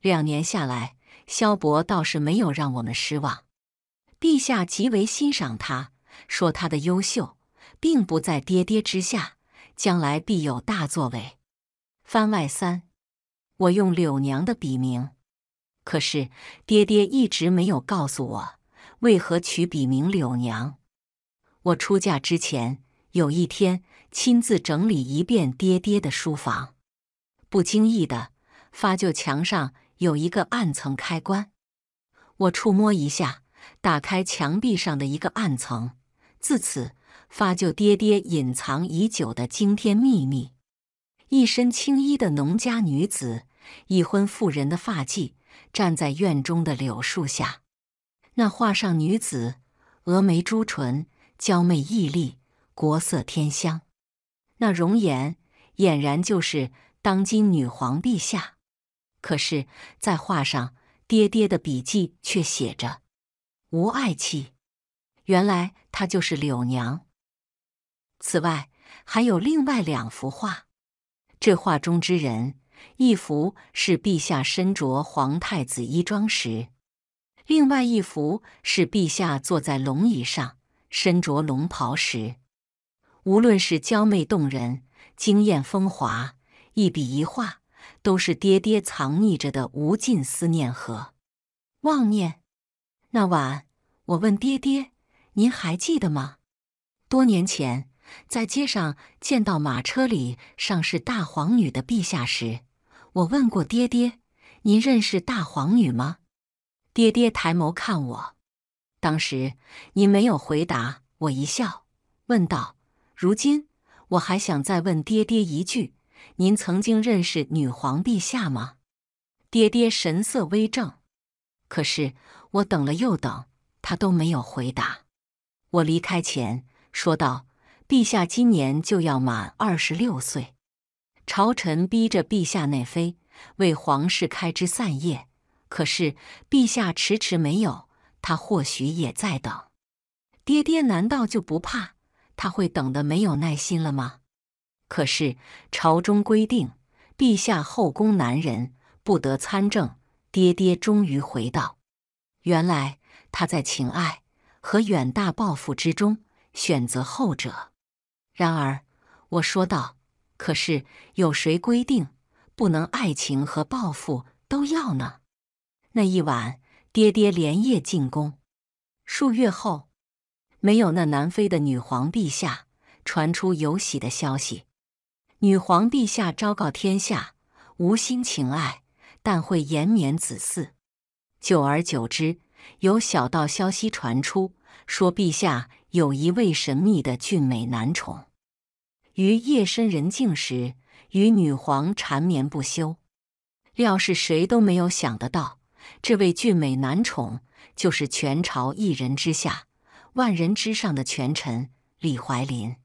两年下来，萧伯倒是没有让我们失望。陛下极为欣赏他，说他的优秀并不在爹爹之下，将来必有大作为。番外三，我用柳娘的笔名，可是爹爹一直没有告诉我为何取笔名柳娘。我出嫁之前有一天。亲自整理一遍爹爹的书房，不经意的发旧墙上有一个暗层开关，我触摸一下，打开墙壁上的一个暗层，自此发觉爹爹隐藏已久的惊天秘密。一身青衣的农家女子，已婚妇人的发髻，站在院中的柳树下。那画上女子，峨眉朱唇，娇媚艳丽，国色天香。那容颜俨然就是当今女皇陛下，可是，在画上爹爹的笔迹却写着“无爱妻”，原来她就是柳娘。此外，还有另外两幅画，这画中之人，一幅是陛下身着皇太子衣装时，另外一幅是陛下坐在龙椅上身着龙袍时。无论是娇媚动人、惊艳风华，一笔一画，都是爹爹藏匿着的无尽思念和妄念。那晚，我问爹爹：“您还记得吗？多年前，在街上见到马车里上是大皇女的陛下时，我问过爹爹：您认识大皇女吗？”爹爹抬眸看我，当时您没有回答。我一笑，问道。如今我还想再问爹爹一句：您曾经认识女皇陛下吗？爹爹神色微正，可是我等了又等，他都没有回答。我离开前说道：陛下今年就要满二十六岁，朝臣逼着陛下内妃，为皇室开枝散叶。可是陛下迟迟没有，他或许也在等。爹爹难道就不怕？他会等得没有耐心了吗？可是朝中规定，陛下后宫男人不得参政。爹爹终于回道：“原来他在情爱和远大抱负之中选择后者。”然而我说道：“可是有谁规定不能爱情和抱负都要呢？”那一晚，爹爹连夜进宫。数月后。没有那南非的女皇陛下传出有喜的消息，女皇陛下昭告天下，无心情爱，但会延绵子嗣。久而久之，有小道消息传出，说陛下有一位神秘的俊美男宠，于夜深人静时与女皇缠绵不休。料是谁都没有想得到，这位俊美男宠就是全朝一人之下。万人之上的权臣李怀林。